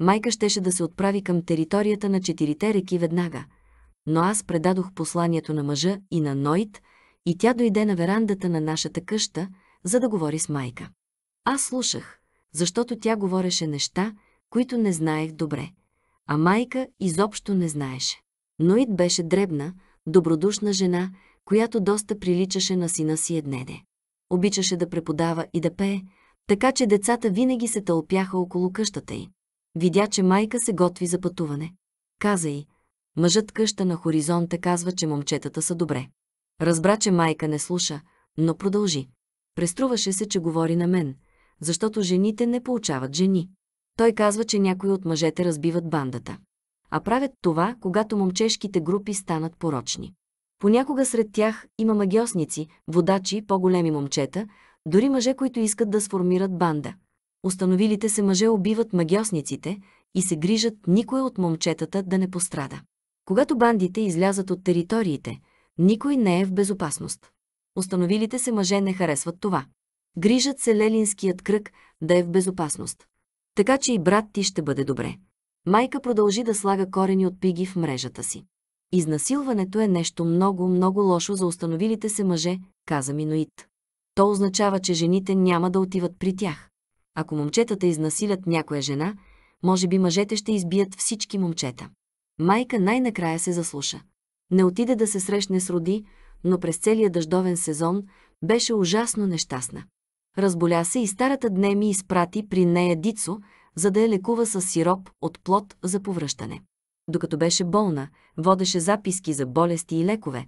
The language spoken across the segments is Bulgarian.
Майка щеше да се отправи към територията на четирите реки веднага, но аз предадох посланието на мъжа и на Ноит, и тя дойде на верандата на нашата къща, за да говори с майка. Аз слушах, защото тя говореше неща, които не знаех добре, а майка изобщо не знаеше. Ноид беше дребна, добродушна жена, която доста приличаше на сина си Еднеде. Обичаше да преподава и да пее, така че децата винаги се тълпяха около къщата й. Видя, че майка се готви за пътуване. Каза й, мъжът къща на хоризонта казва, че момчетата са добре. Разбра, че майка не слуша, но продължи. Преструваше се, че говори на мен, защото жените не получават жени. Той казва, че някои от мъжете разбиват бандата. А правят това, когато момчешките групи станат порочни. Понякога сред тях има магиосници, водачи, по-големи момчета, дори мъже, които искат да сформират банда – Установилите се мъже убиват магиосниците и се грижат никой от момчетата да не пострада. Когато бандите излязат от териториите, никой не е в безопасност. Установилите се мъже не харесват това. Грижат се лелинският кръг да е в безопасност. Така че и брат ти ще бъде добре. Майка продължи да слага корени от пиги в мрежата си. Изнасилването е нещо много, много лошо за установилите се мъже, каза Миноид. То означава, че жените няма да отиват при тях. Ако момчетата изнасилят някоя жена, може би мъжете ще избият всички момчета. Майка най-накрая се заслуша. Не отиде да се срещне с роди, но през целия дъждовен сезон беше ужасно нещастна. Разболя се и старата дне ми изпрати при нея Дицо, за да я лекува с сироп от плод за повръщане. Докато беше болна, водеше записки за болести и лекове,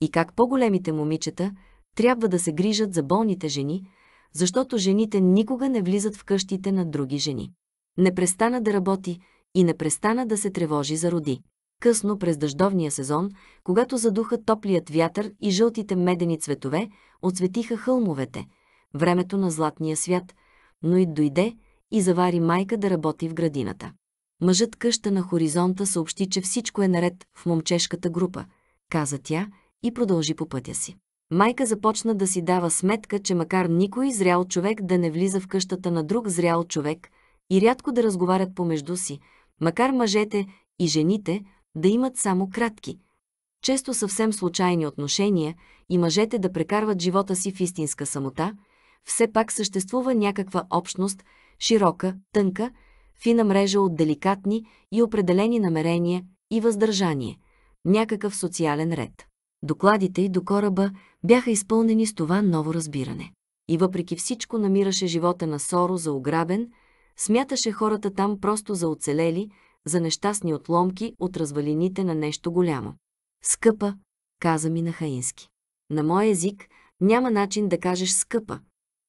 и как по-големите момичета трябва да се грижат за болните жени, защото жените никога не влизат в къщите на други жени. Не престана да работи и не престана да се тревожи за роди. Късно през дъждовния сезон, когато задуха топлият вятър и жълтите медени цветове, оцветиха хълмовете, времето на златния свят, но и дойде и завари майка да работи в градината. Мъжът къща на хоризонта съобщи, че всичко е наред в момчешката група, каза тя и продължи по пътя си майка започна да си дава сметка, че макар никой зрял човек да не влиза в къщата на друг зрял човек и рядко да разговарят помежду си, макар мъжете и жените да имат само кратки, често съвсем случайни отношения и мъжете да прекарват живота си в истинска самота, все пак съществува някаква общност, широка, тънка, фина мрежа от деликатни и определени намерения и въздържание, някакъв социален ред. Докладите й до кораба бяха изпълнени с това ново разбиране. И въпреки всичко намираше живота на Соро за ограбен, смяташе хората там просто за оцелели, за нещастни отломки от развалините на нещо голямо. Скъпа, каза ми на хаински. На мой език няма начин да кажеш скъпа.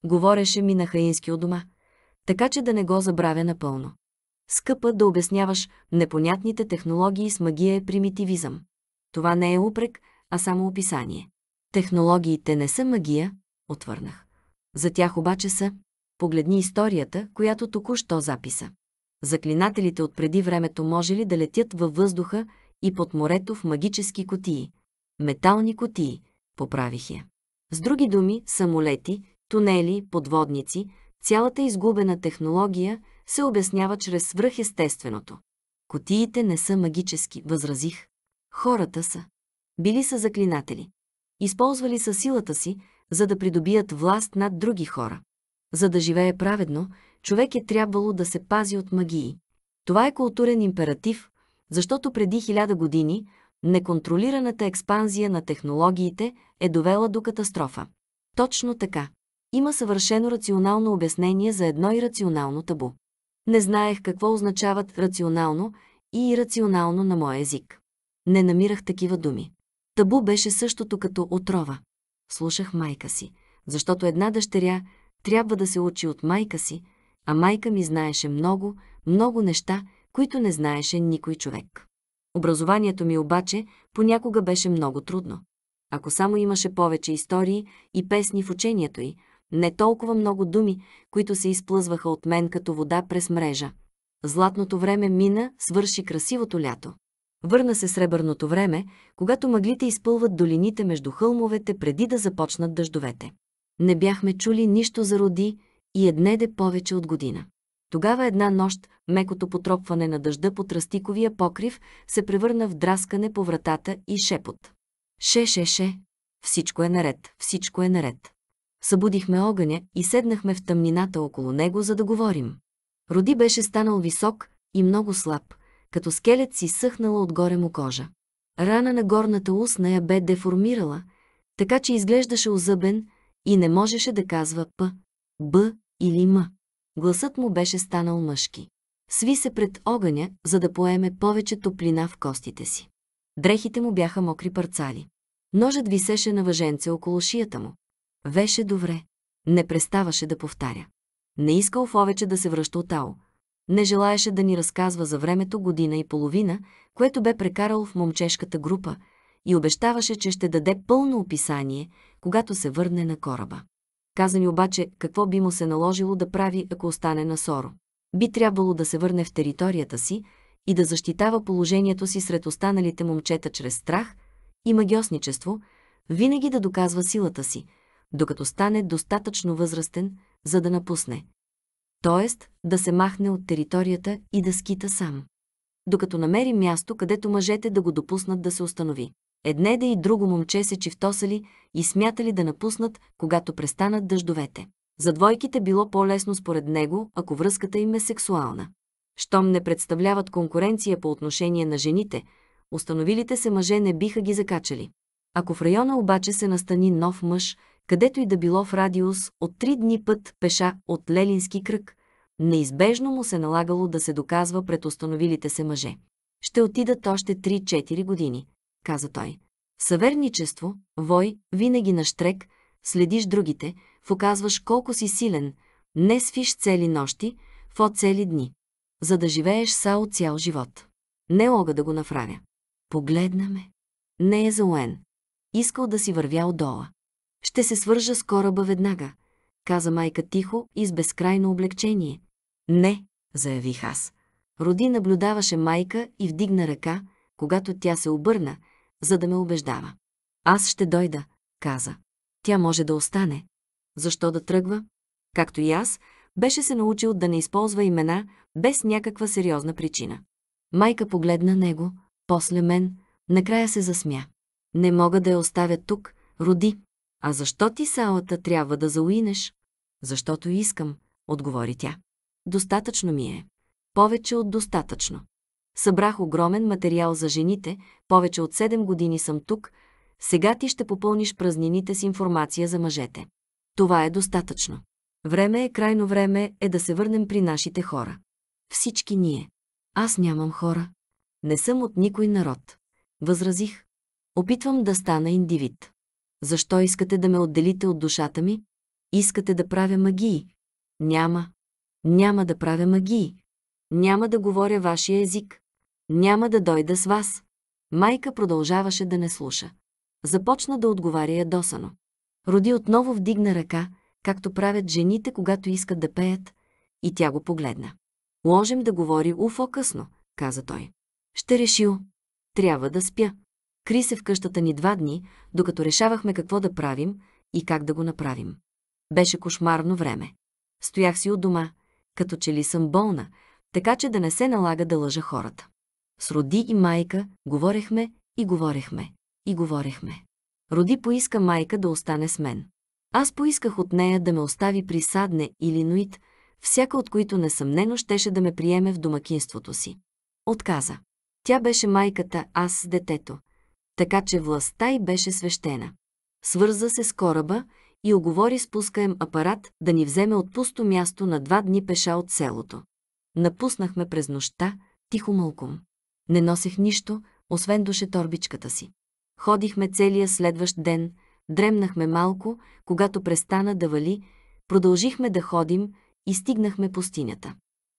Говореше ми на хаински от дома, така че да не го забравя напълно. Скъпа да обясняваш непонятните технологии с магия е примитивизъм. Това не е упрек, а само описание. Технологиите не са магия, отвърнах. За тях обаче са погледни историята, която току-що записа. Заклинателите от преди времето може ли да летят във въздуха и под морето в магически котии? Метални котии, поправих я. С други думи, самолети, тунели, подводници, цялата изгубена технология се обяснява чрез свръхестественото. Котиите не са магически, възразих. Хората са били са заклинатели. Използвали са силата си, за да придобият власт над други хора. За да живее праведно, човек е трябвало да се пази от магии. Това е културен императив, защото преди хиляда години неконтролираната експанзия на технологиите е довела до катастрофа. Точно така. Има съвършено рационално обяснение за едно ирационално табу. Не знаех какво означават рационално и ирационално на мой език. Не намирах такива думи. Табу беше същото като отрова. Слушах майка си, защото една дъщеря трябва да се учи от майка си, а майка ми знаеше много, много неща, които не знаеше никой човек. Образованието ми обаче понякога беше много трудно. Ако само имаше повече истории и песни в учението й, не толкова много думи, които се изплъзваха от мен като вода през мрежа. Златното време мина, свърши красивото лято. Върна се сребърното време, когато мъглите изпълват долините между хълмовете преди да започнат дъждовете. Не бяхме чули нищо за роди и еднеде повече от година. Тогава една нощ мекото потропване на дъжда по тръстиковия покрив се превърна в драскане по вратата и шепот. Ше-ше-ше. Всичко е наред, всичко е наред. Събудихме огъня и седнахме в тъмнината около него, за да говорим. Роди беше станал висок и много слаб – като скелет си съхнала отгоре му кожа. Рана на горната устна я бе деформирала, така че изглеждаше озъбен и не можеше да казва П, Б или М. Гласът му беше станал мъжки. Сви се пред огъня, за да поеме повече топлина в костите си. Дрехите му бяха мокри парцали. Ножът висеше на въженце около шията му. Веше добре. Не преставаше да повтаря. Не искал повече да се връща от Ао, не желаеше да ни разказва за времето година и половина, което бе прекарал в момчешката група и обещаваше, че ще даде пълно описание, когато се върне на кораба. Каза ни обаче какво би му се наложило да прави, ако остане на Соро. Би трябвало да се върне в територията си и да защитава положението си сред останалите момчета чрез страх и магиосничество, винаги да доказва силата си, докато стане достатъчно възрастен, за да напусне т.е. да се махне от територията и да скита сам. Докато намери място, където мъжете да го допуснат да се установи. Едне да и друго момче се чифтосали и смятали да напуснат, когато престанат дъждовете. За двойките било по-лесно според него, ако връзката им е сексуална. Щом не представляват конкуренция по отношение на жените, установилите се мъже не биха ги закачали. Ако в района обаче се настани нов мъж – където и да било в радиус от три дни път пеша от Лелински кръг, неизбежно му се налагало да се доказва пред установилите се мъже. Ще отидат още 3-4 години, каза той. Съверничество, вой, винаги на штрек, следиш другите, показваш колко си силен, не свиш цели нощи, фо цели дни, за да живееш сао цял живот. Не мога да го направя. Погледна ме. Не е за Уен. Искал да си вървя отдола. Ще се свържа с кораба веднага, каза майка тихо и с безкрайно облегчение. Не, заявих аз. Роди наблюдаваше майка и вдигна ръка, когато тя се обърна, за да ме убеждава. Аз ще дойда, каза. Тя може да остане. Защо да тръгва? Както и аз, беше се научил да не използва имена без някаква сериозна причина. Майка погледна него, после мен, накрая се засмя. Не мога да я оставя тук, роди, а защо ти салата трябва да зауинеш? Защото искам, отговори тя. Достатъчно ми е. Повече от достатъчно. Събрах огромен материал за жените, повече от 7 години съм тук, сега ти ще попълниш празнините с информация за мъжете. Това е достатъчно. Време е, крайно време е да се върнем при нашите хора. Всички ние. Аз нямам хора. Не съм от никой народ. Възразих. Опитвам да стана индивид. Защо искате да ме отделите от душата ми? Искате да правя магии? Няма. Няма да правя магии. Няма да говоря вашия език. Няма да дойда с вас. Майка продължаваше да не слуша. Започна да отговаря ядосано. Роди отново вдигна ръка, както правят жените, когато искат да пеят, и тя го погледна. Ложим да говори уфо късно, каза той. Ще решил. Трябва да спя. Кри се в къщата ни два дни, докато решавахме какво да правим и как да го направим. Беше кошмарно време. Стоях си от дома, като че ли съм болна, така че да не се налага да лъжа хората. С Роди и майка говорехме и говорехме и говорехме. Роди поиска майка да остане с мен. Аз поисках от нея да ме остави при Садне или Нуит, всяка от които несъмнено щеше да ме приеме в домакинството си. Отказа. Тя беше майката, аз с детето, така че властта й беше свещена. Свърза се с кораба и оговори спускаем апарат да ни вземе от пусто място на два дни пеша от селото. Напуснахме през нощта, тихо мълком. Не носех нищо, освен душе торбичката си. Ходихме целия следващ ден, дремнахме малко, когато престана да вали, продължихме да ходим и стигнахме пустинята.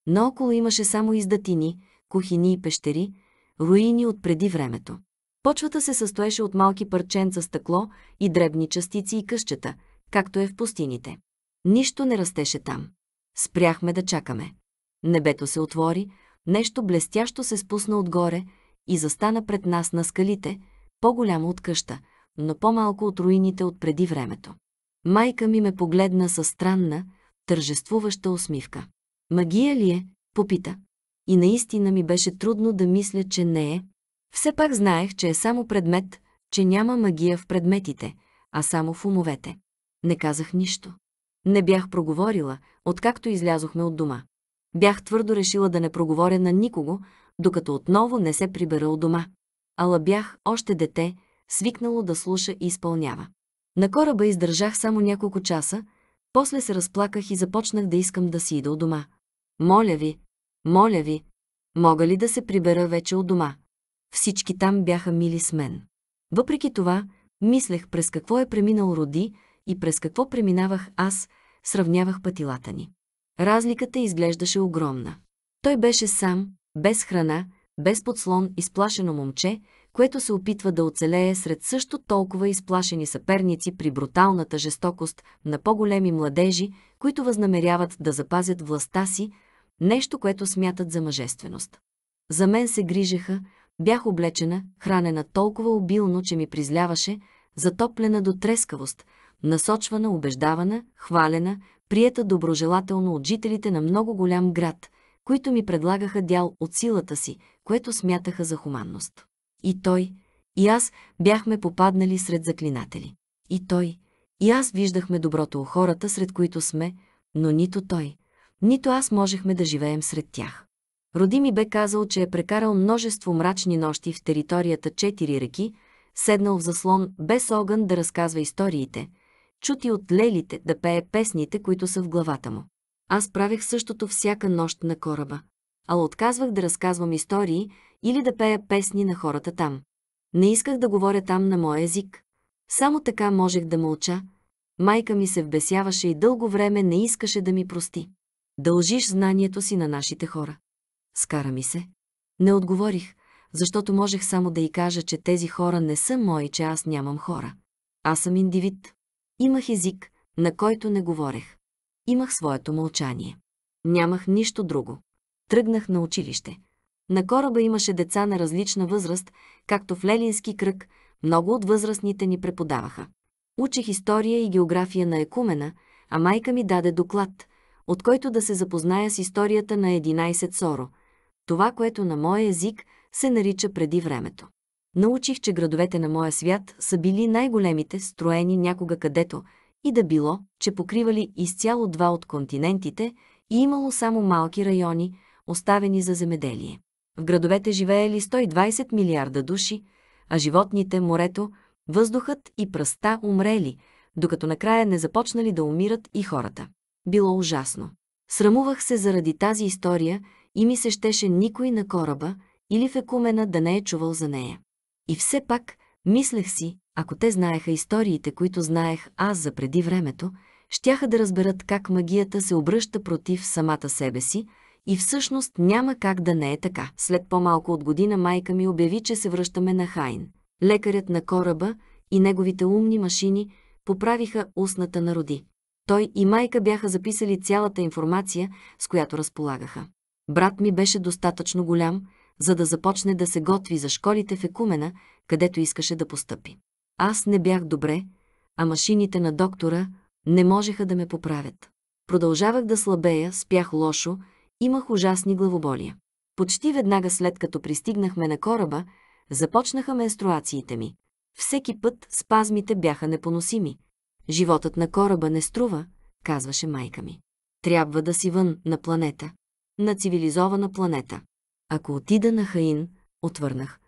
Наоколо имаше само издатини, кухини и пещери, руини от преди времето. Почвата се състоеше от малки парченца стъкло и дребни частици и къщета, както е в пустините. Нищо не растеше там. Спряхме да чакаме. Небето се отвори, нещо блестящо се спусна отгоре и застана пред нас на скалите, по-голямо от къща, но по-малко от руините от преди времето. Майка ми ме погледна със странна, тържествуваща усмивка. Магия ли е? Попита. И наистина ми беше трудно да мисля, че не е, все пак знаех, че е само предмет, че няма магия в предметите, а само в умовете. Не казах нищо. Не бях проговорила, откакто излязохме от дома. Бях твърдо решила да не проговоря на никого, докато отново не се прибера от дома. Ала бях още дете, свикнало да слуша и изпълнява. На кораба издържах само няколко часа, после се разплаках и започнах да искам да си ида от дома. Моля ви, моля ви, мога ли да се прибера вече от дома? Всички там бяха мили с мен. Въпреки това, мислех през какво е преминал Роди и през какво преминавах аз, сравнявах пътилата ни. Разликата изглеждаше огромна. Той беше сам, без храна, без подслон, изплашено момче, което се опитва да оцелее сред също толкова изплашени съперници при бруталната жестокост на по-големи младежи, които възнамеряват да запазят властта си, нещо, което смятат за мъжественост. За мен се грижеха, Бях облечена, хранена толкова обилно, че ми призляваше, затоплена до трескавост, насочвана, убеждавана, хвалена, приета доброжелателно от жителите на много голям град, които ми предлагаха дял от силата си, което смятаха за хуманност. И той, и аз бяхме попаднали сред заклинатели. И той, и аз виждахме доброто у хората, сред които сме, но нито той, нито аз можехме да живеем сред тях. Роди ми бе казал, че е прекарал множество мрачни нощи в територията четири реки, седнал в заслон без огън да разказва историите, чути от лелите да пее песните, които са в главата му. Аз правех същото всяка нощ на кораба, ала отказвах да разказвам истории или да пея песни на хората там. Не исках да говоря там на моя език. Само така можех да мълча. Майка ми се вбесяваше и дълго време не искаше да ми прости. Дължиш знанието си на нашите хора скара ми се. Не отговорих, защото можех само да й кажа, че тези хора не са мои, че аз нямам хора. Аз съм индивид. Имах език, на който не говорех. Имах своето мълчание. Нямах нищо друго. Тръгнах на училище. На кораба имаше деца на различна възраст, както в Лелински кръг, много от възрастните ни преподаваха. Учих история и география на Екумена, а майка ми даде доклад, от който да се запозная с историята на 11 Соро – това, което на моя език се нарича преди времето. Научих, че градовете на моя свят са били най-големите, строени някога където, и да било, че покривали изцяло два от континентите и имало само малки райони, оставени за земеделие. В градовете живеели 120 милиарда души, а животните, морето, въздухът и пръста умрели, докато накрая не започнали да умират и хората. Било ужасно. Срамувах се заради тази история и ми се щеше никой на кораба или в екумена да не е чувал за нея. И все пак, мислех си, ако те знаеха историите, които знаех аз за преди времето, щяха да разберат как магията се обръща против самата себе си и всъщност няма как да не е така. След по-малко от година майка ми обяви, че се връщаме на Хайн. Лекарят на кораба и неговите умни машини поправиха устната на роди. Той и майка бяха записали цялата информация, с която разполагаха. Брат ми беше достатъчно голям, за да започне да се готви за школите в Екумена, където искаше да постъпи. Аз не бях добре, а машините на доктора не можеха да ме поправят. Продължавах да слабея, спях лошо, имах ужасни главоболия. Почти веднага след като пристигнахме на кораба, започнаха менструациите ми. Всеки път спазмите бяха непоносими. Животът на кораба не струва, казваше майка ми. Трябва да си вън на планета на цивилизована планета. Ако отида на Хаин, отвърнах,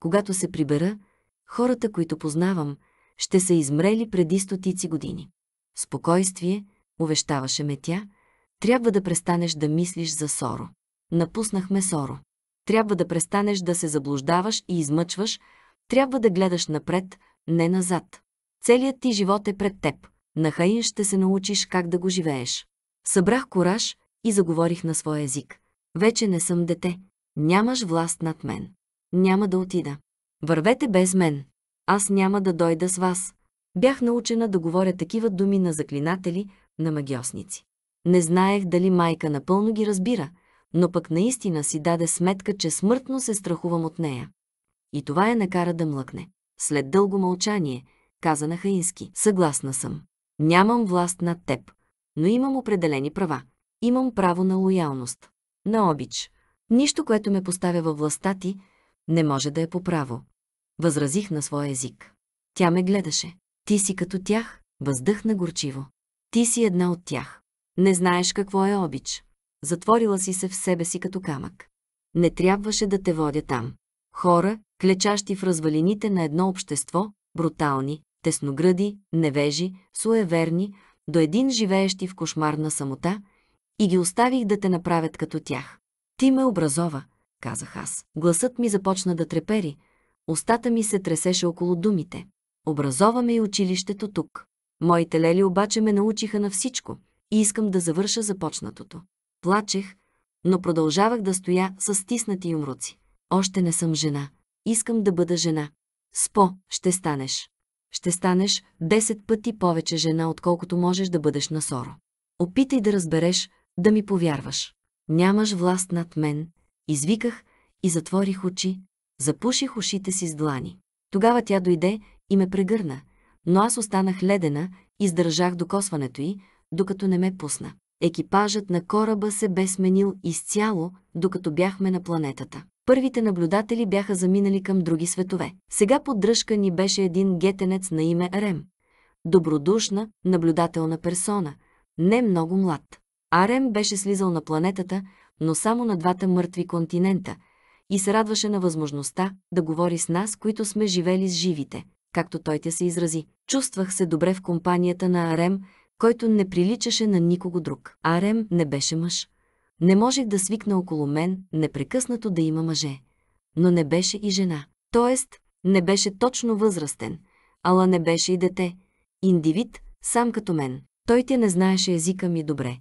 когато се прибера, хората, които познавам, ще са измрели преди стотици години. Спокойствие, увещаваше ме тя, трябва да престанеш да мислиш за Соро. Напуснахме Соро. Трябва да престанеш да се заблуждаваш и измъчваш, трябва да гледаш напред, не назад. Целият ти живот е пред теб. На Хаин ще се научиш как да го живееш. Събрах кораж и заговорих на своя език. Вече не съм дете. Нямаш власт над мен. Няма да отида. Вървете без мен. Аз няма да дойда с вас. Бях научена да говоря такива думи на заклинатели, на магиосници. Не знаех дали майка напълно ги разбира, но пък наистина си даде сметка, че смъртно се страхувам от нея. И това я накара да млъкне. След дълго мълчание, каза на Хаински, съгласна съм. Нямам власт над теб, но имам определени права. Имам право на лоялност. На обич. Нищо, което ме поставя във властта ти, не може да е по право. Възразих на своя език. Тя ме гледаше. Ти си като тях, въздъхна горчиво. Ти си една от тях. Не знаеш какво е обич. Затворила си се в себе си като камък. Не трябваше да те водя там. Хора, клечащи в развалините на едно общество, брутални, тесногради, невежи, суеверни, до един живеещи в кошмарна самота, и ги оставих да те направят като тях. Ти ме образова, казах аз. Гласът ми започна да трепери, устата ми се тресеше около думите. Образоваме и училището тук. Моите лели обаче ме научиха на всичко и искам да завърша започнатото. Плачех, но продължавах да стоя с стиснати умруци. Още не съм жена. Искам да бъда жена. Спо, ще станеш. Ще станеш 10 пъти повече жена, отколкото можеш да бъдеш на Соро. Опитай да разбереш да ми повярваш. Нямаш власт над мен, извиках и затворих очи, запуших ушите си с длани. Тогава тя дойде и ме прегърна, но аз останах ледена и сдържах докосването й, докато не ме пусна. Екипажът на кораба се бе сменил изцяло, докато бяхме на планетата. Първите наблюдатели бяха заминали към други светове. Сега поддръжка ни беше един гетенец на име Рем. Добродушна, наблюдателна персона, не много млад. Арем беше слизал на планетата, но само на двата мъртви континента и се радваше на възможността да говори с нас, които сме живели с живите, както той тя се изрази. Чувствах се добре в компанията на Арем, който не приличаше на никого друг. Арем не беше мъж. Не можех да свикна около мен непрекъснато да има мъже. Но не беше и жена. Тоест, не беше точно възрастен, ала не беше и дете. Индивид, сам като мен. Той те не знаеше езика ми добре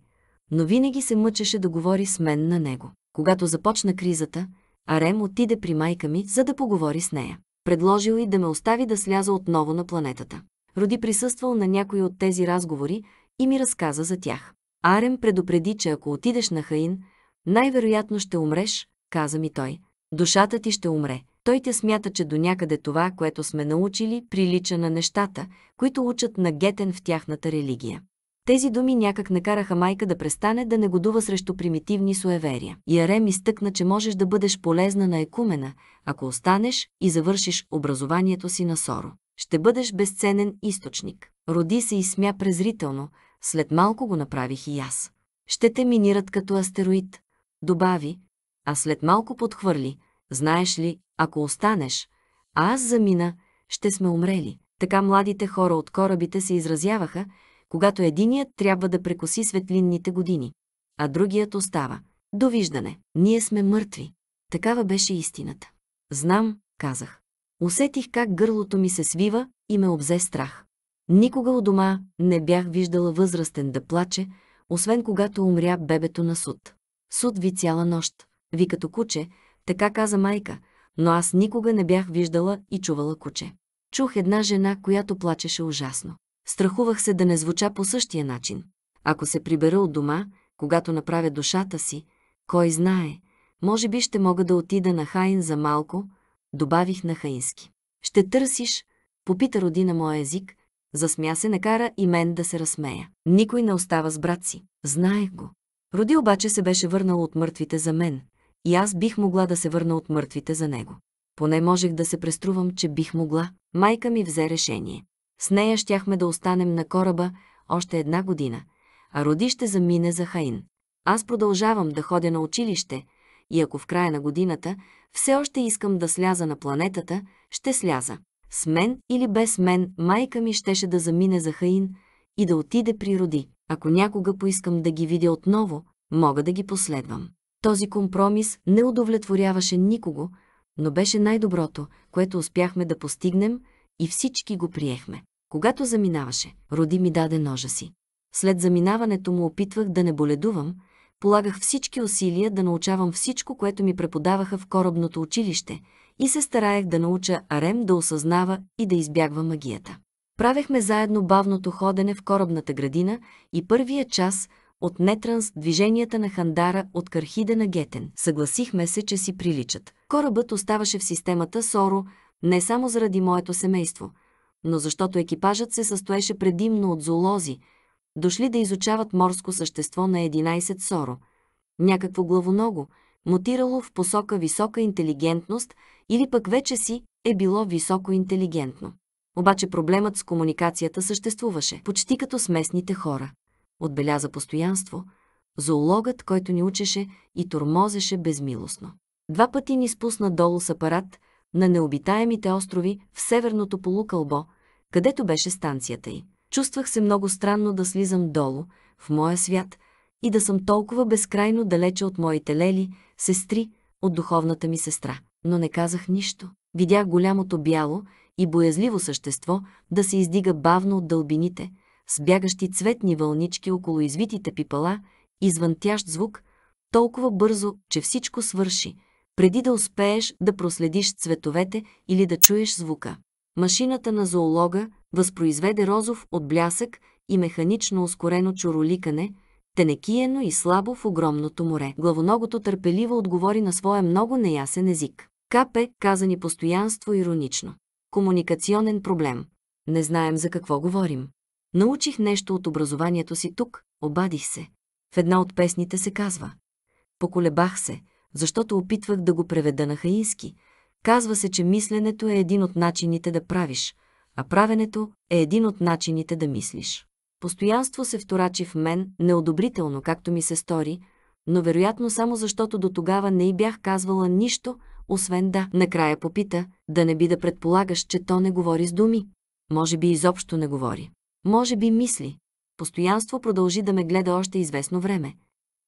но винаги се мъчеше да говори с мен на него. Когато започна кризата, Арем отиде при майка ми, за да поговори с нея. Предложил и да ме остави да сляза отново на планетата. Роди присъствал на някои от тези разговори и ми разказа за тях. Арем предупреди, че ако отидеш на Хаин, най-вероятно ще умреш, каза ми той. Душата ти ще умре. Той те смята, че до някъде това, което сме научили, прилича на нещата, които учат на Гетен в тяхната религия. Тези думи някак накараха майка да престане да негодува срещу примитивни суеверия. Ярем изтъкна, че можеш да бъдеш полезна на екумена, ако останеш и завършиш образованието си на Соро. Ще бъдеш безценен източник. Роди се и смя презрително, след малко го направих и аз. Ще те минират като астероид, добави, а след малко подхвърли, знаеш ли, ако останеш, а аз замина, ще сме умрели. Така младите хора от корабите се изразяваха, когато единият трябва да прекоси светлинните години, а другият остава. Довиждане. Ние сме мъртви. Такава беше истината. Знам, казах. Усетих как гърлото ми се свива и ме обзе страх. Никога у дома не бях виждала възрастен да плаче, освен когато умря бебето на суд. Суд ви цяла нощ, ви като куче, така каза майка, но аз никога не бях виждала и чувала куче. Чух една жена, която плачеше ужасно страхувах се да не звуча по същия начин. Ако се прибера от дома, когато направя душата си, кой знае, може би ще мога да отида на Хаин за малко, добавих на Хаински. Ще търсиш, попита родина моя език, засмя се, накара и мен да се разсмея. Никой не остава с брат си. Знаех го. Роди обаче се беше върнал от мъртвите за мен и аз бих могла да се върна от мъртвите за него. Поне можех да се преструвам, че бих могла. Майка ми взе решение. С нея щяхме да останем на кораба още една година, а Роди ще замине за Хаин. Аз продължавам да ходя на училище и ако в края на годината все още искам да сляза на планетата, ще сляза. С мен или без мен майка ми щеше да замине за Хаин и да отиде при Роди. Ако някога поискам да ги видя отново, мога да ги последвам. Този компромис не удовлетворяваше никого, но беше най-доброто, което успяхме да постигнем и всички го приехме. Когато заминаваше, роди ми даде ножа си. След заминаването му опитвах да не боледувам, полагах всички усилия да научавам всичко, което ми преподаваха в корабното училище и се стараех да науча Арем да осъзнава и да избягва магията. Правехме заедно бавното ходене в корабната градина и първия час от Нетранс движенията на Хандара от Кархиде на Гетен. Съгласихме се, че си приличат. Корабът оставаше в системата Соро не само заради моето семейство, но защото екипажът се състоеше предимно от зоолози, дошли да изучават морско същество на 11 соро, някакво главоного, мутирало в посока висока интелигентност или пък вече си е било високо интелигентно. Обаче проблемът с комуникацията съществуваше, почти като с местните хора. Отбеляза постоянство, зоологът, който ни учеше и тормозеше безмилостно. Два пъти ни спусна долу с апарат – на необитаемите острови в северното полукълбо, където беше станцията й. Чувствах се много странно да слизам долу, в моя свят, и да съм толкова безкрайно далече от моите лели, сестри, от духовната ми сестра. Но не казах нищо. Видях голямото бяло и боязливо същество да се издига бавно от дълбините, с бягащи цветни вълнички около извитите пипала, извънтящ звук, толкова бързо, че всичко свърши – преди да успееш да проследиш цветовете или да чуеш звука. Машината на зоолога възпроизведе розов от блясък и механично ускорено чороликане, тенекиено и слабо в огромното море. Главоногото търпеливо отговори на своя много неясен език. Капе каза ни постоянство иронично. Комуникационен проблем. Не знаем за какво говорим. Научих нещо от образованието си тук, обадих се. В една от песните се казва. Поколебах се, защото опитвах да го преведа на хаински. Казва се, че мисленето е един от начините да правиш, а правенето е един от начините да мислиш. Постоянство се вторачи в мен неодобрително, както ми се стори, но вероятно само защото до тогава не й бях казвала нищо, освен да. Накрая попита, да не би да предполагаш, че то не говори с думи. Може би изобщо не говори. Може би мисли. Постоянство продължи да ме гледа още известно време.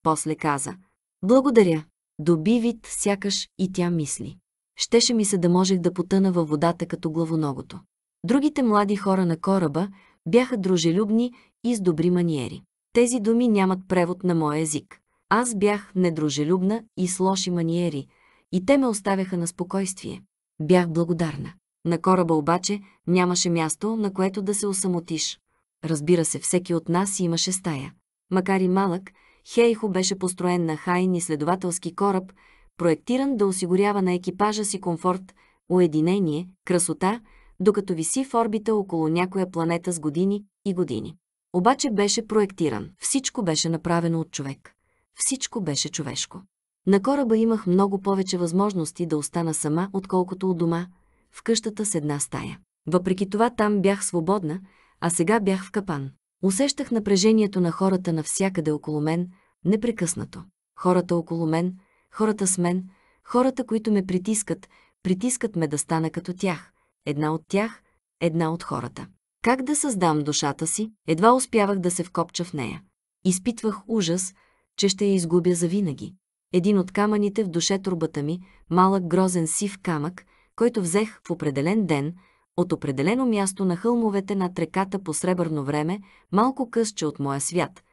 После каза, благодаря. Доби вид, сякаш, и тя мисли. Щеше ми се да можех да потъна във водата като главоногото. Другите млади хора на кораба бяха дружелюбни и с добри маниери. Тези думи нямат превод на моя език. Аз бях недружелюбна и с лоши маниери, и те ме оставяха на спокойствие. Бях благодарна. На кораба обаче нямаше място, на което да се осамотиш. Разбира се, всеки от нас имаше стая. Макар и малък, Хейхо беше построен на Хайн изследователски кораб, проектиран да осигурява на екипажа си комфорт, уединение, красота, докато виси в орбита около някоя планета с години и години. Обаче беше проектиран. Всичко беше направено от човек. Всичко беше човешко. На кораба имах много повече възможности да остана сама, отколкото у дома, в къщата с една стая. Въпреки това там бях свободна, а сега бях в капан. Усещах напрежението на хората навсякъде около мен, непрекъснато. Хората около мен, хората с мен, хората, които ме притискат, притискат ме да стана като тях. Една от тях, една от хората. Как да създам душата си, едва успявах да се вкопча в нея. Изпитвах ужас, че ще я изгубя завинаги. Един от камъните в душе турбата ми, малък грозен сив камък, който взех в определен ден – от определено място на хълмовете над реката по сребърно време, малко късче от моя свят.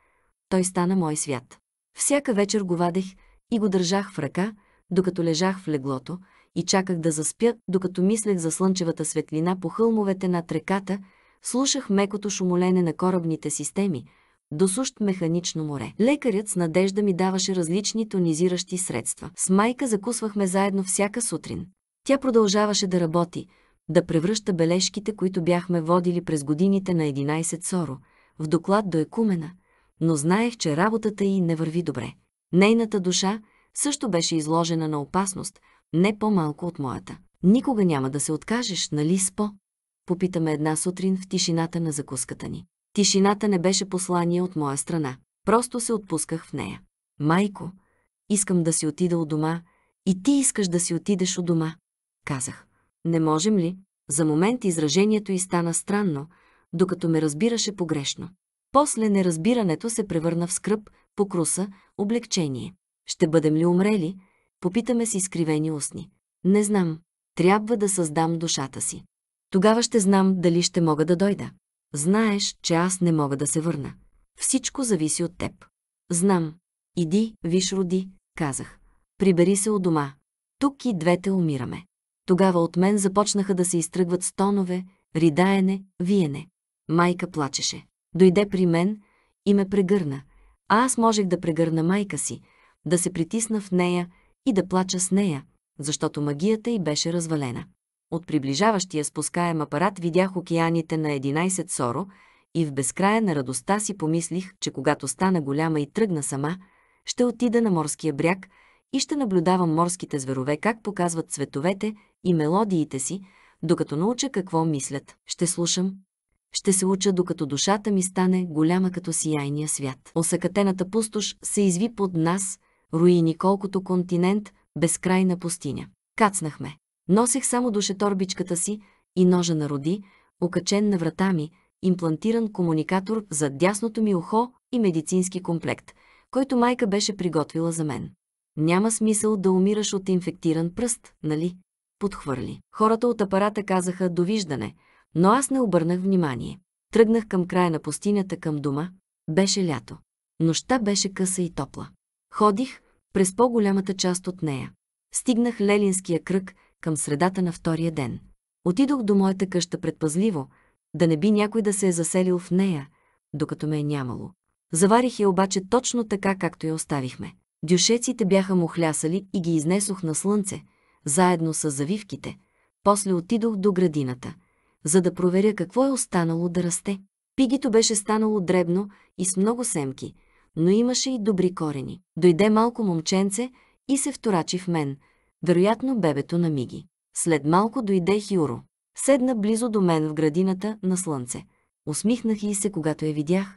Той стана мой свят. Всяка вечер го вадех и го държах в ръка, докато лежах в леглото и чаках да заспя, докато мислех за слънчевата светлина по хълмовете над реката, слушах мекото шумолене на корабните системи, до сущ механично море. Лекарят с надежда ми даваше различни тонизиращи средства. С майка закусвахме заедно всяка сутрин. Тя продължаваше да работи, да превръща бележките, които бяхме водили през годините на 11 Соро, в доклад до Екумена, но знаех, че работата й не върви добре. Нейната душа също беше изложена на опасност, не по-малко от моята. Никога няма да се откажеш, нали спо? Попитаме една сутрин в тишината на закуската ни. Тишината не беше послание от моя страна. Просто се отпусках в нея. Майко, искам да си отида от дома и ти искаш да си отидеш от дома, казах. Не можем ли? За момент изражението й стана странно, докато ме разбираше погрешно. После неразбирането се превърна в скръп, покруса, облегчение. Ще бъдем ли умрели? Попитаме с изкривени устни. Не знам. Трябва да създам душата си. Тогава ще знам дали ще мога да дойда. Знаеш, че аз не мога да се върна. Всичко зависи от теб. Знам. Иди, виж роди, казах. Прибери се от дома. Тук и двете умираме. Тогава от мен започнаха да се изтръгват стонове, ридаене, виене. Майка плачеше. Дойде при мен и ме прегърна, а аз можех да прегърна майка си, да се притисна в нея и да плача с нея, защото магията й беше развалена. От приближаващия спускаем апарат видях океаните на 11 соро и в безкрая на радостта си помислих, че когато стана голяма и тръгна сама, ще отида на морския бряг и ще наблюдавам морските зверове как показват цветовете и мелодиите си, докато науча какво мислят. Ще слушам. Ще се уча, докато душата ми стане голяма като сияйния свят. Осъкатената пустош се изви под нас, руини колкото континент, безкрайна пустиня. Кацнахме. Носех само душеторбичката си и ножа на роди, окачен на врата ми, имплантиран комуникатор за дясното ми ухо и медицински комплект, който майка беше приготвила за мен. Няма смисъл да умираш от инфектиран пръст, нали? подхвърли. Хората от апарата казаха «довиждане», но аз не обърнах внимание. Тръгнах към края на пустинята към дома. Беше лято. Нощта беше къса и топла. Ходих през по-голямата част от нея. Стигнах Лелинския кръг към средата на втория ден. Отидох до моята къща предпазливо, да не би някой да се е заселил в нея, докато ме е нямало. Заварих я обаче точно така, както я оставихме. Дюшеците бяха му хлясали и ги изнесох на слънце, заедно с завивките. После отидох до градината, за да проверя какво е останало да расте. Пигито беше станало дребно и с много семки, но имаше и добри корени. Дойде малко момченце и се вторачи в мен, вероятно бебето на Миги. След малко дойде Хюро. Седна близо до мен в градината на слънце. Усмихнах и се, когато я видях.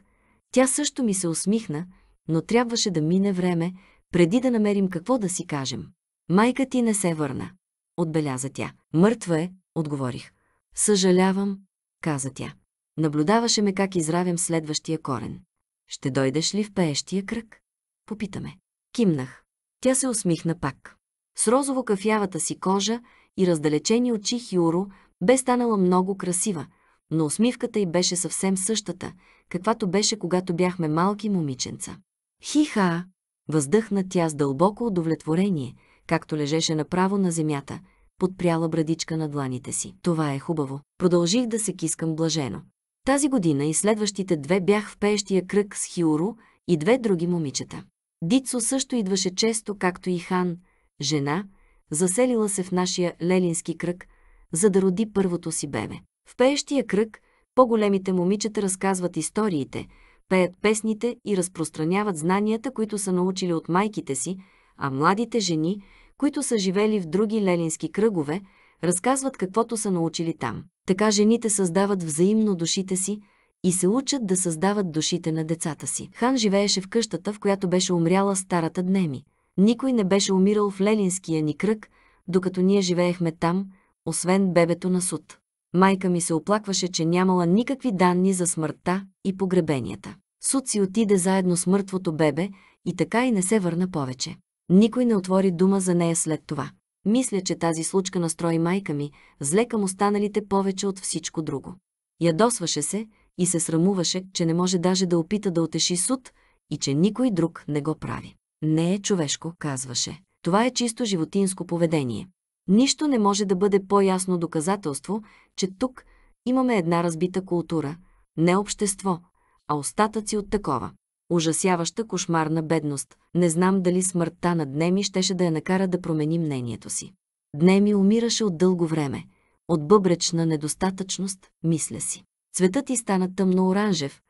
Тя също ми се усмихна, но трябваше да мине време, преди да намерим какво да си кажем. Майка ти не се върна, отбеляза тя. Мъртва е, отговорих. Съжалявам, каза тя. Наблюдаваше ме как изравям следващия корен. Ще дойдеш ли в пеещия кръг? Попитаме. Кимнах. Тя се усмихна пак. С розово кафявата си кожа и раздалечени очи Хюро бе станала много красива, но усмивката й беше съвсем същата, каквато беше когато бяхме малки момиченца. Хиха! Въздъхна тя с дълбоко удовлетворение – както лежеше направо на земята, подпряла брадичка на дланите си. Това е хубаво. Продължих да се кискам блажено. Тази година и следващите две бях в пеещия кръг с Хиуру и две други момичета. Дицо също идваше често, както и Хан, жена, заселила се в нашия лелински кръг, за да роди първото си бебе. В пеещия кръг по-големите момичета разказват историите, пеят песните и разпространяват знанията, които са научили от майките си, а младите жени, които са живели в други лелински кръгове, разказват каквото са научили там. Така жените създават взаимно душите си и се учат да създават душите на децата си. Хан живееше в къщата, в която беше умряла старата Днеми. Никой не беше умирал в лелинския ни кръг, докато ние живеехме там, освен бебето на суд. Майка ми се оплакваше, че нямала никакви данни за смъртта и погребенията. Суд си отиде заедно с мъртвото бебе и така и не се върна повече. Никой не отвори дума за нея след това. Мисля, че тази случка настрои майка ми, зле към останалите повече от всичко друго. Ядосваше се и се срамуваше, че не може даже да опита да отеши суд и че никой друг не го прави. Не е човешко, казваше. Това е чисто животинско поведение. Нищо не може да бъде по-ясно доказателство, че тук имаме една разбита култура, не общество, а остатъци от такова. Ужасяваща кошмарна бедност. Не знам дали смъртта на Днеми щеше да я накара да промени мнението си. Днеми умираше от дълго време. От бъбречна недостатъчност, мисля си. Цветът ти стана тъмно-оранжев,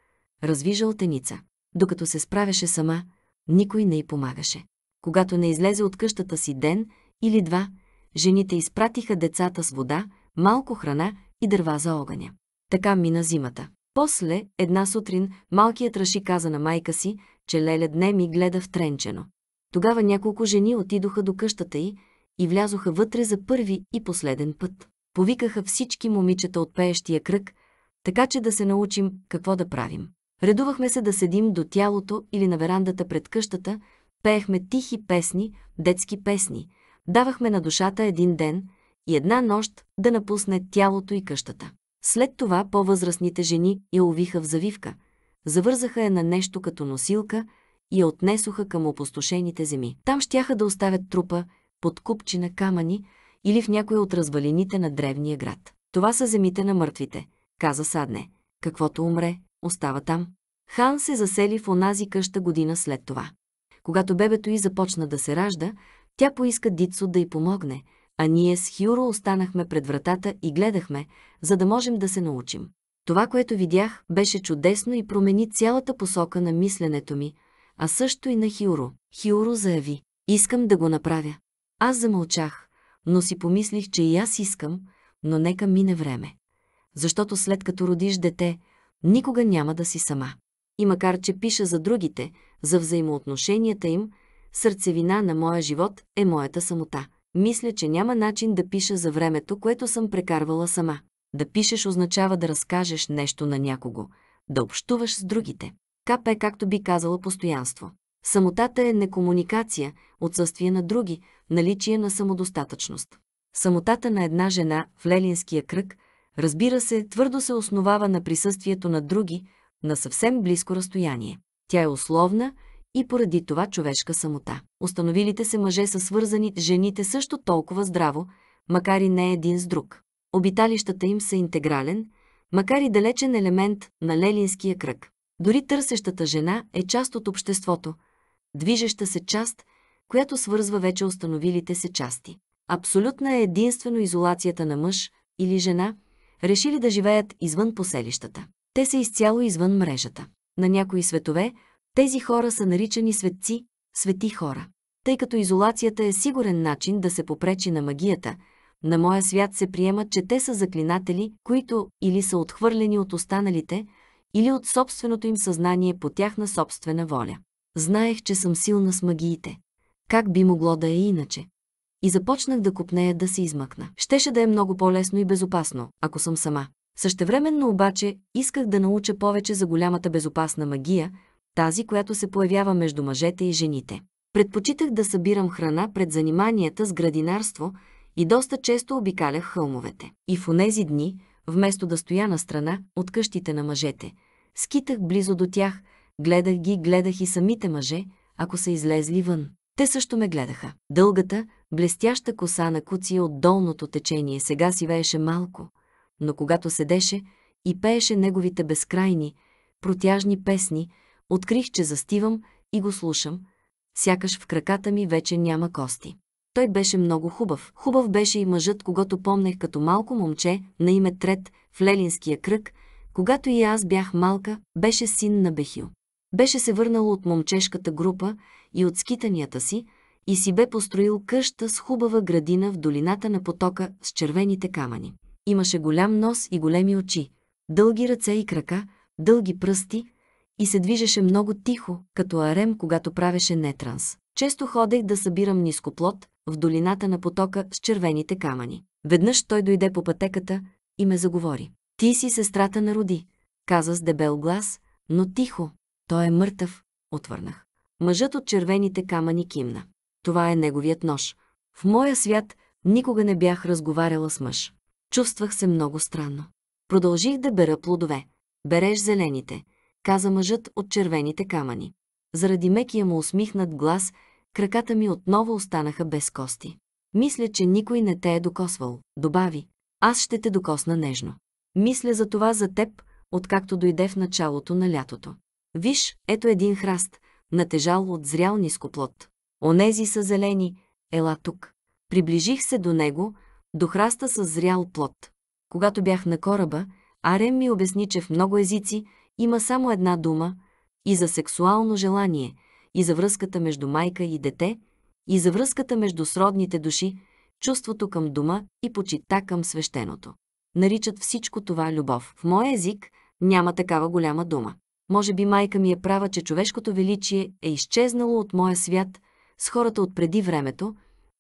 развижа отеница. Докато се справяше сама, никой не й помагаше. Когато не излезе от къщата си ден или два, жените изпратиха децата с вода, малко храна и дърва за огъня. Така мина зимата. После, една сутрин, малкият Раши каза на майка си, че Леля дне ми гледа втренчено. Тогава няколко жени отидоха до къщата й и влязоха вътре за първи и последен път. Повикаха всички момичета от пеещия кръг, така че да се научим какво да правим. Редувахме се да седим до тялото или на верандата пред къщата, пеехме тихи песни, детски песни, давахме на душата един ден и една нощ да напусне тялото и къщата. След това по-възрастните жени я увиха в завивка, завързаха я на нещо като носилка и я отнесоха към опустошените земи. Там щяха да оставят трупа под купчина камъни или в някой от развалините на древния град. Това са земите на мъртвите, каза Садне. Каквото умре, остава там. Хан се засели в онази къща година след това. Когато бебето й започна да се ражда, тя поиска Дицо да й помогне – а ние с Хюро останахме пред вратата и гледахме, за да можем да се научим. Това, което видях, беше чудесно и промени цялата посока на мисленето ми, а също и на Хюро. Хюро заяви, искам да го направя. Аз замълчах, но си помислих, че и аз искам, но нека мине време. Защото след като родиш дете, никога няма да си сама. И макар, че пиша за другите, за взаимоотношенията им, сърцевина на моя живот е моята самота. Мисля, че няма начин да пиша за времето, което съм прекарвала сама. Да пишеш означава да разкажеш нещо на някого, да общуваш с другите. КП, както би казала, постоянство. Самотата е некомуникация, отсъствие на други, наличие на самодостатъчност. Самотата на една жена в Лелинския кръг, разбира се, твърдо се основава на присъствието на други, на съвсем близко разстояние. Тя е условна, и поради това човешка самота. Остановилите се мъже са свързани жените също толкова здраво, макар и не един с друг. Обиталищата им са интегрален, макар и далечен елемент на лелинския кръг. Дори търсещата жена е част от обществото, движеща се част, която свързва вече установилите се части. Абсолютна е единствено изолацията на мъж или жена, решили да живеят извън поселищата. Те са изцяло извън мрежата. На някои светове тези хора са наричани светци, свети хора. Тъй като изолацията е сигурен начин да се попречи на магията, на моя свят се приема, че те са заклинатели, които или са отхвърлени от останалите, или от собственото им съзнание по тяхна собствена воля. Знаех, че съм силна с магиите. Как би могло да е иначе? И започнах да купнея да се измъкна. Щеше да е много по-лесно и безопасно, ако съм сама. Същевременно обаче исках да науча повече за голямата безопасна магия, тази, която се появява между мъжете и жените. Предпочитах да събирам храна пред заниманията с градинарство и доста често обикалях хълмовете. И в онези дни, вместо да стоя на страна от къщите на мъжете, скитах близо до тях, гледах ги, гледах и самите мъже, ако са излезли вън. Те също ме гледаха. Дългата, блестяща коса на куция от долното течение сега си вееше малко, но когато седеше и пееше неговите безкрайни, протяжни песни – Открих, че застивам и го слушам, сякаш в краката ми вече няма кости. Той беше много хубав. Хубав беше и мъжът, когато помнех като малко момче на име Трет в Лелинския кръг, когато и аз бях малка, беше син на Бехил. Беше се върнал от момчешката група и от скитанията си и си бе построил къща с хубава градина в долината на потока с червените камъни. Имаше голям нос и големи очи, дълги ръце и крака, дълги пръсти, и се движеше много тихо, като арем, когато правеше нетранс. Често ходех да събирам нископлод в долината на потока с червените камъни. Веднъж той дойде по пътеката и ме заговори. Ти си сестрата на роди, каза с дебел глас, но тихо. Той е мъртъв, отвърнах. Мъжът от червените камъни кимна. Това е неговият нож. В моя свят никога не бях разговаряла с мъж. Чувствах се много странно. Продължих да бера плодове. Береш зелените, каза мъжът от червените камъни. Заради мекия му усмихнат глас, краката ми отново останаха без кости. Мисля, че никой не те е докосвал, добави. Аз ще те докосна нежно. Мисля за това за теб, откакто дойде в началото на лятото. Виж, ето един храст, натежал от зрял нископлод. Онези са зелени, ела тук. Приближих се до него, до храста с зрял плод. Когато бях на кораба, Арем ми обясни, че в много езици има само една дума и за сексуално желание, и за връзката между майка и дете, и за връзката между сродните души, чувството към дума и почита към свещеното. Наричат всичко това любов. В моя език няма такава голяма дума. Може би майка ми е права, че човешкото величие е изчезнало от моя свят с хората от преди времето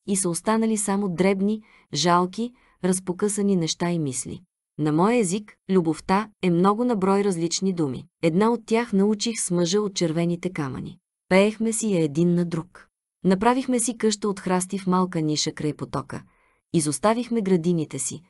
и са останали само дребни, жалки, разпокъсани неща и мисли. На моя език, любовта е много на брой различни думи. Една от тях научих с мъжа от червените камъни. Пеехме си я един на друг. Направихме си къща от храсти в малка ниша край потока. Изоставихме градините си,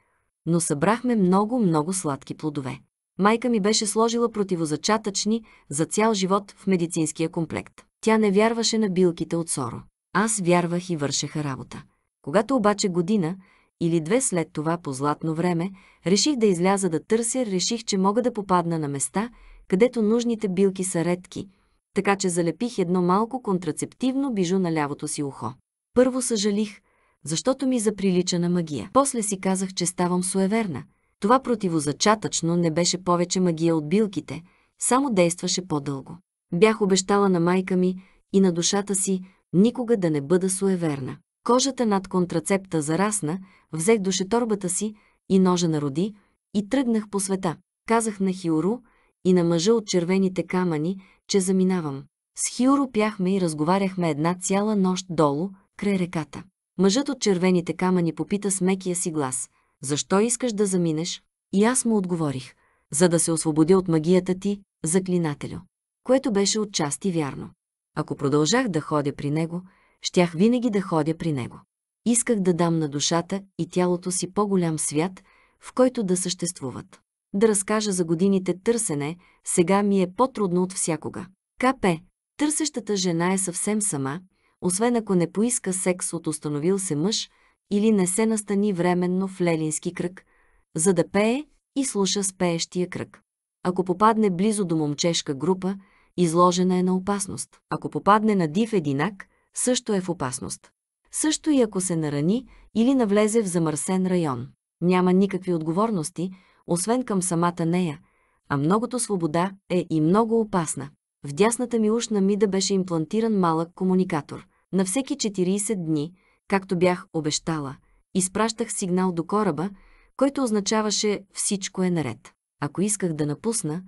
но събрахме много-много сладки плодове. Майка ми беше сложила противозачатъчни за цял живот в медицинския комплект. Тя не вярваше на билките от Соро. Аз вярвах и вършеха работа. Когато обаче година, или две след това по златно време, реших да изляза да търся, реших, че мога да попадна на места, където нужните билки са редки, така че залепих едно малко контрацептивно бижу на лявото си ухо. Първо съжалих, защото ми заприлича на магия. После си казах, че ставам суеверна. Това противозачатъчно не беше повече магия от билките, само действаше по-дълго. Бях обещала на майка ми и на душата си никога да не бъда суеверна. Кожата над контрацепта зарасна, взех душеторбата си и ножа на роди и тръгнах по света. Казах на Хиору и на мъжа от червените камъни, че заминавам. С Хиоро пяхме и разговаряхме една цяла нощ долу, край реката. Мъжът от червените камъни попита с мекия си глас. «Защо искаш да заминеш?» И аз му отговорих. «За да се освободя от магията ти, заклинателю». Което беше отчасти вярно. Ако продължах да ходя при него, щях винаги да ходя при него. Исках да дам на душата и тялото си по-голям свят, в който да съществуват. Да разкажа за годините търсене, сега ми е по-трудно от всякога. КП. Търсещата жена е съвсем сама, освен ако не поиска секс от установил се мъж или не се настани временно в лелински кръг, за да пее и слуша с пеещия кръг. Ако попадне близо до момчешка група, изложена е на опасност. Ако попадне на див единак – също е в опасност. Също и ако се нарани или навлезе в замърсен район. Няма никакви отговорности, освен към самата нея, а многото свобода е и много опасна. В дясната ми ушна мида беше имплантиран малък комуникатор. На всеки 40 дни, както бях обещала, изпращах сигнал до кораба, който означаваше «всичко е наред». Ако исках да напусна,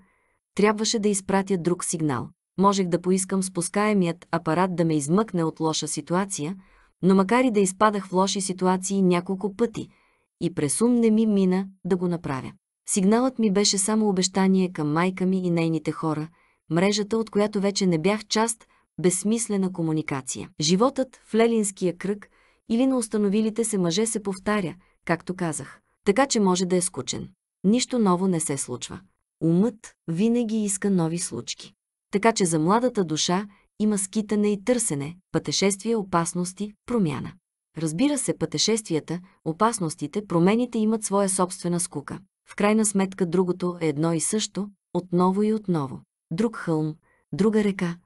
трябваше да изпратя друг сигнал. Можех да поискам спускаемият апарат да ме измъкне от лоша ситуация, но макар и да изпадах в лоши ситуации няколко пъти, и през ум не ми мина да го направя. Сигналът ми беше само обещание към майка ми и нейните хора, мрежата, от която вече не бях част, безсмислена комуникация. Животът в лелинския кръг или на установилите се мъже се повтаря, както казах, така че може да е скучен. Нищо ново не се случва. Умът винаги иска нови случки. Така че за младата душа има скитане и търсене, пътешествия, опасности, промяна. Разбира се, пътешествията, опасностите, промените имат своя собствена скука. В крайна сметка другото е едно и също, отново и отново. Друг хълм, друга река,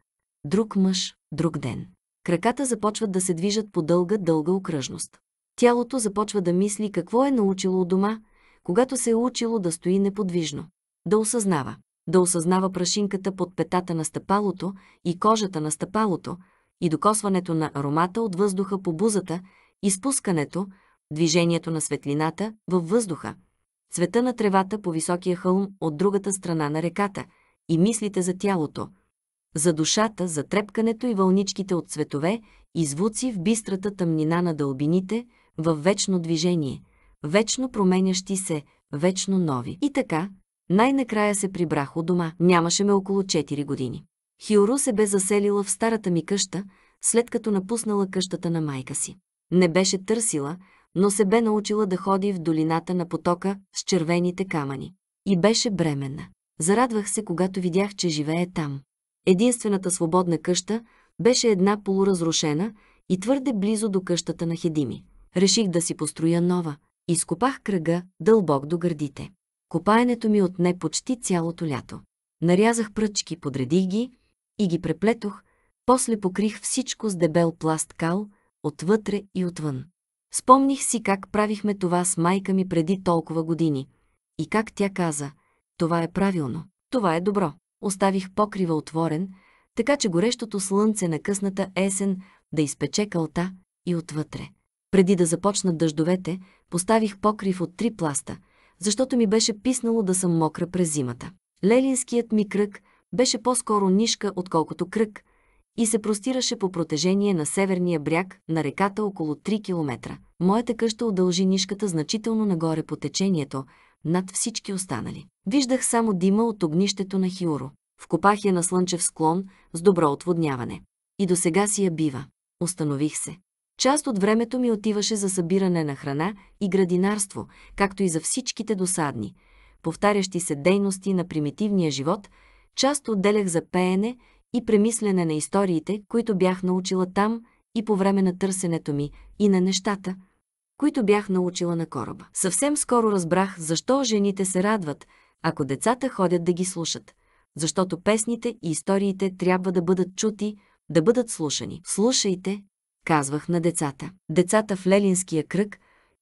друг мъж, друг ден. Краката започват да се движат по дълга, дълга окръжност. Тялото започва да мисли какво е научило у дома, когато се е учило да стои неподвижно, да осъзнава да осъзнава прашинката под петата на стъпалото и кожата на стъпалото и докосването на аромата от въздуха по бузата, изпускането, движението на светлината във въздуха, цвета на тревата по високия хълм от другата страна на реката и мислите за тялото, за душата, за трепкането и вълничките от цветове и звуци в бистрата тъмнина на дълбините, в вечно движение, вечно променящи се, вечно нови. И така, най-накрая се прибрах от дома, нямаше ме около 4 години. Хиору се бе заселила в старата ми къща, след като напуснала къщата на майка си. Не беше търсила, но се бе научила да ходи в долината на потока с червените камъни. И беше бременна. Зарадвах се, когато видях, че живее там. Единствената свободна къща беше една полуразрушена и твърде близо до къщата на Хедими. Реших да си построя нова. Изкопах кръга дълбок до гърдите. Копаенето ми отне почти цялото лято. Нарязах пръчки, подредих ги и ги преплетох, после покрих всичко с дебел пласт кал, отвътре и отвън. Спомних си как правихме това с майка ми преди толкова години и как тя каза «Това е правилно, това е добро». Оставих покрива отворен, така че горещото слънце на късната есен да изпече калта и отвътре. Преди да започнат дъждовете, поставих покрив от три пласта – защото ми беше писнало да съм мокра през зимата. Лелинският ми кръг беше по-скоро нишка, отколкото кръг, и се простираше по протежение на северния бряг на реката около 3 км. Моята къща удължи нишката значително нагоре по течението, над всички останали. Виждах само дима от огнището на Хиуро. Вкопах я на слънчев склон с добро отводняване. И до сега си я бива. Установих се. Част от времето ми отиваше за събиране на храна и градинарство, както и за всичките досадни, повтарящи се дейности на примитивния живот, част отделях за пеене и премислене на историите, които бях научила там и по време на търсенето ми и на нещата, които бях научила на кораба. Съвсем скоро разбрах защо жените се радват, ако децата ходят да ги слушат. Защото песните и историите трябва да бъдат чути, да бъдат слушани. Слушайте, казвах на децата. Децата в Лелинския кръг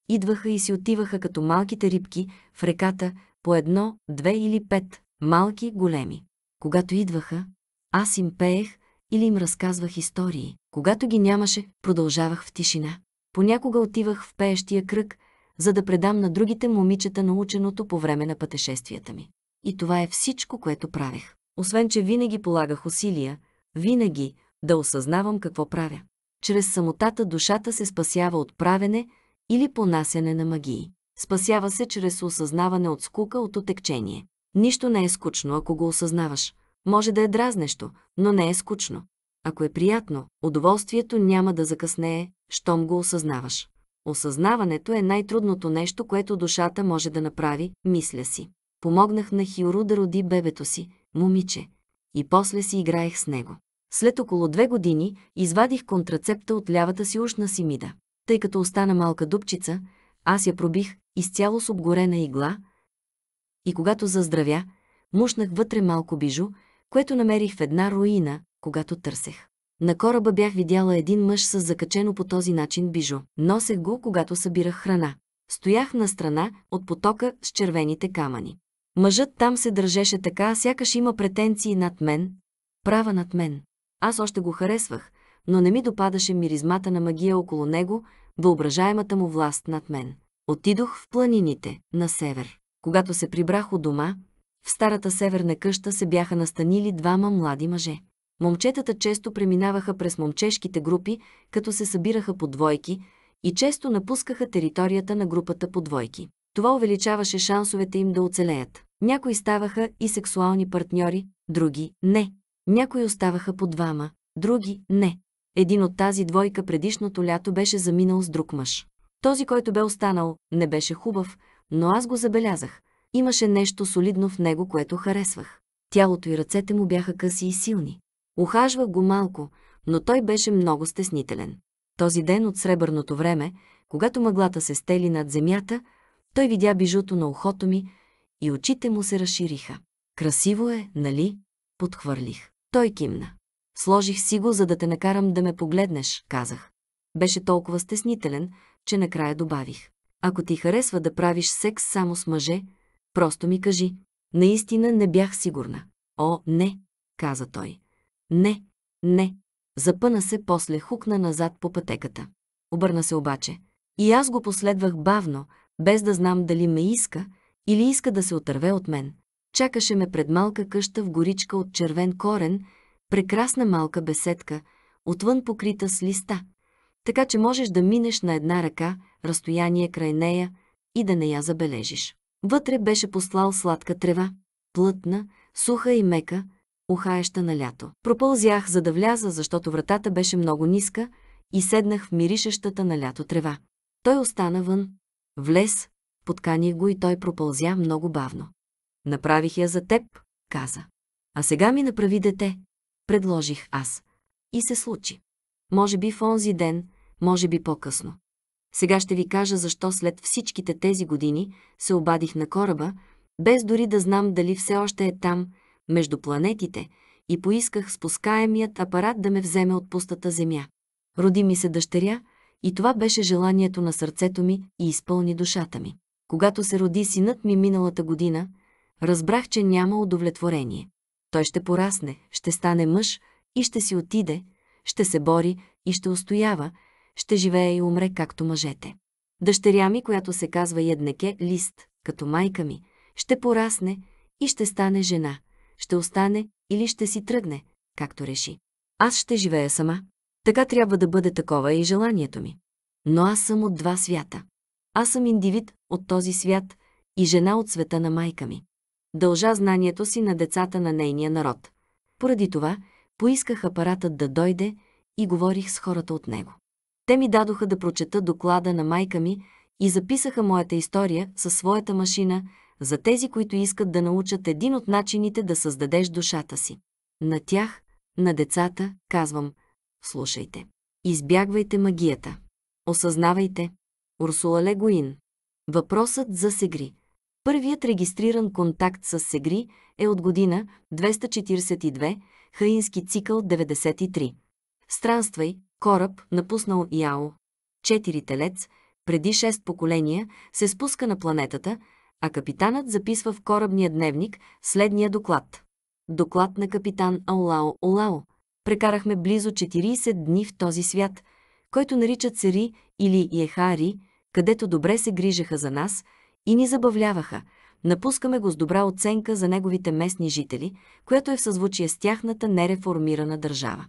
идваха и си отиваха като малките рибки в реката по едно, две или пет, малки, големи. Когато идваха, аз им пеех или им разказвах истории. Когато ги нямаше, продължавах в тишина. Понякога отивах в пеещия кръг, за да предам на другите момичета наученото по време на пътешествията ми. И това е всичко, което правех. Освен, че винаги полагах усилия, винаги да осъзнавам какво правя. Чрез самотата душата се спасява от правене или понасяне на магии. Спасява се чрез осъзнаване от скука, от отекчение. Нищо не е скучно, ако го осъзнаваш. Може да е дразнещо, но не е скучно. Ако е приятно, удоволствието няма да закъснее, щом го осъзнаваш. Осъзнаването е най-трудното нещо, което душата може да направи, мисля си. Помогнах на Хиору да роди бебето си, момиче, и после си играех с него. След около две години извадих контрацепта от лявата си ушна симида. Тъй като остана малка дупчица, аз я пробих изцяло с обгорена игла и когато заздравя, мушнах вътре малко бижу, което намерих в една руина, когато търсех. На кораба бях видяла един мъж с закачено по този начин бижу. Носех го, когато събирах храна. Стоях на страна от потока с червените камъни. Мъжът там се държеше така, сякаш има претенции над мен, права над мен. Аз още го харесвах, но не ми допадаше миризмата на магия около него, въображаемата му власт над мен. Отидох в планините, на север. Когато се прибрах от дома, в старата северна къща се бяха настанили двама млади мъже. Момчетата често преминаваха през момчешките групи, като се събираха по двойки и често напускаха територията на групата по двойки. Това увеличаваше шансовете им да оцелеят. Някои ставаха и сексуални партньори, други – не. Някои оставаха по двама, други – не. Един от тази двойка предишното лято беше заминал с друг мъж. Този, който бе останал, не беше хубав, но аз го забелязах. Имаше нещо солидно в него, което харесвах. Тялото и ръцете му бяха къси и силни. Ухажвах го малко, но той беше много стеснителен. Този ден от сребърното време, когато мъглата се стели над земята, той видя бижуто на ухото ми и очите му се разшириха. Красиво е, нали? Подхвърлих. Той кимна. Сложих си го, за да те накарам да ме погледнеш, казах. Беше толкова стеснителен, че накрая добавих. Ако ти харесва да правиш секс само с мъже, просто ми кажи. Наистина не бях сигурна. О, не, каза той. Не, не. Запъна се, после хукна назад по пътеката. Обърна се обаче. И аз го последвах бавно, без да знам дали ме иска или иска да се отърве от мен. Чакаше ме пред малка къща в горичка от червен корен, прекрасна малка беседка, отвън покрита с листа, така че можеш да минеш на една ръка, разстояние край нея и да не я забележиш. Вътре беше послал сладка трева, плътна, суха и мека, ухаеща на лято. Пропълзях, за да вляза, защото вратата беше много ниска и седнах в миришещата на лято трева. Той остана вън. Влез, подканих го и той пропълзя много бавно. Направих я за теб, каза. А сега ми направи дете, предложих аз. И се случи. Може би в онзи ден, може би по-късно. Сега ще ви кажа защо след всичките тези години се обадих на кораба, без дори да знам дали все още е там, между планетите, и поисках спускаемият апарат да ме вземе от пустата земя. Роди ми се дъщеря, и това беше желанието на сърцето ми и изпълни душата ми. Когато се роди синът ми миналата година, разбрах, че няма удовлетворение. Той ще порасне, ще стане мъж и ще си отиде, ще се бори и ще устоява, ще живее и умре както мъжете. Дъщеря ми, която се казва Еднеке Лист, като майка ми, ще порасне и ще стане жена, ще остане или ще си тръгне, както реши. Аз ще живея сама. Така трябва да бъде такова и желанието ми. Но аз съм от два свята. Аз съм индивид от този свят и жена от света на майка ми дължа знанието си на децата на нейния народ. Поради това, поисках апаратът да дойде и говорих с хората от него. Те ми дадоха да прочета доклада на майка ми и записаха моята история със своята машина за тези, които искат да научат един от начините да създадеш душата си. На тях, на децата, казвам, слушайте. Избягвайте магията. Осъзнавайте. Урсула Легоин. Въпросът за Сегри. Първият регистриран контакт с Сегри е от година 242, Хаински цикъл 93. Странствай, кораб, напуснал Яо. Четири телец, преди шест поколения, се спуска на планетата, а капитанът записва в корабния дневник следния доклад. Доклад на капитан Аулао Олао. Прекарахме близо 40 дни в този свят, който наричат Сери или Ехари, където добре се грижаха за нас – и ни забавляваха. Напускаме го с добра оценка за неговите местни жители, която е в съзвучие с тяхната нереформирана държава.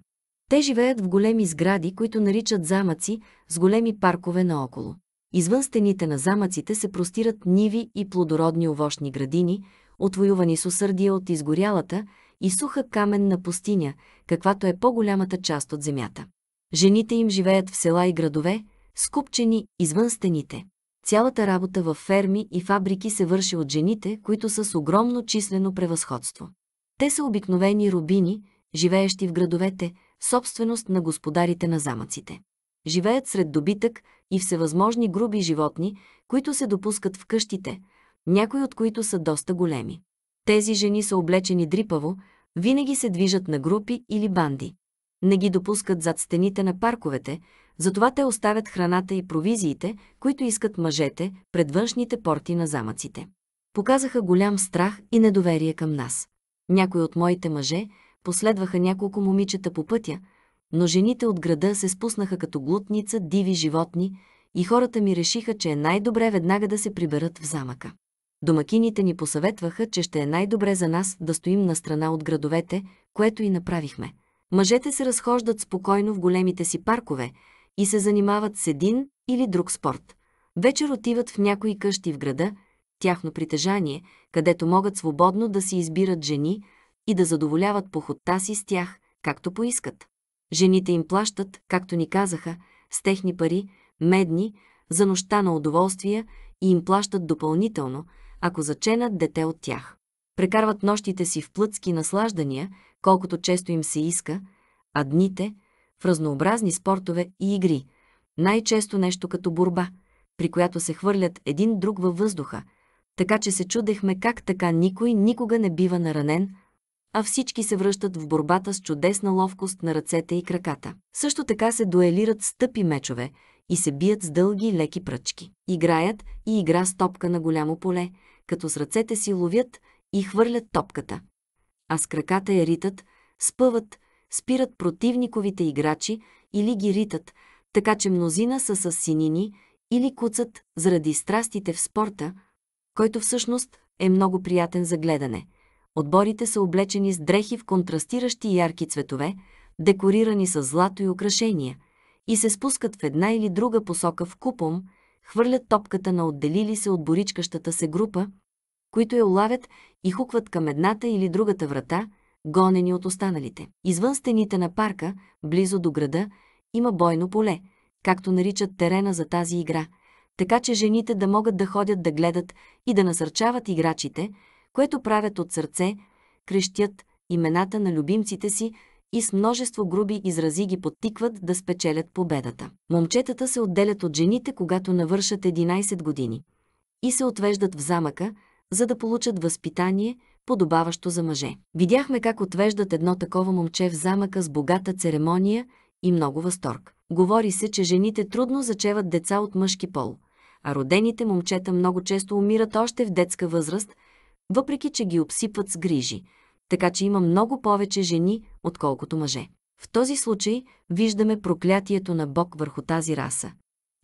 Те живеят в големи сгради, които наричат замъци, с големи паркове наоколо. Извън стените на замъците се простират ниви и плодородни овощни градини, отвоювани с усърдие от изгорялата и суха каменна пустиня, каквато е по-голямата част от земята. Жените им живеят в села и градове, скупчени извън стените. Цялата работа в ферми и фабрики се върши от жените, които са с огромно числено превъзходство. Те са обикновени рубини, живеещи в градовете, собственост на господарите на замъците. Живеят сред добитък и всевъзможни груби животни, които се допускат в къщите, някои от които са доста големи. Тези жени са облечени дрипаво, винаги се движат на групи или банди не ги допускат зад стените на парковете, затова те оставят храната и провизиите, които искат мъжете, пред външните порти на замъците. Показаха голям страх и недоверие към нас. Някои от моите мъже последваха няколко момичета по пътя, но жените от града се спуснаха като глутница диви животни и хората ми решиха, че е най-добре веднага да се приберат в замъка. Домакините ни посъветваха, че ще е най-добре за нас да стоим на страна от градовете, което и направихме. Мъжете се разхождат спокойно в големите си паркове и се занимават с един или друг спорт. Вечер отиват в някои къщи в града, тяхно притежание, където могат свободно да си избират жени и да задоволяват походта си с тях, както поискат. Жените им плащат, както ни казаха, с техни пари, медни, за нощта на удоволствия и им плащат допълнително, ако заченат дете от тях. Прекарват нощите си в плътски наслаждания – колкото често им се иска, а дните – в разнообразни спортове и игри, най-често нещо като борба, при която се хвърлят един друг във въздуха, така че се чудехме как така никой никога не бива наранен, а всички се връщат в борбата с чудесна ловкост на ръцете и краката. Също така се дуелират с тъпи мечове и се бият с дълги леки пръчки. Играят и игра с топка на голямо поле, като с ръцете си ловят и хвърлят топката а с краката я ритат, спъват, спират противниковите играчи или ги ритат, така че мнозина са с синини или куцат заради страстите в спорта, който всъщност е много приятен за гледане. Отборите са облечени с дрехи в контрастиращи ярки цветове, декорирани с злато и украшения, и се спускат в една или друга посока в купом, хвърлят топката на отделили се от боричкащата се група, които я улавят и хукват към едната или другата врата, гонени от останалите. Извън стените на парка, близо до града, има бойно поле, както наричат терена за тази игра, така че жените да могат да ходят да гледат и да насърчават играчите, което правят от сърце, крещят имената на любимците си и с множество груби изрази ги подтикват да спечелят победата. Момчетата се отделят от жените, когато навършат 11 години и се отвеждат в замъка, за да получат възпитание, подобаващо за мъже. Видяхме как отвеждат едно такова момче в замъка с богата церемония и много възторг. Говори се, че жените трудно зачеват деца от мъжки пол, а родените момчета много често умират още в детска възраст, въпреки че ги обсипват с грижи, така че има много повече жени, отколкото мъже. В този случай виждаме проклятието на Бог върху тази раса,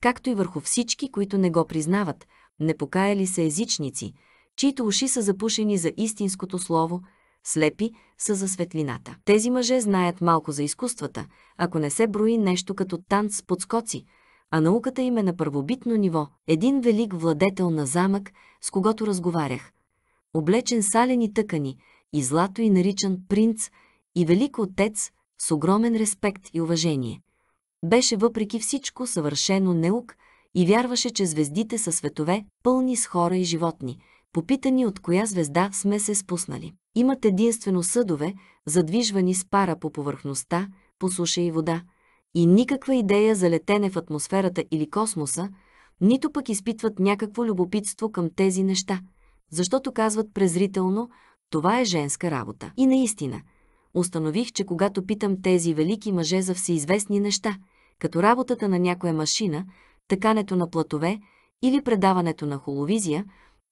както и върху всички, които не го признават, непокаяли са езичници – чието уши са запушени за истинското слово, слепи са за светлината. Тези мъже знаят малко за изкуствата, ако не се брои нещо като танц с подскоци, а науката им е на първобитно ниво. Един велик владетел на замък, с когото разговарях, облечен салени тъкани и злато и наричан принц и велик отец с огромен респект и уважение. Беше въпреки всичко съвършено неук и вярваше, че звездите са светове, пълни с хора и животни – Попитани от коя звезда сме се спуснали. Имат единствено съдове, задвижвани с пара по повърхността, по суша и вода, и никаква идея за летене в атмосферата или космоса, нито пък изпитват някакво любопитство към тези неща, защото казват презрително, това е женска работа. И наистина, установих, че когато питам тези велики мъже за всеизвестни неща, като работата на някоя машина, тъкането на платове или предаването на холовизия,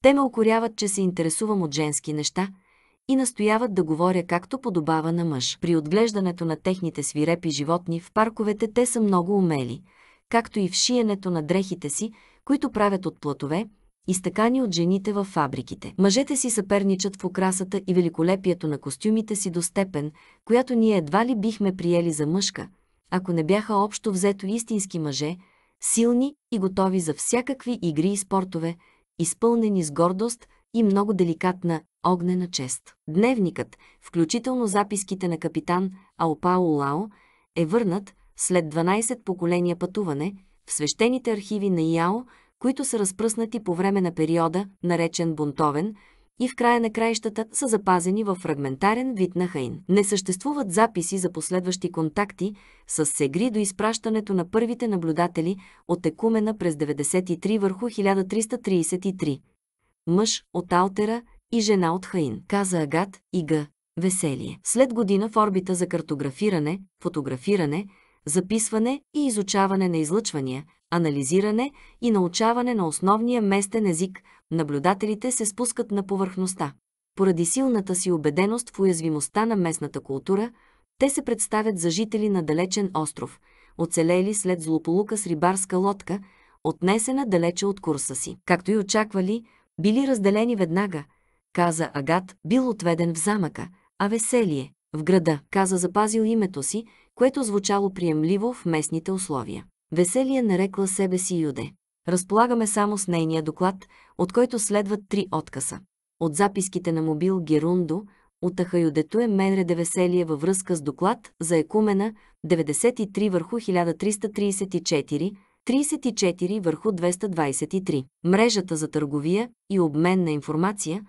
те ме окоряват, че се интересувам от женски неща и настояват да говоря както подобава на мъж. При отглеждането на техните свирепи животни в парковете те са много умели, както и в шиенето на дрехите си, които правят от платове, изтъкани от жените във фабриките. Мъжете си съперничат в украсата и великолепието на костюмите си до степен, която ние едва ли бихме приели за мъжка, ако не бяха общо взето истински мъже, силни и готови за всякакви игри и спортове, изпълнени с гордост и много деликатна огнена чест. Дневникът, включително записките на капитан Аопао Лао, е върнат след 12 поколения пътуване в свещените архиви на Яо, които са разпръснати по време на периода, наречен бунтовен, и в края на краищата са запазени във фрагментарен вид на Хаин. Не съществуват записи за последващи контакти с Сегри до изпращането на първите наблюдатели от Екумена през 93 върху 1333. Мъж от Алтера и жена от Хаин, каза Агат и Г. Веселие. След година в орбита за картографиране, фотографиране, записване и изучаване на излъчвания, анализиране и научаване на основния местен език наблюдателите се спускат на повърхността. Поради силната си убеденост в уязвимостта на местната култура, те се представят за жители на далечен остров, оцелели след злополука с рибарска лодка, отнесена далече от курса си. Както и очаквали, били разделени веднага, каза Агат, бил отведен в замъка, а веселие – в града, каза запазил името си, което звучало приемливо в местните условия. Веселие нарекла себе си Юде. Разполагаме само с нейния доклад, от който следват три отказа. От записките на мобил Герундо, от Ахаюдето е Менре веселие във връзка с доклад за Екумена 93 върху 1334, 34 върху 223. Мрежата за търговия и обмен на информация,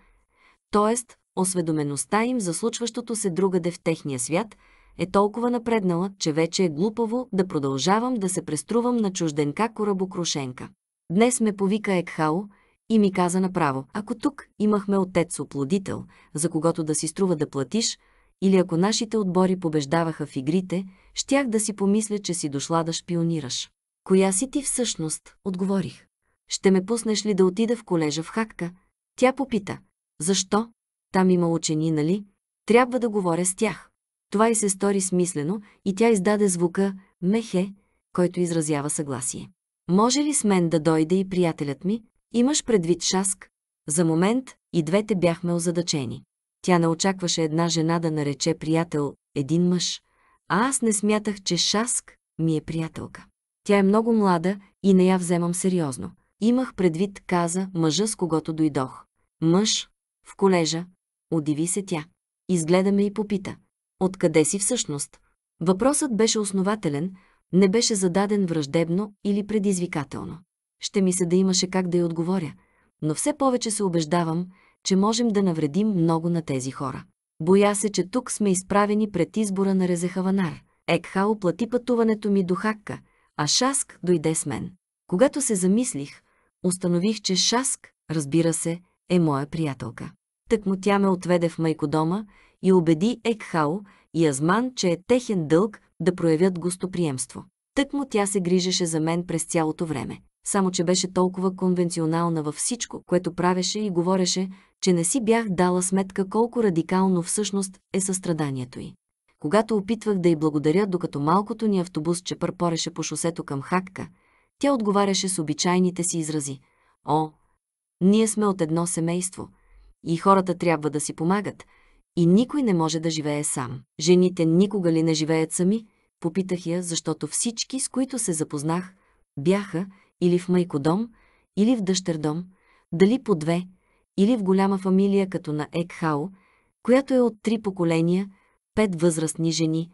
т.е. осведомеността им за случващото се другаде в техния свят, е толкова напреднала, че вече е глупаво да продължавам да се преструвам на чужденка корабокрушенка. Днес ме повика Екхао и ми каза направо, ако тук имахме отец-оплодител, за когото да си струва да платиш, или ако нашите отбори побеждаваха в игрите, щях да си помисля, че си дошла да шпионираш. Коя си ти всъщност? Отговорих. Ще ме пуснеш ли да отида в колежа в Хакка? Тя попита. Защо? Там има учени, нали? Трябва да говоря с тях. Това и се стори смислено и тя издаде звука «мехе», който изразява съгласие. Може ли с мен да дойде и приятелят ми? Имаш предвид Шаск? За момент и двете бяхме озадачени. Тя не очакваше една жена да нарече приятел един мъж, а аз не смятах, че Шаск ми е приятелка. Тя е много млада и не я вземам сериозно. Имах предвид, каза, мъжа с когото дойдох. Мъж? В колежа? Удиви се тя. Изгледа ме и попита. Откъде си всъщност? Въпросът беше основателен, не беше зададен враждебно или предизвикателно. Ще ми се да имаше как да й отговоря, но все повече се убеждавам, че можем да навредим много на тези хора. Боя се, че тук сме изправени пред избора на Резехаванар. Екхао плати пътуването ми до Хакка, а Шаск дойде с мен. Когато се замислих, установих, че Шаск, разбира се, е моя приятелка. Тък му тя ме отведе в майкодома и убеди Екхао и Азман, че е техен дълг да проявят гостоприемство. Тък му тя се грижеше за мен през цялото време. Само, че беше толкова конвенционална във всичко, което правеше и говореше, че не си бях дала сметка колко радикално всъщност е състраданието й. Когато опитвах да й благодаря, докато малкото ни автобус че пърпореше по шосето към Хакка, тя отговаряше с обичайните си изрази. О, ние сме от едно семейство и хората трябва да си помагат и никой не може да живее сам. Жените никога ли не живеят сами – попитах я, защото всички, с които се запознах, бяха или в майкодом, или в дъщердом, дали по две, или в голяма фамилия като на Екхао, която е от три поколения, пет възрастни жени,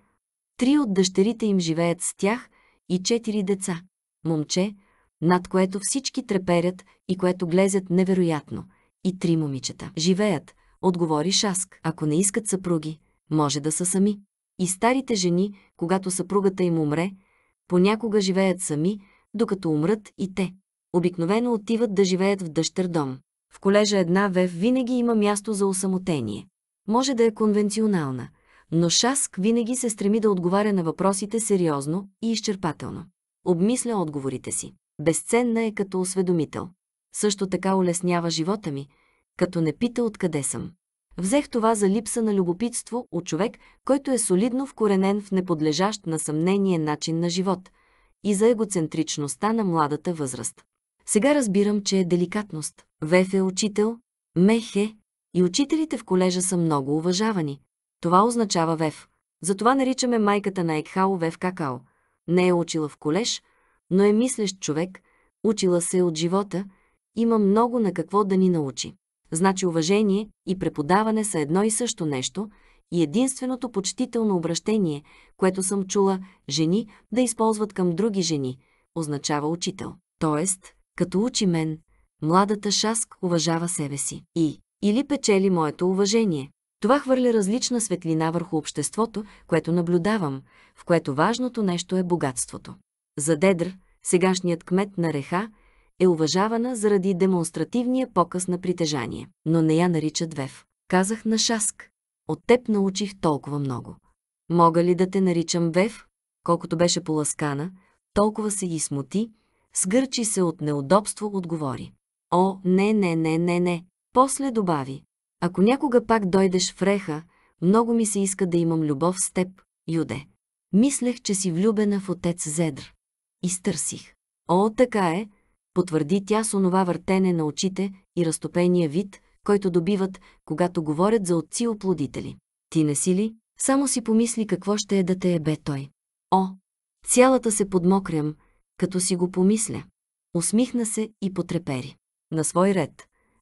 три от дъщерите им живеят с тях и четири деца, момче, над което всички треперят и което глезят невероятно, и три момичета. Живеят, отговори Шаск, ако не искат съпруги, може да са сами. И старите жени, когато съпругата им умре, понякога живеят сами, докато умрат и те. Обикновено отиват да живеят в дъщер дом. В колежа една вев винаги има място за осамотение. Може да е конвенционална, но Шаск винаги се стреми да отговаря на въпросите сериозно и изчерпателно. Обмисля отговорите си. Безценна е като осведомител. Също така улеснява живота ми, като не пита откъде съм. Взех това за липса на любопитство от човек, който е солидно вкоренен в неподлежащ на съмнение начин на живот и за егоцентричността на младата възраст. Сега разбирам, че е деликатност. Веф е учител, Мех е и учителите в колежа са много уважавани. Това означава Вев. Затова наричаме майката на Екхао Вев Какао. Не е учила в колеж, но е мислещ човек, учила се от живота, има много на какво да ни научи. Значи уважение и преподаване са едно и също нещо и единственото почтително обращение, което съм чула жени да използват към други жени, означава учител. Тоест, като учи мен, младата шаск уважава себе си и или печели моето уважение. Това хвърля различна светлина върху обществото, което наблюдавам, в което важното нещо е богатството. За Дедр, сегашният кмет на Реха, е уважавана заради демонстративния показ на притежание, но не я наричат Вев. Казах на Шаск. От теб научих толкова много. Мога ли да те наричам Вев? Колкото беше поласкана, толкова се ги смути, сгърчи се от неудобство, отговори. О, не, не, не, не, не. После добави. Ако някога пак дойдеш в Реха, много ми се иска да имам любов с теб, Юде. Мислех, че си влюбена в отец Зедр. Изтърсих. О, така е, потвърди тя с онова въртене на очите и разтопения вид, който добиват, когато говорят за отци оплодители. Ти не си ли? Само си помисли какво ще е да те е бе той. О, цялата се подмокрям, като си го помисля. Усмихна се и потрепери. На свой ред.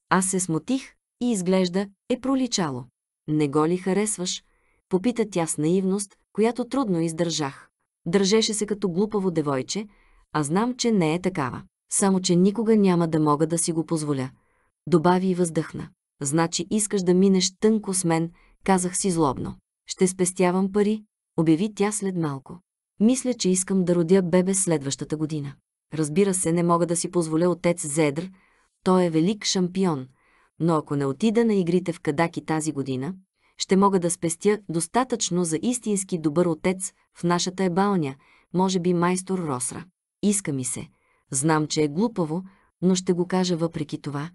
Аз се смутих и изглежда е проличало. Не го ли харесваш? Попита тя с наивност, която трудно издържах. Държеше се като глупаво девойче, а знам, че не е такава само че никога няма да мога да си го позволя. Добави и въздъхна. Значи искаш да минеш тънко с мен, казах си злобно. Ще спестявам пари, обяви тя след малко. Мисля, че искам да родя бебе следващата година. Разбира се, не мога да си позволя отец Зедр, той е велик шампион, но ако не отида на игрите в Кадаки тази година, ще мога да спестя достатъчно за истински добър отец в нашата ебалня, може би майстор Росра. Иска ми се – Знам, че е глупаво, но ще го кажа въпреки това.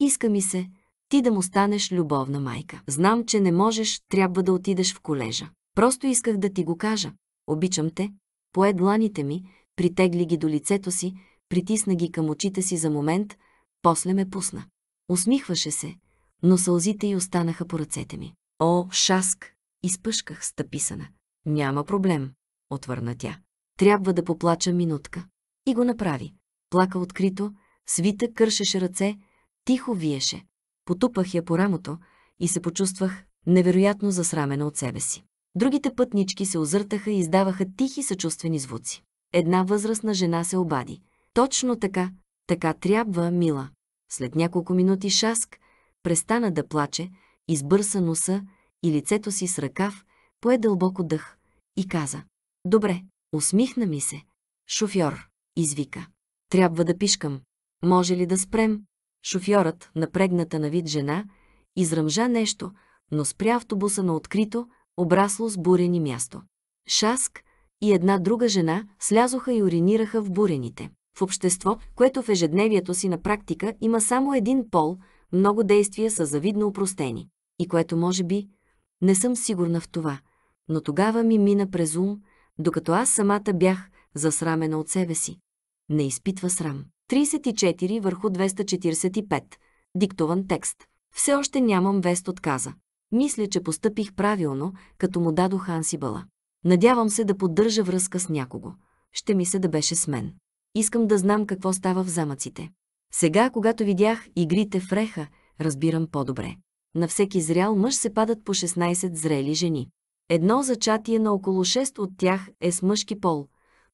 Иска ми се ти да му станеш любовна майка. Знам, че не можеш, трябва да отидеш в колежа. Просто исках да ти го кажа. Обичам те. Пое дланите ми, притегли ги до лицето си, притисна ги към очите си за момент, после ме пусна. Усмихваше се, но сълзите й останаха по ръцете ми. О, шаск! Изпъшках стъписана. Няма проблем, отвърна тя. Трябва да поплача минутка. И го направи. Плака открито, свита кършеше ръце, тихо виеше. Потупах я по рамото и се почувствах невероятно засрамена от себе си. Другите пътнички се озъртаха и издаваха тихи съчувствени звуци. Една възрастна жена се обади. Точно така, така трябва, мила. След няколко минути Шаск престана да плаче, избърса носа и лицето си с ръкав, пое дълбоко дъх и каза. Добре, усмихна ми се. Шофьор, извика. Трябва да пишкам. Може ли да спрем? Шофьорът, напрегната на вид жена, изръмжа нещо, но спря автобуса на открито, обрасло с бурени място. Шаск и една друга жена слязоха и уринираха в бурените. В общество, което в ежедневието си на практика има само един пол, много действия са завидно упростени. И което може би, не съм сигурна в това, но тогава ми мина през ум, докато аз самата бях засрамена от себе си. Не изпитва срам. 34 върху 245. Диктован текст. Все още нямам вест отказа. Мисля, че постъпих правилно, като му дадох Ансибала. Надявам се да поддържа връзка с някого. Ще ми се да беше с мен. Искам да знам какво става в замъците. Сега, когато видях игрите в Реха, разбирам по-добре. На всеки зрял мъж се падат по 16 зрели жени. Едно зачатие на около 6 от тях е с мъжки пол,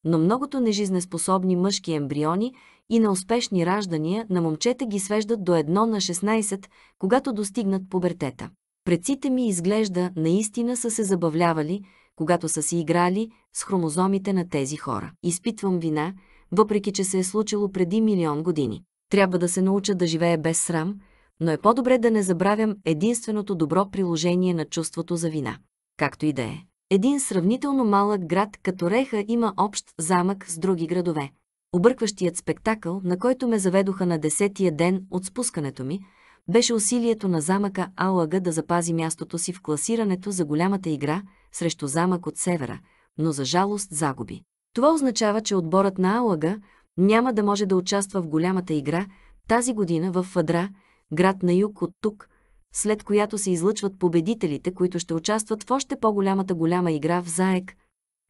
но многото нежизнеспособни мъжки ембриони и неуспешни раждания на момчета ги свеждат до 1 на 16, когато достигнат пубертета. Предците ми изглежда наистина са се забавлявали, когато са си играли с хромозомите на тези хора. Изпитвам вина, въпреки че се е случило преди милион години. Трябва да се науча да живее без срам, но е по-добре да не забравям единственото добро приложение на чувството за вина. Както и да е. Един сравнително малък град като Реха има общ замък с други градове. Объркващият спектакъл, на който ме заведоха на десетия ден от спускането ми, беше усилието на замъка Алага да запази мястото си в класирането за голямата игра срещу замък от севера, но за жалост загуби. Това означава, че отборът на Алага няма да може да участва в голямата игра тази година в Фадра, град на юг от тук, след която се излъчват победителите, които ще участват в още по-голямата голяма игра в Заек,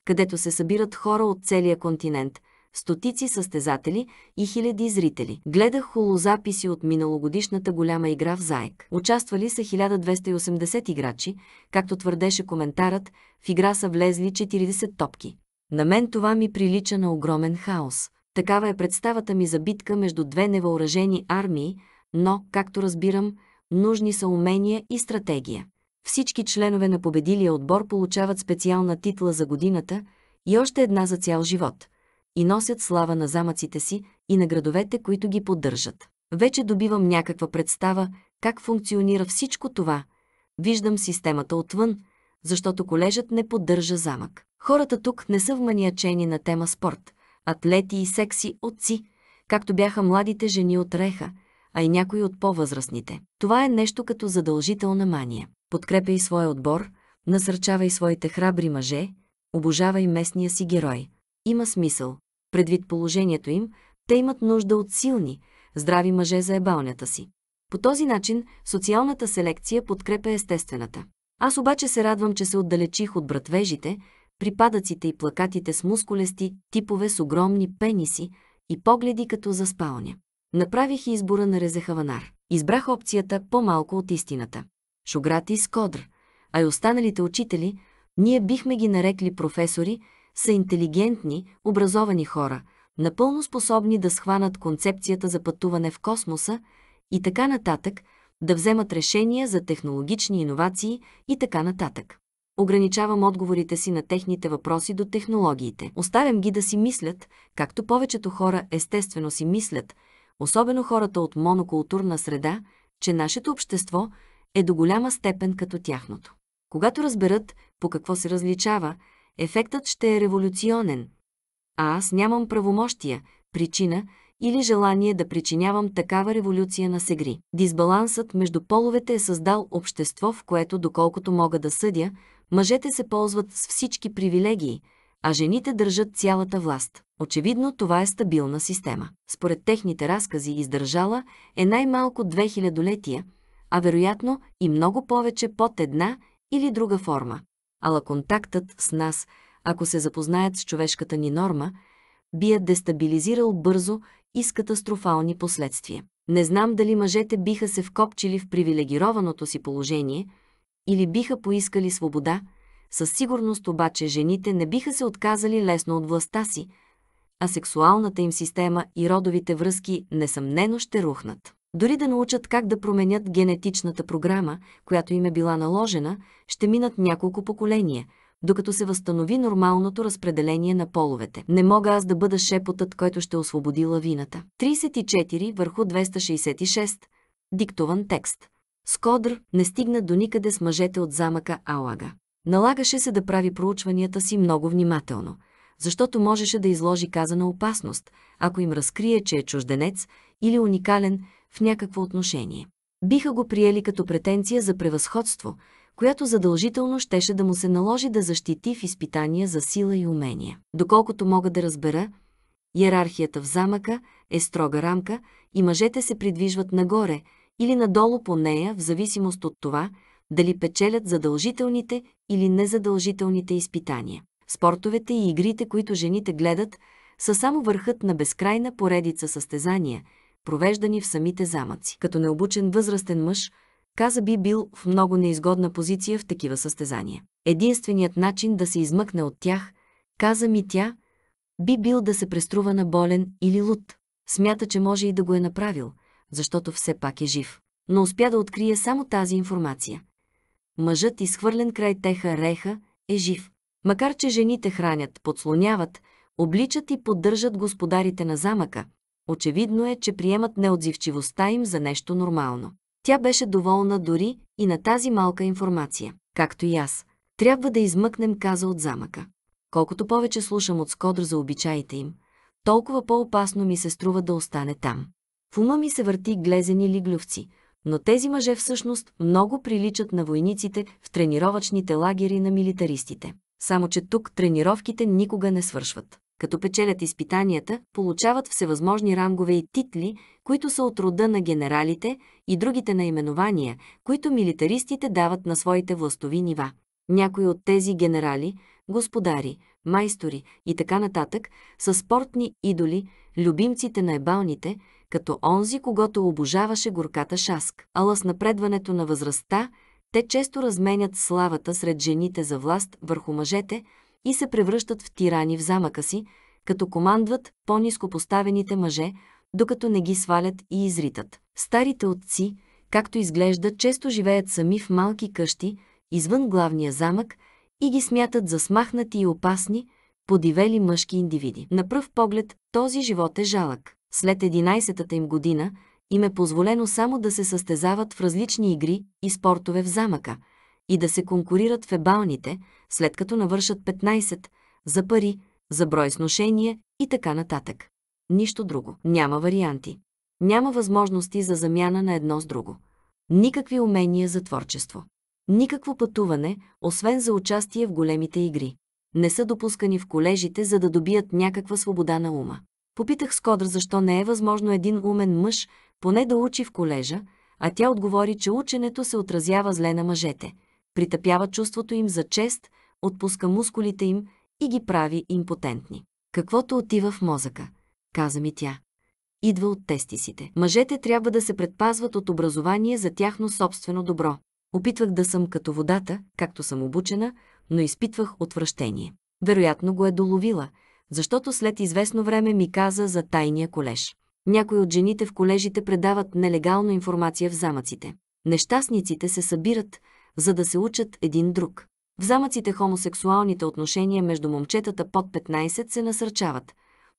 където се събират хора от целия континент, стотици състезатели и хиляди зрители. Гледах холозаписи от миналогодишната голяма игра в Заек. Участвали са 1280 играчи, както твърдеше коментарът, в игра са влезли 40 топки. На мен това ми прилича на огромен хаос. Такава е представата ми за битка между две невъоръжени армии, но, както разбирам, нужни са умения и стратегия. Всички членове на победилия отбор получават специална титла за годината и още една за цял живот и носят слава на замъците си и на градовете, които ги поддържат. Вече добивам някаква представа как функционира всичко това. Виждам системата отвън, защото колежът не поддържа замък. Хората тук не са вманиачени на тема спорт, атлети и секси отци, както бяха младите жени от Реха – а и някои от по-възрастните. Това е нещо като задължителна мания. Подкрепяй своя отбор, насърчавай своите храбри мъже, обожавай местния си герой. Има смисъл. Предвид положението им, те имат нужда от силни, здрави мъже за ебалнята си. По този начин социалната селекция подкрепя естествената. Аз обаче се радвам, че се отдалечих от братвежите, припадъците и плакатите с мускулести, типове с огромни пениси и погледи като за спалня. Направих избора на Резехаванар. Избрах опцията по-малко от истината. Шограт и Скодр, а и останалите учители, ние бихме ги нарекли професори, са интелигентни, образовани хора, напълно способни да схванат концепцията за пътуване в космоса и така нататък, да вземат решения за технологични иновации и така нататък. Ограничавам отговорите си на техните въпроси до технологиите. Оставям ги да си мислят, както повечето хора естествено си мислят – особено хората от монокултурна среда, че нашето общество е до голяма степен като тяхното. Когато разберат по какво се различава, ефектът ще е революционен. А аз нямам правомощия, причина или желание да причинявам такава революция на сегри. Дисбалансът между половете е създал общество, в което, доколкото мога да съдя, мъжете се ползват с всички привилегии – а жените държат цялата власт. Очевидно това е стабилна система. Според техните разкази издържала е най-малко две хилядолетия, а вероятно и много повече под една или друга форма. Ала контактът с нас, ако се запознаят с човешката ни норма, би я дестабилизирал бързо и с катастрофални последствия. Не знам дали мъжете биха се вкопчили в привилегированото си положение или биха поискали свобода – със сигурност обаче жените не биха се отказали лесно от властта си, а сексуалната им система и родовите връзки несъмнено ще рухнат. Дори да научат как да променят генетичната програма, която им е била наложена, ще минат няколко поколения, докато се възстанови нормалното разпределение на половете. Не мога аз да бъда шепотът, който ще освободи лавината. 34 върху 266. Диктован текст. Скодр не стигна до никъде с мъжете от замъка Алага. Налагаше се да прави проучванията си много внимателно, защото можеше да изложи казана опасност, ако им разкрие, че е чужденец или уникален в някакво отношение. Биха го приели като претенция за превъзходство, която задължително щеше да му се наложи да защити в изпитания за сила и умения. Доколкото мога да разбера, иерархията в замъка е строга рамка и мъжете се придвижват нагоре или надолу по нея в зависимост от това, дали печелят задължителните или незадължителните изпитания. Спортовете и игрите, които жените гледат, са само върхът на безкрайна поредица състезания, провеждани в самите замъци. Като необучен възрастен мъж, Каза би бил в много неизгодна позиция в такива състезания. Единственият начин да се измъкне от тях, каза ми тя, би бил да се преструва на болен или луд. Смята, че може и да го е направил, защото все пак е жив. Но успя да открие само тази информация. Мъжът, изхвърлен край теха реха, е жив. Макар, че жените хранят, подслоняват, обличат и поддържат господарите на замъка, очевидно е, че приемат неотзивчивостта им за нещо нормално. Тя беше доволна дори и на тази малка информация, както и аз. Трябва да измъкнем каза от замъка. Колкото повече слушам от Скодр за обичаите им, толкова по-опасно ми се струва да остане там. В ума ми се върти глезени лиглювци, но тези мъже всъщност много приличат на войниците в тренировъчните лагери на милитаристите. Само, че тук тренировките никога не свършват. Като печелят изпитанията, получават всевъзможни рангове и титли, които са от рода на генералите и другите наименования, които милитаристите дават на своите властови нива. Някои от тези генерали, господари, майстори и така нататък са спортни идоли, любимците на ебалните – като онзи, когато обожаваше горката шаск. Ала с напредването на възрастта, те често разменят славата сред жените за власт върху мъжете и се превръщат в тирани в замъка си, като командват по-низко поставените мъже, докато не ги свалят и изритат. Старите отци, както изглежда, често живеят сами в малки къщи, извън главния замък и ги смятат за смахнати и опасни, подивели мъжки индивиди. На пръв поглед този живот е жалък. След 11-та им година им е позволено само да се състезават в различни игри и спортове в замъка и да се конкурират в ебалните, след като навършат 15, за пари, за брой сношения и така нататък. Нищо друго. Няма варианти. Няма възможности за замяна на едно с друго. Никакви умения за творчество. Никакво пътуване, освен за участие в големите игри. Не са допускани в колежите, за да добият някаква свобода на ума. Попитах Скодър защо не е възможно един умен мъж поне да учи в колежа, а тя отговори, че ученето се отразява зле на мъжете, притъпява чувството им за чест, отпуска мускулите им и ги прави импотентни. Каквото отива в мозъка, каза ми тя. Идва от тестисите. Мъжете трябва да се предпазват от образование за тяхно собствено добро. Опитвах да съм като водата, както съм обучена, но изпитвах отвращение. Вероятно го е доловила, защото след известно време ми каза за тайния колеж. Някои от жените в колежите предават нелегално информация в замъците. Нещастниците се събират, за да се учат един друг. В замъците хомосексуалните отношения между момчетата под 15 се насърчават,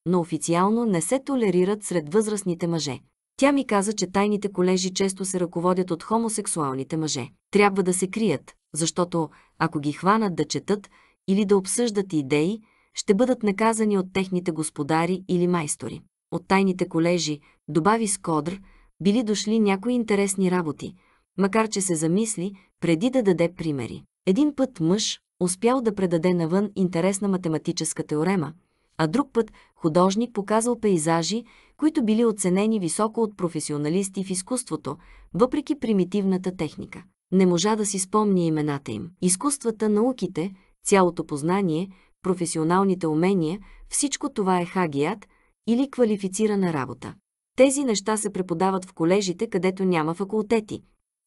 но официално не се толерират сред възрастните мъже. Тя ми каза, че тайните колежи често се ръководят от хомосексуалните мъже. Трябва да се крият, защото ако ги хванат да четат или да обсъждат идеи, ще бъдат наказани от техните господари или майстори. От тайните колежи, добави Скодр, били дошли някои интересни работи, макар че се замисли преди да даде примери. Един път мъж успял да предаде навън интересна математическа теорема, а друг път художник показал пейзажи, които били оценени високо от професионалисти в изкуството, въпреки примитивната техника. Не можа да си спомни имената им. Изкуствата, науките, цялото познание, професионалните умения, всичко това е хагият или квалифицирана работа. Тези неща се преподават в колежите, където няма факултети,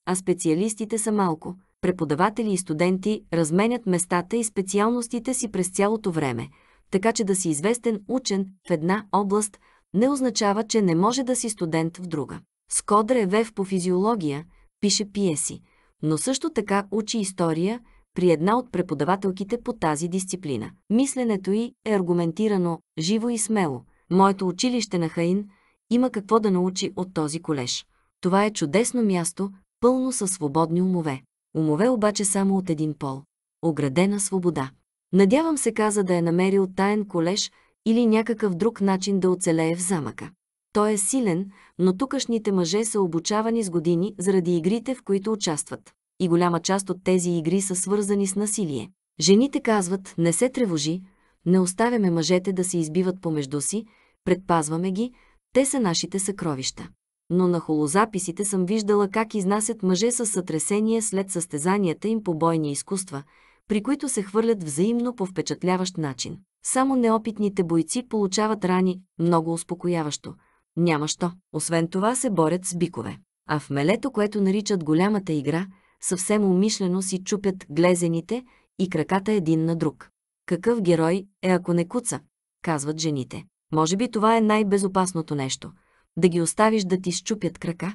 а специалистите са малко. Преподаватели и студенти разменят местата и специалностите си през цялото време, така че да си известен учен в една област не означава, че не може да си студент в друга. Скодре Вев по физиология пише пиеси, но също така учи история – при една от преподавателките по тази дисциплина. Мисленето й е аргументирано, живо и смело. Моето училище на Хаин има какво да научи от този колеж. Това е чудесно място, пълно със свободни умове. Умове обаче само от един пол. Оградена свобода. Надявам се каза да е намерил таен колеж или някакъв друг начин да оцелее в замъка. Той е силен, но тукашните мъже са обучавани с години заради игрите, в които участват и голяма част от тези игри са свързани с насилие. Жените казват «не се тревожи», не оставяме мъжете да се избиват помежду си, предпазваме ги, те са нашите съкровища. Но на холозаписите съм виждала как изнасят мъже с сътресение след състезанията им по бойни изкуства, при които се хвърлят взаимно по впечатляващ начин. Само неопитните бойци получават рани, много успокояващо. Няма що. Освен това се борят с бикове. А в мелето, което наричат голямата игра – съвсем умишлено си чупят глезените и краката един на друг. Какъв герой е, ако не куца? казват жените. Може би това е най-безопасното нещо – да ги оставиш да ти щупят крака,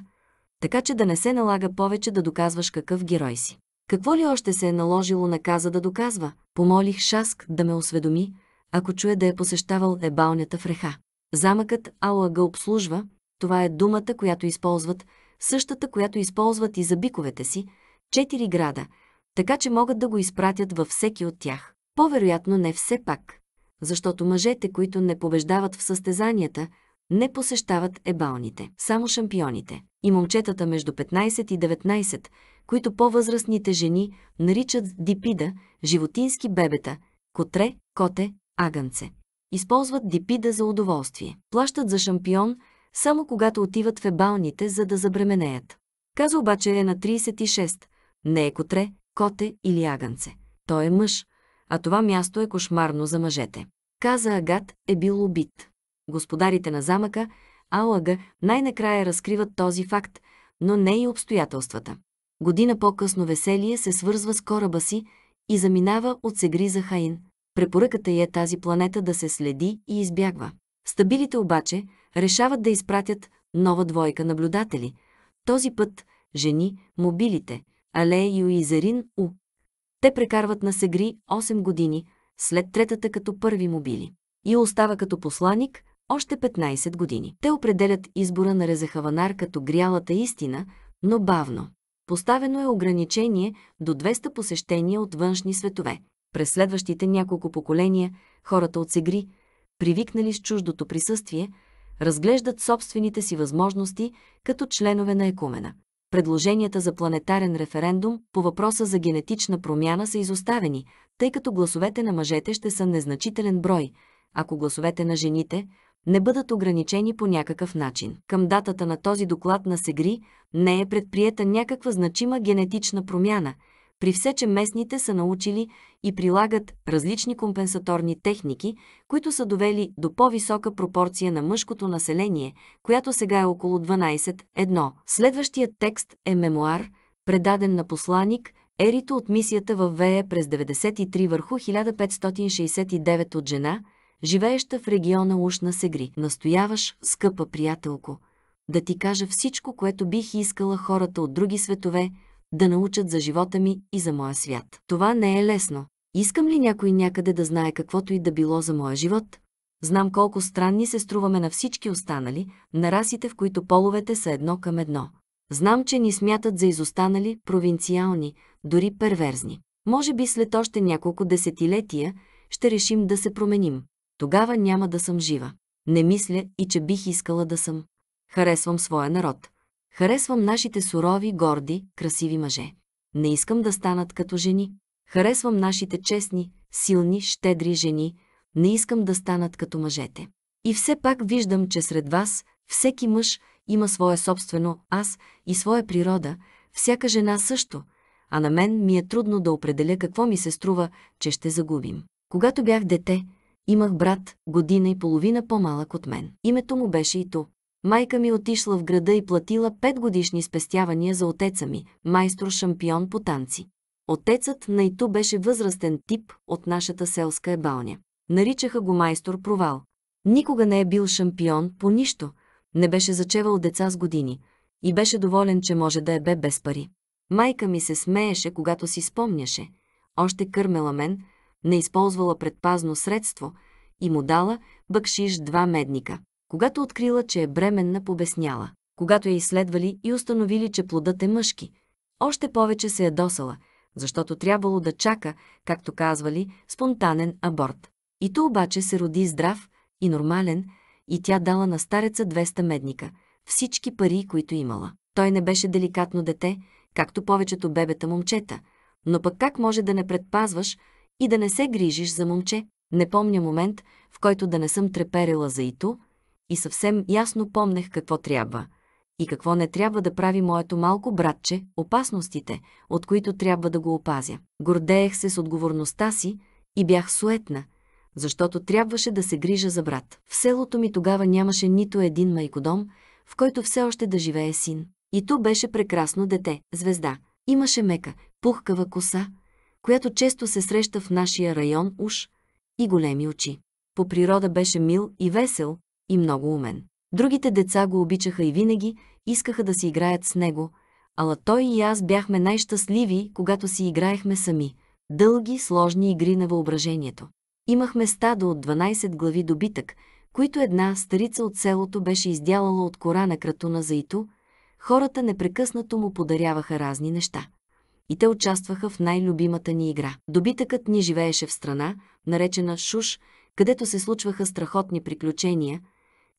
така че да не се налага повече да доказваш какъв герой си. Какво ли още се е наложило наказа да доказва? Помолих Шаск да ме осведоми, ако чуе да е посещавал ебалнята в реха. Замъкът Ауа обслужва, това е думата, която използват, същата, която използват и за биковете си, четири града, така че могат да го изпратят във всеки от тях. По-вероятно не все пак, защото мъжете, които не побеждават в състезанията, не посещават ебалните, само шампионите. И момчетата между 15 и 19, които по-възрастните жени наричат дипида, животински бебета, котре, коте, агънце. Използват дипида за удоволствие. Плащат за шампион само когато отиват в ебалните, за да забременеят. Каза обаче е на 36, не е котре, коте или агънце. Той е мъж, а това място е кошмарно за мъжете. Каза Агат е бил убит. Господарите на замъка, Алага, най-накрая разкриват този факт, но не и обстоятелствата. Година по-късно веселие се свързва с кораба си и заминава от Сегри за Хаин. Препоръката й е тази планета да се следи и избягва. Стабилите обаче решават да изпратят нова двойка наблюдатели. Този път жени, мобилите, Але и У. Те прекарват на Сегри 8 години, след третата като първи мобили. И остава като посланик още 15 години. Те определят избора на Резехаванар като грялата истина, но бавно. Поставено е ограничение до 200 посещения от външни светове. През следващите няколко поколения хората от Сегри, привикнали с чуждото присъствие, разглеждат собствените си възможности като членове на екумена предложенията за планетарен референдум по въпроса за генетична промяна са изоставени, тъй като гласовете на мъжете ще са незначителен брой, ако гласовете на жените не бъдат ограничени по някакъв начин. Към датата на този доклад на Сегри не е предприета някаква значима генетична промяна, при все, че местните са научили, и прилагат различни компенсаторни техники, които са довели до по-висока пропорция на мъжкото население, която сега е около 12 Следващият текст е мемуар, предаден на посланик Ерито от мисията в Вее през 93 върху 1569 от жена, живееща в региона Ушна Сегри. Настояваш, скъпа приятелко, да ти кажа всичко, което бих искала хората от други светове, да научат за живота ми и за моя свят. Това не е лесно. Искам ли някой някъде да знае каквото и да било за моя живот? Знам колко странни се струваме на всички останали, на расите, в които половете са едно към едно. Знам, че ни смятат за изостанали, провинциални, дори перверзни. Може би след още няколко десетилетия ще решим да се променим. Тогава няма да съм жива. Не мисля и че бих искала да съм. Харесвам своя народ. Харесвам нашите сурови, горди, красиви мъже. Не искам да станат като жени. Харесвам нашите честни, силни, щедри жени. Не искам да станат като мъжете. И все пак виждам, че сред вас всеки мъж има свое собствено аз и своя природа, всяка жена също, а на мен ми е трудно да определя какво ми се струва, че ще загубим. Когато бях дете, имах брат, година и половина по-малък от мен. Името му беше и То. Майка ми отишла в града и платила пет годишни спестявания за отеца ми, майстор-шампион по танци. Отецът на Иту беше възрастен тип от нашата селска ебалня. Наричаха го майстор провал. Никога не е бил шампион по нищо, не беше зачевал деца с години и беше доволен, че може да е бе без пари. Майка ми се смееше, когато си спомняше. Още кърмела мен, не използвала предпазно средство и му дала бъкшиш два медника. Когато открила, че е бременна, побесняла. Когато я изследвали и установили, че плодът е мъжки, още повече се е досала, защото трябвало да чака, както казвали, спонтанен аборт. И то обаче се роди здрав и нормален, и тя дала на стареца 200 медника, всички пари, които имала. Той не беше деликатно дете, както повечето бебета момчета, но пък как може да не предпазваш и да не се грижиш за момче? Не помня момент, в който да не съм треперила за Ито, и съвсем ясно помнех какво трябва и какво не трябва да прави моето малко братче, опасностите, от които трябва да го опазя. Гордеех се с отговорността си и бях суетна, защото трябваше да се грижа за брат. В селото ми тогава нямаше нито един майкодом, в който все още да живее син. И то беше прекрасно дете, звезда. Имаше мека, пухкава коса, която често се среща в нашия район уж, и големи очи. По природа беше мил и весел, и много умен. Другите деца го обичаха и винаги искаха да си играят с него, ала той и аз бяхме най-щастливи, когато си играехме сами. Дълги, сложни игри на въображението. Имахме стадо от 12 глави добитък, които една старица от селото беше издялала от кора на кратуна за ито, хората непрекъснато му подаряваха разни неща. И те участваха в най-любимата ни игра. Добитъкът ни живееше в страна, наречена Шуш, където се случваха страхотни приключения,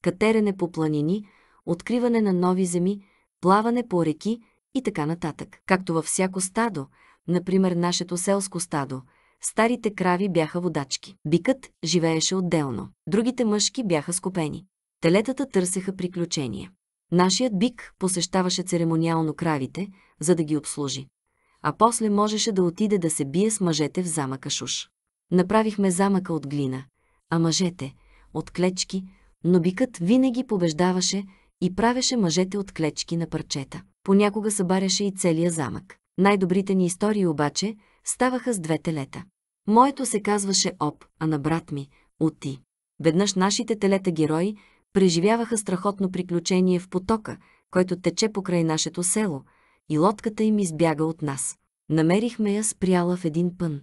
катерене по планини, откриване на нови земи, плаване по реки и така нататък. Както във всяко стадо, например нашето селско стадо, старите крави бяха водачки. Бикът живееше отделно. Другите мъжки бяха скопени. Телетата търсеха приключения. Нашият бик посещаваше церемониално кравите, за да ги обслужи. А после можеше да отиде да се бие с мъжете в замъка Шуш. Направихме замъка от глина, а мъжете – от клечки, но бикът винаги побеждаваше и правеше мъжете от клечки на парчета. Понякога събаряше и целия замък. Най-добрите ни истории обаче ставаха с две телета. Моето се казваше Оп, а на брат ми – Оти. Веднъж нашите телета герои преживяваха страхотно приключение в потока, който тече покрай нашето село, и лодката им избяга от нас. Намерихме я спряла в един пън.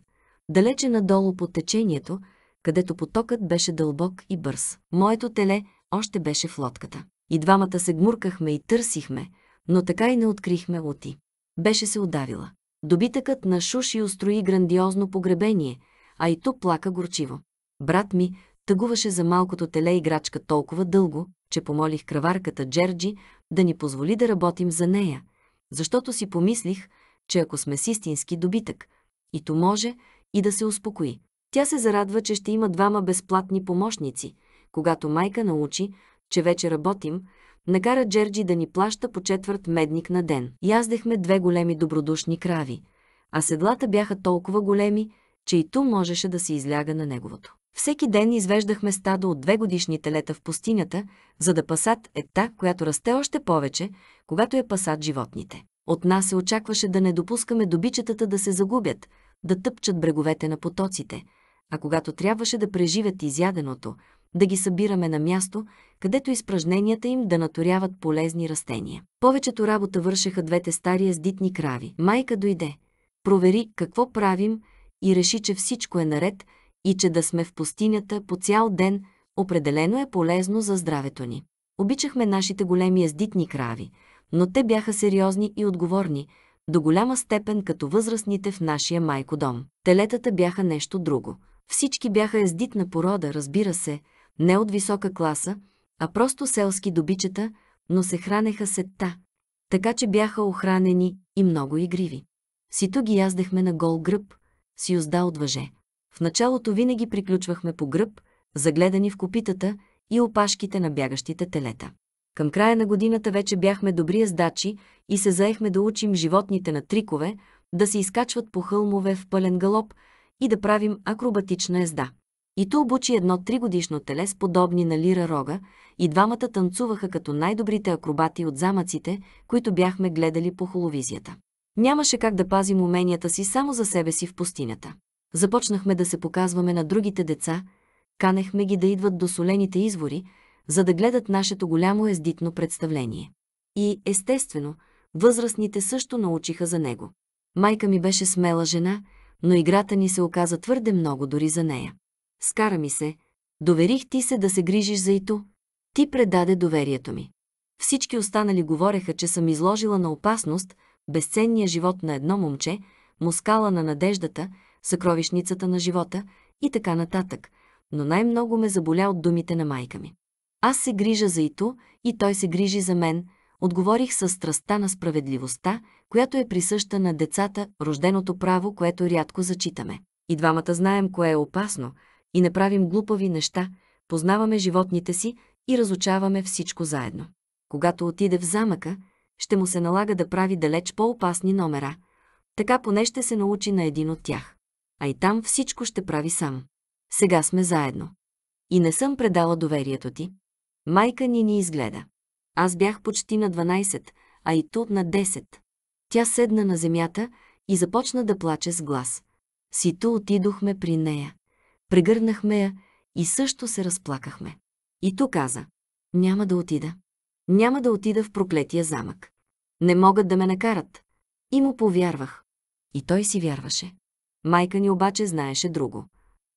Далече надолу по течението – където потокът беше дълбок и бърз. Моето теле още беше в лодката. И двамата се гмуркахме и търсихме, но така и не открихме Лути. Беше се удавила. Добитъкът на Шуши устрои грандиозно погребение, а и то плака горчиво. Брат ми тъгуваше за малкото теле играчка толкова дълго, че помолих краварката Джерджи да ни позволи да работим за нея, защото си помислих, че ако сме с истински добитък, и то може и да се успокои. Тя се зарадва, че ще има двама безплатни помощници. Когато майка научи, че вече работим, накара Джерджи да ни плаща по четвърт медник на ден. Яздехме две големи добродушни крави, а седлата бяха толкова големи, че и ту можеше да се изляга на неговото. Всеки ден извеждахме стадо от две годишни телета в пустинята, за да пасат е та, която расте още повече, когато я пасат животните. От нас се очакваше да не допускаме добичетата да се загубят, да тъпчат бреговете на потоците, а когато трябваше да преживят изяденото, да ги събираме на място, където изпражненията им да наторяват полезни растения. Повечето работа вършеха двете стари ездитни крави. Майка дойде, провери какво правим и реши, че всичко е наред и че да сме в пустинята по цял ден определено е полезно за здравето ни. Обичахме нашите големи ездитни крави, но те бяха сериозни и отговорни, до голяма степен като възрастните в нашия майко дом. Телетата бяха нещо друго – всички бяха ездитна порода, разбира се, не от висока класа, а просто селски добичета, но се хранеха сетта, така че бяха охранени и много игриви. Сито ги яздехме на гол гръб, си узда от въже. В началото винаги приключвахме по гръб, загледани в копитата и опашките на бягащите телета. Към края на годината вече бяхме добри ездачи и се заехме да учим животните на трикове, да се изкачват по хълмове в пълен галоп и да правим акробатична езда. И то обучи едно тригодишно теле с подобни на лира рога и двамата танцуваха като най-добрите акробати от замъците, които бяхме гледали по холовизията. Нямаше как да пазим уменията си само за себе си в пустинята. Започнахме да се показваме на другите деца, канехме ги да идват до солените извори, за да гледат нашето голямо ездитно представление. И, естествено, възрастните също научиха за него. Майка ми беше смела жена – но играта ни се оказа твърде много дори за нея. Скара ми се, доверих ти се да се грижиш за Ито. Ти предаде доверието ми. Всички останали говореха, че съм изложила на опасност безценния живот на едно момче, мускала на надеждата, съкровищницата на живота и така нататък, но най-много ме заболя от думите на майка ми. Аз се грижа за Ито и той се грижи за мен – отговорих с страстта на справедливостта, която е присъща на децата, рожденото право, което рядко зачитаме. И двамата знаем кое е опасно и не правим глупави неща, познаваме животните си и разучаваме всичко заедно. Когато отиде в замъка, ще му се налага да прави далеч по-опасни номера. Така поне ще се научи на един от тях. А и там всичко ще прави сам. Сега сме заедно. И не съм предала доверието ти. Майка ни ни изгледа. Аз бях почти на 12, а и тут на 10. Тя седна на земята и започна да плаче с глас. Сито отидохме при нея. Прегърнахме я и също се разплакахме. И ту каза, няма да отида. Няма да отида в проклетия замък. Не могат да ме накарат. И му повярвах. И той си вярваше. Майка ни обаче знаеше друго.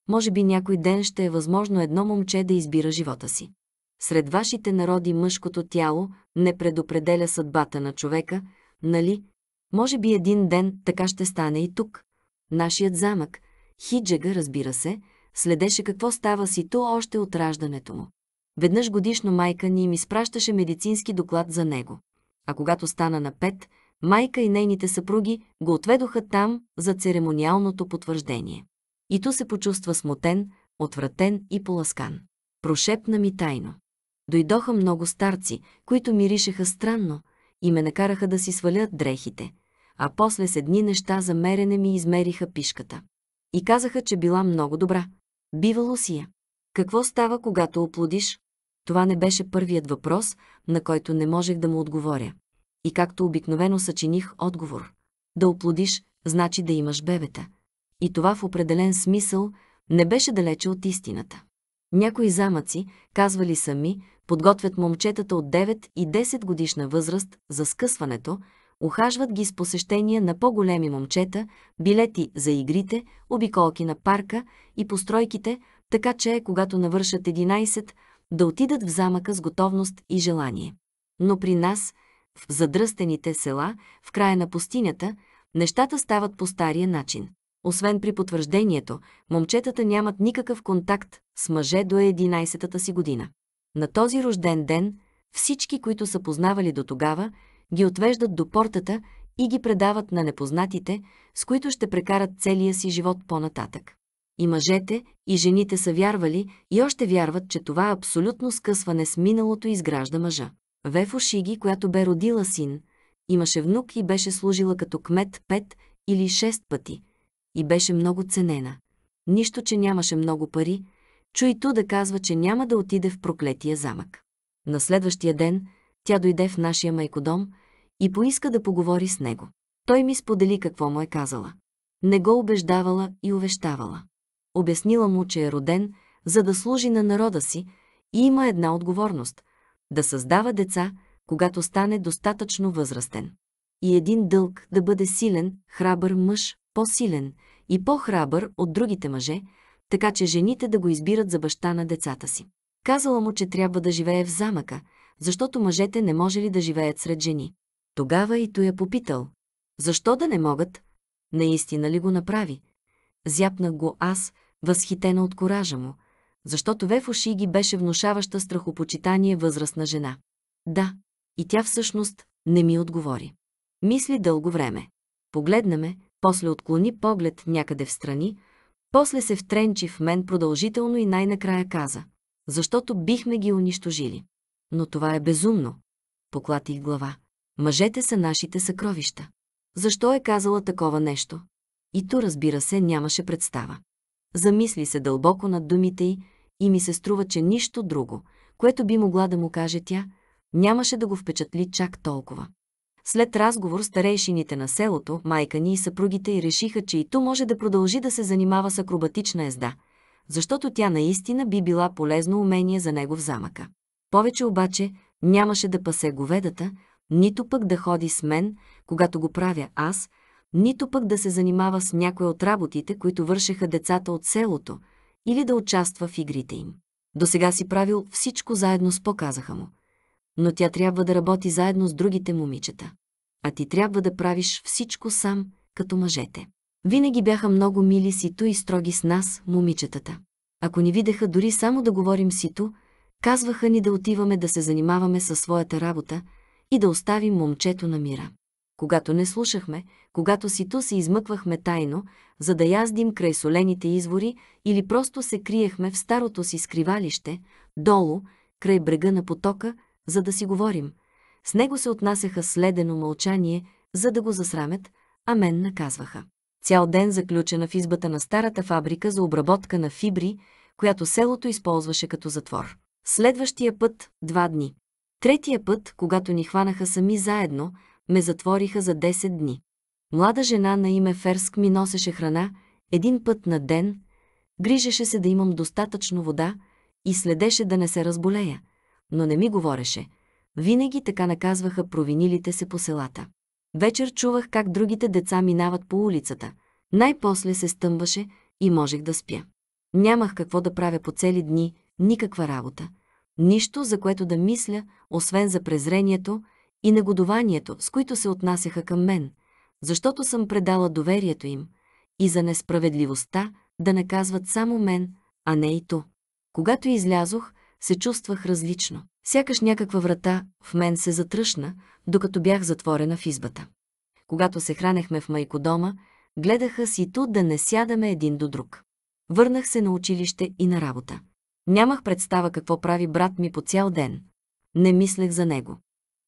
Може би някой ден ще е възможно едно момче да избира живота си. Сред вашите народи мъжкото тяло не предопределя съдбата на човека, нали? Може би един ден така ще стане и тук. Нашият замък, Хиджега, разбира се, следеше какво става си то още от раждането му. Веднъж годишно майка ни им изпращаше медицински доклад за него. А когато стана на пет, майка и нейните съпруги го отведоха там за церемониалното потвърждение. И то се почувства смутен, отвратен и поласкан. Прошепна ми тайно. Дойдоха много старци, които миришеха странно и ме накараха да си свалят дрехите, а после с едни неща за мерене ми измериха пишката. И казаха, че била много добра. Бивало си я. Е. Какво става, когато оплодиш? Това не беше първият въпрос, на който не можех да му отговоря. И както обикновено съчиних отговор. Да оплодиш, значи да имаш бебета. И това в определен смисъл не беше далече от истината. Някои замъци, казвали сами, подготвят момчетата от 9 и 10 годишна възраст за скъсването, ухажват ги с посещения на по-големи момчета, билети за игрите, обиколки на парка и постройките, така че, когато навършат 11, да отидат в замъка с готовност и желание. Но при нас, в задръстените села, в края на пустинята, нещата стават по стария начин. Освен при потвърждението, момчетата нямат никакъв контакт с мъже до 11-та си година. На този рожден ден всички, които са познавали до тогава, ги отвеждат до портата и ги предават на непознатите, с които ще прекарат целия си живот по-нататък. И мъжете, и жените са вярвали и още вярват, че това абсолютно скъсване с миналото изгражда мъжа. Вефо Шиги, която бе родила син, имаше внук и беше служила като кмет пет или шест пъти – и беше много ценена. Нищо, че нямаше много пари, чу и ту да казва, че няма да отиде в проклетия замък. На следващия ден тя дойде в нашия майкодом и поиска да поговори с него. Той ми сподели какво му е казала. Не го убеждавала и увещавала. Обяснила му, че е роден, за да служи на народа си и има една отговорност – да създава деца, когато стане достатъчно възрастен. И един дълг да бъде силен, храбър мъж, по-силен и по-храбър от другите мъже, така че жените да го избират за баща на децата си. Казала му, че трябва да живее в замъка, защото мъжете не можели да живеят сред жени. Тогава и той я попитал. Защо да не могат? Наистина ли го направи? Зяпнах го аз, възхитена от коража му, защото Ве в уши ги беше внушаваща страхопочитание възрастна жена. Да, и тя всъщност не ми отговори. Мисли дълго време. Погледна ме, после отклони поглед някъде в страни, после се втренчи в мен продължително и най-накрая каза, защото бихме ги унищожили. Но това е безумно. Поклатих глава. Мъжете са нашите съкровища. Защо е казала такова нещо? И То разбира се, нямаше представа. Замисли се дълбоко над думите й и ми се струва, че нищо друго, което би могла да му каже тя, нямаше да го впечатли чак толкова. След разговор старейшините на селото, майка ни и съпругите й решиха, че и то може да продължи да се занимава с акробатична езда, защото тя наистина би била полезно умение за него в замъка. Повече обаче нямаше да пасе говедата, нито пък да ходи с мен, когато го правя аз, нито пък да се занимава с някоя от работите, които вършеха децата от селото, или да участва в игрите им. До сега си правил всичко заедно с показаха му – но тя трябва да работи заедно с другите момичета. А ти трябва да правиш всичко сам, като мъжете. Винаги бяха много мили сито и строги с нас, момичетата. Ако ни видеха дори само да говорим сито, казваха ни да отиваме да се занимаваме със своята работа и да оставим момчето на мира. Когато не слушахме, когато сито се измъквахме тайно, за да яздим край солените извори или просто се криехме в старото си скривалище, долу, край брега на потока – за да си говорим. С него се отнасяха следено мълчание, за да го засрамят, а мен наказваха. Цял ден заключена в избата на старата фабрика за обработка на фибри, която селото използваше като затвор. Следващия път – два дни. Третия път, когато ни хванаха сами заедно, ме затвориха за 10 дни. Млада жена на име Ферск ми носеше храна един път на ден, грижеше се да имам достатъчно вода и следеше да не се разболея, но не ми говореше. Винаги така наказваха провинилите се по селата. Вечер чувах как другите деца минават по улицата. Най-после се стъмваше и можех да спя. Нямах какво да правя по цели дни, никаква работа. Нищо, за което да мисля, освен за презрението и негодованието, с които се отнасяха към мен, защото съм предала доверието им и за несправедливостта да наказват само мен, а не и то. Когато излязох, се чувствах различно. Сякаш някаква врата в мен се затръшна, докато бях затворена в избата. Когато се хранехме в майкодома, гледаха си ту да не сядаме един до друг. Върнах се на училище и на работа. Нямах представа какво прави брат ми по цял ден. Не мислех за него.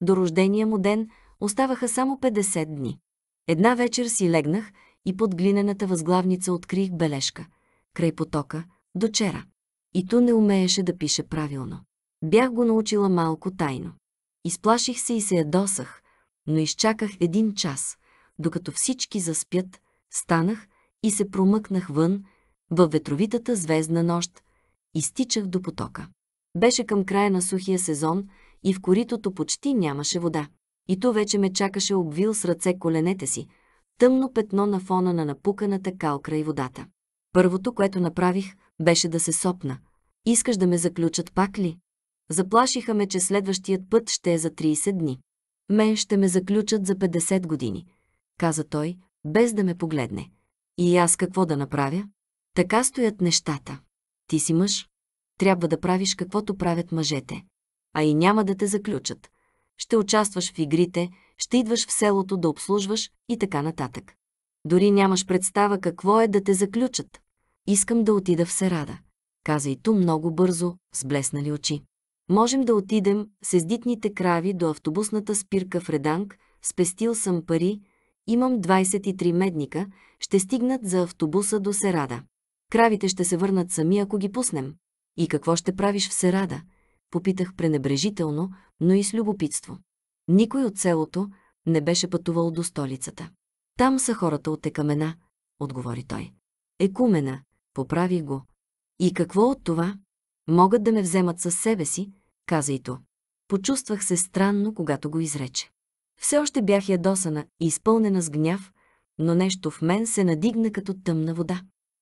До рождения му ден оставаха само 50 дни. Една вечер си легнах и под глинената възглавница открих бележка. Край потока, дочера и ту не умееше да пише правилно. Бях го научила малко тайно. Изплаших се и се ядосах, но изчаках един час, докато всички заспят, станах и се промъкнах вън, във ветровитата звездна нощ, и стичах до потока. Беше към края на сухия сезон и в коритото почти нямаше вода. И то вече ме чакаше обвил с ръце коленете си, тъмно петно на фона на напуканата кал край водата. Първото, което направих, беше да се сопна. Искаш да ме заключат пак ли? Заплашиха ме, че следващият път ще е за 30 дни. Мен ще ме заключат за 50 години, каза той, без да ме погледне. И аз какво да направя? Така стоят нещата. Ти си мъж. Трябва да правиш каквото правят мъжете. А и няма да те заключат. Ще участваш в игрите, ще идваш в селото да обслужваш и така нататък. Дори нямаш представа какво е да те заключат. Искам да отида в Серада, каза и ту много бързо, с блеснали очи. Можем да отидем с ездитните крави до автобусната спирка в Реданг, спестил съм пари, имам 23 медника, ще стигнат за автобуса до Серада. Кравите ще се върнат сами, ако ги пуснем. И какво ще правиш в Серада? Попитах пренебрежително, но и с любопитство. Никой от селото не беше пътувал до столицата. Там са хората от Екамена, отговори той. Екумена, поправи го. И какво от това? Могат да ме вземат със себе си, каза и то. Почувствах се странно, когато го изрече. Все още бях ядосана и изпълнена с гняв, но нещо в мен се надигна като тъмна вода.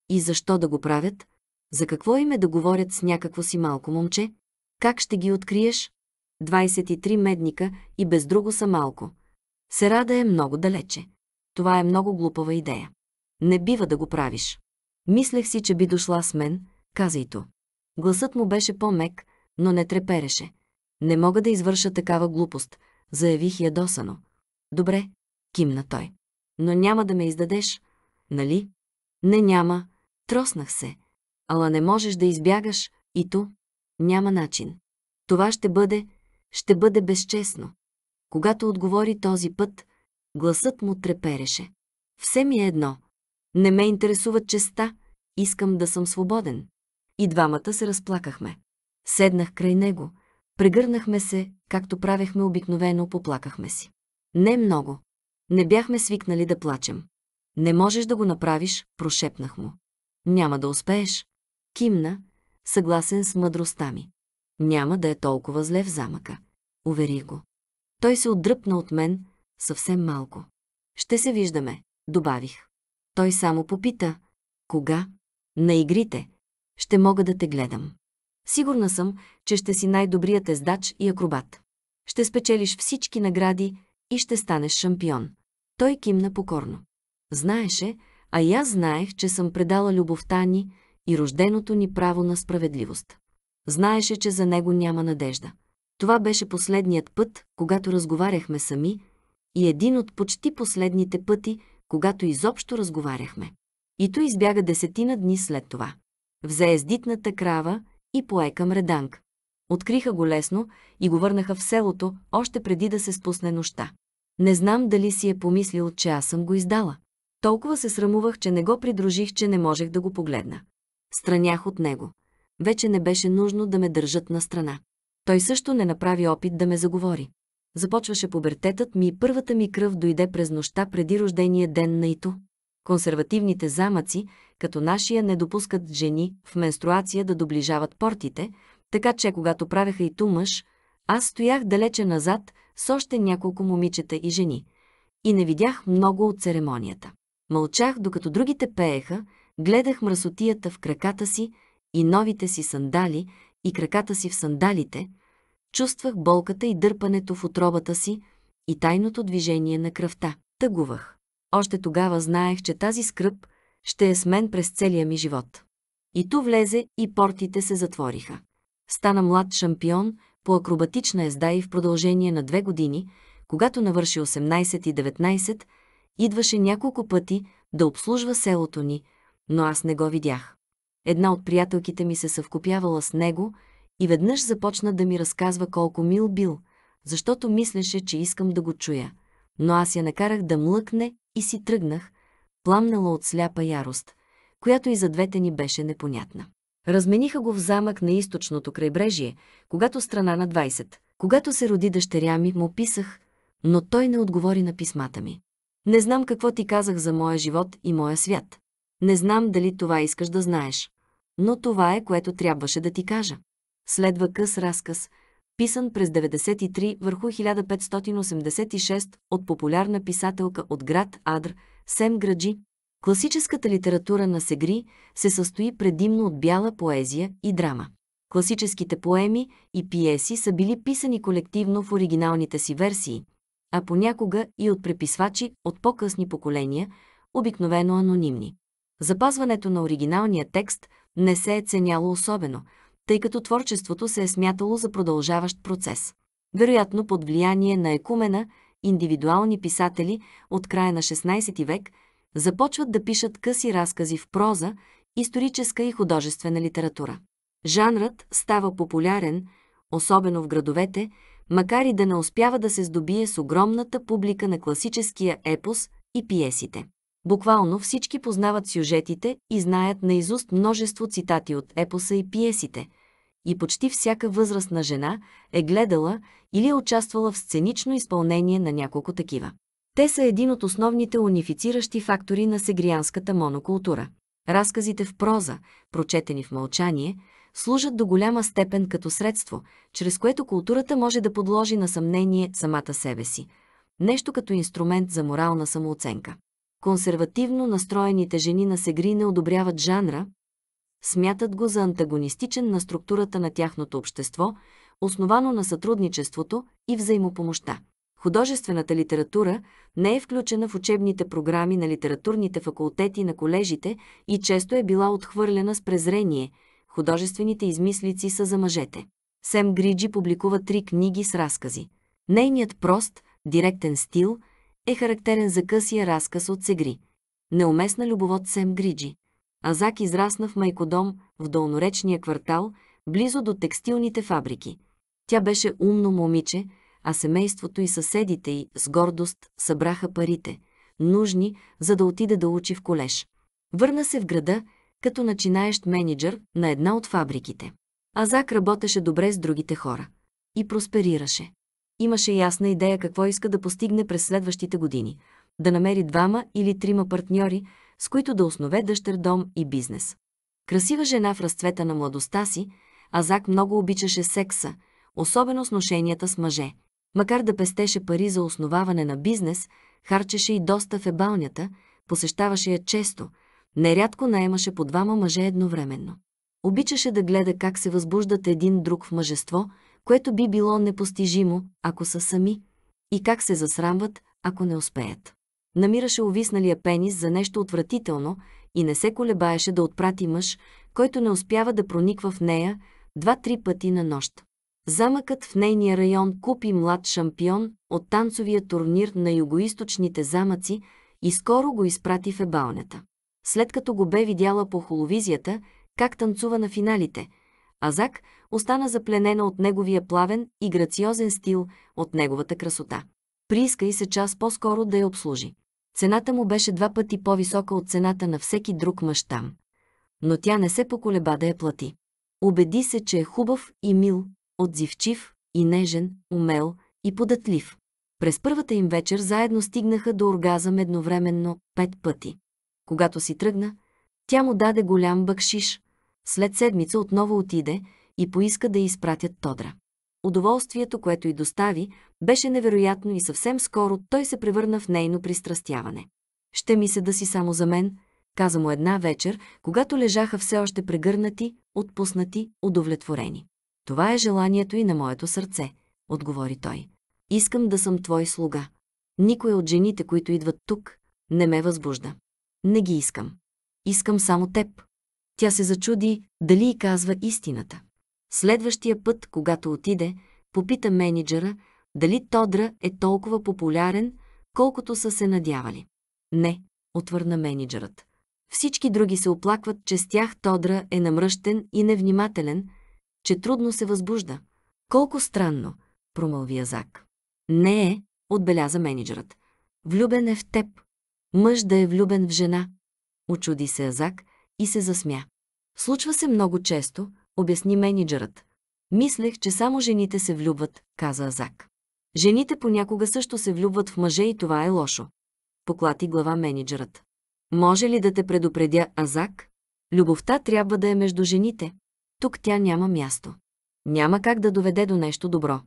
И защо да го правят? За какво им е да говорят с някакво си малко момче? Как ще ги откриеш? 23 медника и без друго са малко. Серада е много далече. Това е много глупава идея. Не бива да го правиш. Мислех си, че би дошла с мен, каза и то. Гласът му беше по-мек, но не трепереше. Не мога да извърша такава глупост, заявих ядосано. Добре, кимна той. Но няма да ме издадеш, нали? Не няма, троснах се. Ала не можеш да избягаш, и то. Няма начин. Това ще бъде, ще бъде безчестно. Когато отговори този път, гласът му трепереше. Все ми е едно, не ме интересува честа, искам да съм свободен. И двамата се разплакахме. Седнах край него, прегърнахме се, както правехме обикновено, поплакахме си. Не много. Не бяхме свикнали да плачем. Не можеш да го направиш, прошепнах му. Няма да успееш. Кимна, съгласен с мъдростта ми. Няма да е толкова зле в замъка. Увери го. Той се отдръпна от мен съвсем малко. Ще се виждаме, добавих. Той само попита. Кога? На игрите. Ще мога да те гледам. Сигурна съм, че ще си най-добрият ездач и акробат. Ще спечелиш всички награди и ще станеш шампион. Той кимна покорно. Знаеше, а и аз знаех, че съм предала любовта ни и рожденото ни право на справедливост. Знаеше, че за него няма надежда. Това беше последният път, когато разговаряхме сами, и един от почти последните пъти, когато изобщо разговаряхме. И той избяга десетина дни след това. Взе ездитната крава и пое към реданг. Откриха го лесно и го върнаха в селото, още преди да се спусне нощта. Не знам дали си е помислил, че аз съм го издала. Толкова се срамувах, че не го придружих, че не можех да го погледна. Странях от него. Вече не беше нужно да ме държат на страна. Той също не направи опит да ме заговори започваше пубертетът ми и първата ми кръв дойде през нощта преди рождения ден на Ито. Консервативните замъци, като нашия, не допускат жени в менструация да доближават портите, така че когато правеха Ито мъж, аз стоях далече назад с още няколко момичета и жени и не видях много от церемонията. Мълчах, докато другите пееха, гледах мръсотията в краката си и новите си сандали и краката си в сандалите – Чувствах болката и дърпането в отробата си и тайното движение на кръвта. Тъгувах. Още тогава знаех, че тази скръп ще е с мен през целия ми живот. И ту влезе и портите се затвориха. Стана млад шампион по акробатична езда и в продължение на две години, когато навърши 18 и 19, идваше няколко пъти да обслужва селото ни, но аз не го видях. Една от приятелките ми се съвкупявала с него – и веднъж започна да ми разказва колко мил бил, защото мислеше, че искам да го чуя. Но аз я накарах да млъкне и си тръгнах, пламнала от сляпа ярост, която и за двете ни беше непонятна. Размениха го в замък на източното крайбрежие, когато страна на 20. Когато се роди дъщеря ми, му писах, но той не отговори на писмата ми. Не знам какво ти казах за моя живот и моя свят. Не знам дали това искаш да знаеш. Но това е, което трябваше да ти кажа. Следва къс разказ, писан през 93 върху 1586 от популярна писателка от град Адр, Сем Граджи. Класическата литература на Сегри се състои предимно от бяла поезия и драма. Класическите поеми и пиеси са били писани колективно в оригиналните си версии, а понякога и от преписвачи от по-късни поколения, обикновено анонимни. Запазването на оригиналния текст не се е ценяло особено – тъй като творчеството се е смятало за продължаващ процес. Вероятно под влияние на екумена, индивидуални писатели от края на 16 век започват да пишат къси разкази в проза, историческа и художествена литература. Жанрът става популярен, особено в градовете, макар и да не успява да се здобие с огромната публика на класическия епос и пиесите. Буквално всички познават сюжетите и знаят наизуст множество цитати от епоса и пиесите. И почти всяка възрастна жена е гледала или е участвала в сценично изпълнение на няколко такива. Те са един от основните унифициращи фактори на сегриянската монокултура. Разказите в проза, прочетени в мълчание, служат до голяма степен като средство, чрез което културата може да подложи на съмнение самата себе си. Нещо като инструмент за морална самооценка консервативно настроените жени на Сегри не одобряват жанра, смятат го за антагонистичен на структурата на тяхното общество, основано на сътрудничеството и взаимопомощта. Художествената литература не е включена в учебните програми на литературните факултети на колежите и често е била отхвърлена с презрение. Художествените измислици са за мъжете. Сем Гриджи публикува три книги с разкази. Нейният прост, директен стил – е характерен за късия разказ от Сегри. Неуместна любовод Сем Гриджи. Азак израсна в майкодом в долноречния квартал, близо до текстилните фабрики. Тя беше умно момиче, а семейството и съседите й с гордост събраха парите, нужни, за да отиде да учи в колеж. Върна се в града като начинаещ менеджер на една от фабриките. Азак работеше добре с другите хора и просперираше имаше ясна идея какво иска да постигне през следващите години – да намери двама или трима партньори, с които да основе дъщер дом и бизнес. Красива жена в разцвета на младостта си, Азак много обичаше секса, особено с ношенията с мъже. Макар да пестеше пари за основаване на бизнес, харчеше и доста в ебалнята, посещаваше я често, нерядко наемаше по двама мъже едновременно. Обичаше да гледа как се възбуждат един друг в мъжество – което би било непостижимо, ако са сами, и как се засрамват, ако не успеят. Намираше увисналия пенис за нещо отвратително и не се колебаеше да отпрати мъж, който не успява да прониква в нея два-три пъти на нощ. Замъкът в нейния район купи млад шампион от танцовия турнир на югоисточните замъци и скоро го изпрати в ебалнята. След като го бе видяла по холовизията, как танцува на финалите – Азак остана запленена от неговия плавен и грациозен стил, от неговата красота. Прииска и се час по-скоро да я обслужи. Цената му беше два пъти по-висока от цената на всеки друг мъж там. Но тя не се поколеба да я плати. Убеди се, че е хубав и мил, отзивчив и нежен, умел и податлив. През първата им вечер заедно стигнаха до оргазъм едновременно пет пъти. Когато си тръгна, тя му даде голям бъкшиш, след седмица отново отиде и поиска да изпратят Тодра. Удоволствието, което й достави, беше невероятно и съвсем скоро той се превърна в нейно пристрастяване. «Ще ми се да си само за мен», каза му една вечер, когато лежаха все още прегърнати, отпуснати, удовлетворени. «Това е желанието и на моето сърце», отговори той. «Искам да съм твой слуга. Никой от жените, които идват тук, не ме възбужда. Не ги искам. Искам само теб. Тя се зачуди дали и казва истината. Следващия път, когато отиде, попита менеджера дали Тодра е толкова популярен, колкото са се надявали. Не, отвърна менеджерът. Всички други се оплакват, че с тях Тодра е намръщен и невнимателен, че трудно се възбужда. Колко странно, промълви Азак. Не е, отбеляза менеджерът. Влюбен е в теб. Мъж да е влюбен в жена. Очуди се Азак и се засмя. Случва се много често, обясни менеджерът. Мислех, че само жените се влюбват, каза Азак. Жените понякога също се влюбват в мъже и това е лошо. Поклати глава менеджерът. Може ли да те предупредя, Азак? Любовта трябва да е между жените. Тук тя няма място. Няма как да доведе до нещо добро.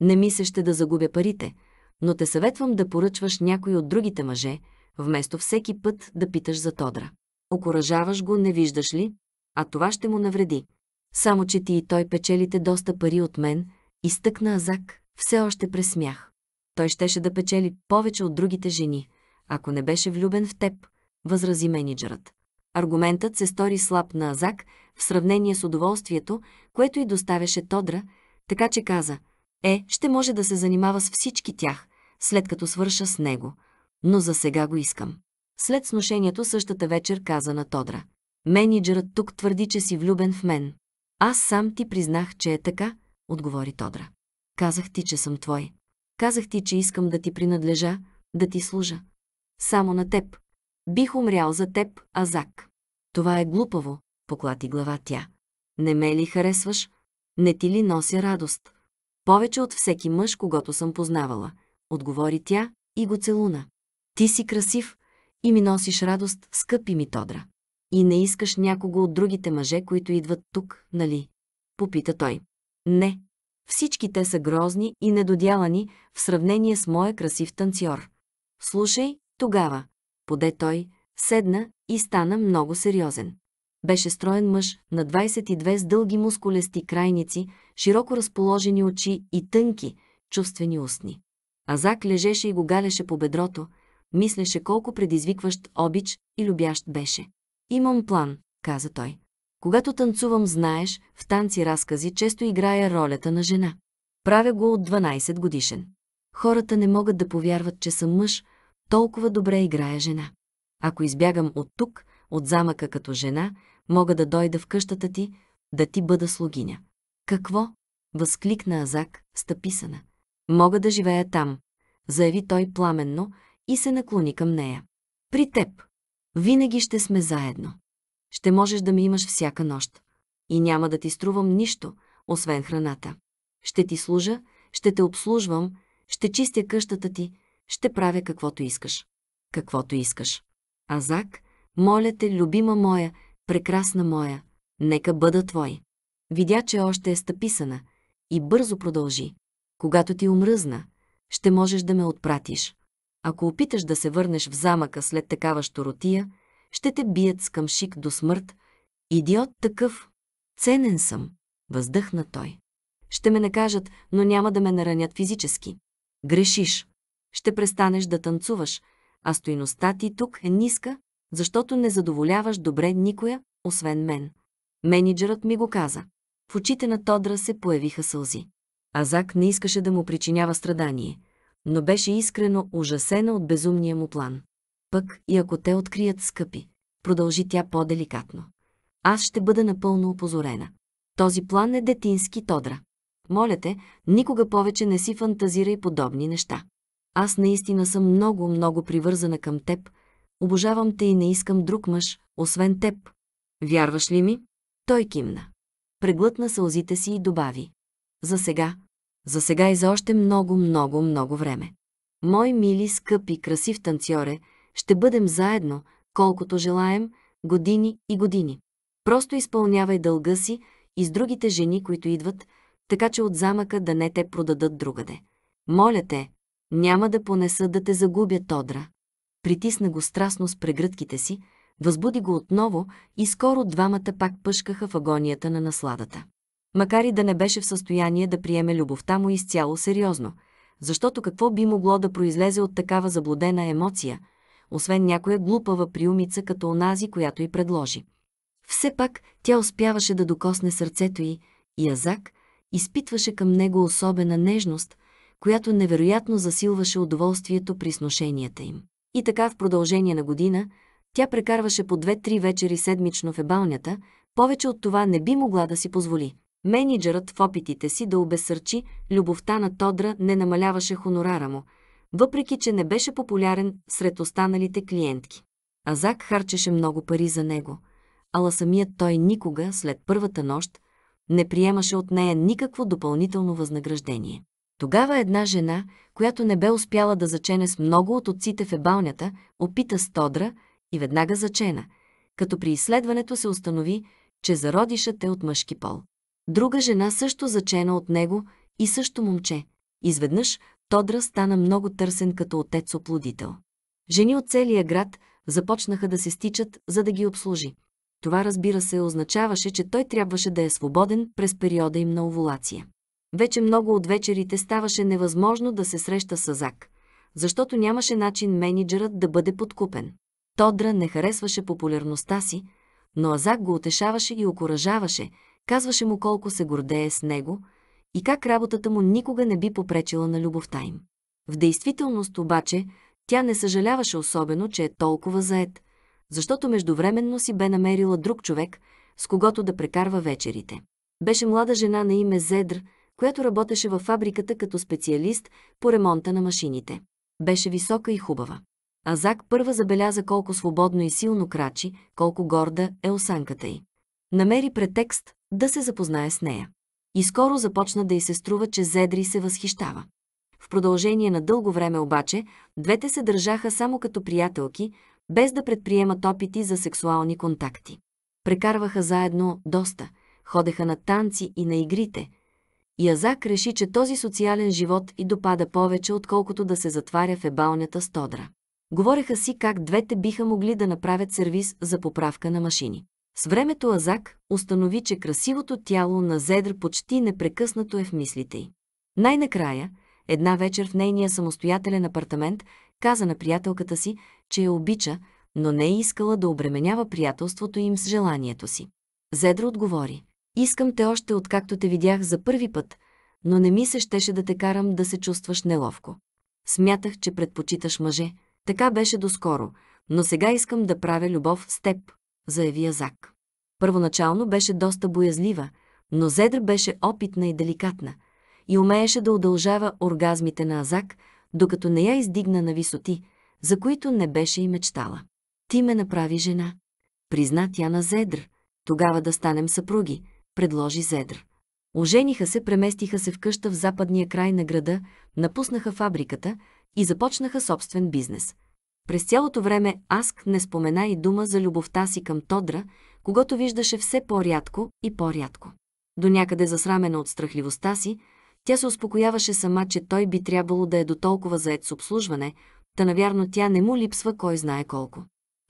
Не ми се ще да загубя парите, но те съветвам да поръчваш някой от другите мъже, вместо всеки път да питаш за Тодра. Окоръжаваш го, не виждаш ли? А това ще му навреди. Само, че ти и той печелите доста пари от мен, изтъкна Азак, все още пресмях. Той щеше да печели повече от другите жени, ако не беше влюбен в теб, възрази менеджерът. Аргументът се стори слаб на Азак в сравнение с удоволствието, което й доставяше Тодра, така че каза, е, ще може да се занимава с всички тях, след като свърша с него, но за сега го искам. След сношението същата вечер каза на Тодра. Менеджерът тук твърди, че си влюбен в мен. Аз сам ти признах, че е така, отговори Тодра. Казах ти, че съм твой. Казах ти, че искам да ти принадлежа, да ти служа. Само на теб. Бих умрял за теб, Азак. Това е глупаво, поклати глава тя. Не ме ли харесваш? Не ти ли нося радост? Повече от всеки мъж, когато съм познавала, отговори тя и го целуна. Ти си красив, и ми носиш радост, скъпи ми Тодра. И не искаш някого от другите мъже, които идват тук, нали? Попита той. Не. Всички те са грозни и недодялани в сравнение с моя красив танцор. Слушай, тогава. Поде той, седна и стана много сериозен. Беше строен мъж на 22 с дълги мускулести крайници, широко разположени очи и тънки, чувствени устни. Азак лежеше и го галеше по бедрото, Мислеше колко предизвикващ обич и любящ беше. Имам план, каза той. Когато танцувам, знаеш, в танци разкази често играя ролята на жена. Правя го от 12 годишен. Хората не могат да повярват, че съм мъж, толкова добре играя жена. Ако избягам от тук, от замъка като жена, мога да дойда в къщата ти, да ти бъда слугиня. Какво? възкликна Азак, стъписана. Мога да живея там, заяви той пламенно, и се наклони към нея. При теб. Винаги ще сме заедно. Ще можеш да ми имаш всяка нощ. И няма да ти струвам нищо, освен храната. Ще ти служа, ще те обслужвам, ще чистя къщата ти, ще правя каквото искаш. Каквото искаш. Азак, моля те, любима моя, прекрасна моя, нека бъда твой. Видя, че още е стъписана и бързо продължи. Когато ти умръзна, ще можеш да ме отпратиш. Ако опиташ да се върнеш в замъка след такава щуротия, ще те бият с къмшик до смърт. Идиот такъв. Ценен съм, въздъхна той. Ще ме накажат, но няма да ме наранят физически. Грешиш. Ще престанеш да танцуваш, а стойността ти тук е ниска, защото не задоволяваш добре никоя, освен мен. Менеджерът ми го каза. В очите на Тодра се появиха сълзи. Азак не искаше да му причинява страдание – но беше искрено ужасена от безумния му план. Пък и ако те открият скъпи, продължи тя по-деликатно. Аз ще бъда напълно опозорена. Този план е детински тодра. Моля те, никога повече не си фантазирай подобни неща. Аз наистина съм много, много привързана към теб. Обожавам те и не искам друг мъж, освен теб. Вярваш ли ми? Той кимна. Преглътна сълзите си и добави. За сега, за сега и за още много, много, много време. Мой мили, скъп и красив танцоре, ще бъдем заедно, колкото желаем, години и години. Просто изпълнявай дълга си и с другите жени, които идват, така че от замъка да не те продадат другаде. Моля те, няма да понеса да те загубя, Тодра. Притисна го страстно с прегръдките си, възбуди го отново и скоро двамата пак пъшкаха в агонията на насладата. Макар и да не беше в състояние да приеме любовта му изцяло сериозно, защото какво би могло да произлезе от такава заблудена емоция, освен някоя глупава приумица като онази, която й предложи. Все пак тя успяваше да докосне сърцето й и Азак изпитваше към него особена нежност, която невероятно засилваше удоволствието при сношенията им. И така в продължение на година тя прекарваше по две-три вечери седмично в ебалнята, повече от това не би могла да си позволи. Менеджерът в опитите си да обесърчи любовта на Тодра не намаляваше хонорара му, въпреки че не беше популярен сред останалите клиентки. Азак харчеше много пари за него, ала самият той никога, след първата нощ, не приемаше от нея никакво допълнително възнаграждение. Тогава една жена, която не бе успяла да зачене с много от отците в ебалнята, опита с Тодра и веднага зачена, като при изследването се установи, че зародишът е от мъжки пол друга жена също зачена от него и също момче. Изведнъж Тодра стана много търсен като отец-оплодител. Жени от целия град започнаха да се стичат, за да ги обслужи. Това разбира се означаваше, че той трябваше да е свободен през периода им на овулация. Вече много от вечерите ставаше невъзможно да се среща с Азак, защото нямаше начин менеджерът да бъде подкупен. Тодра не харесваше популярността си, но Азак го отешаваше и окоръжаваше – Казваше му колко се гордее с него и как работата му никога не би попречила на любовта им. В действителност обаче тя не съжаляваше особено, че е толкова заед, защото междувременно си бе намерила друг човек, с когото да прекарва вечерите. Беше млада жена на име Зедр, която работеше във фабриката като специалист по ремонта на машините. Беше висока и хубава. Азак първа забеляза колко свободно и силно крачи, колко горда е осанката й. Намери претекст, да се запознае с нея. И скоро започна да й се струва, че Зедри се възхищава. В продължение на дълго време обаче, двете се държаха само като приятелки, без да предприемат опити за сексуални контакти. Прекарваха заедно доста, ходеха на танци и на игрите. И Азак реши, че този социален живот и допада повече, отколкото да се затваря в ебалнята стодра. Говореха си как двете биха могли да направят сервис за поправка на машини. С времето Азак установи, че красивото тяло на Зедр почти непрекъснато е в мислите й. Най-накрая, една вечер в нейния самостоятелен апартамент, каза на приятелката си, че я обича, но не е искала да обременява приятелството им с желанието си. Зедра отговори. Искам те още откакто те видях за първи път, но не ми се щеше да те карам да се чувстваш неловко. Смятах, че предпочиташ мъже. Така беше доскоро, но сега искам да правя любов с теб, заяви Азак. Първоначално беше доста боязлива, но Зедр беше опитна и деликатна и умееше да удължава оргазмите на Азак, докато не я издигна на висоти, за които не беше и мечтала. «Ти ме направи жена», призна тя на Зедр. «Тогава да станем съпруги», предложи Зедр. Ожениха се, преместиха се в къща в западния край на града, напуснаха фабриката и започнаха собствен бизнес – през цялото време Аск не спомена и дума за любовта си към Тодра, когато виждаше все по-рядко и по-рядко. До някъде засрамена от страхливостта си, тя се успокояваше сама, че той би трябвало да е до толкова заед с обслужване, та навярно тя не му липсва кой знае колко.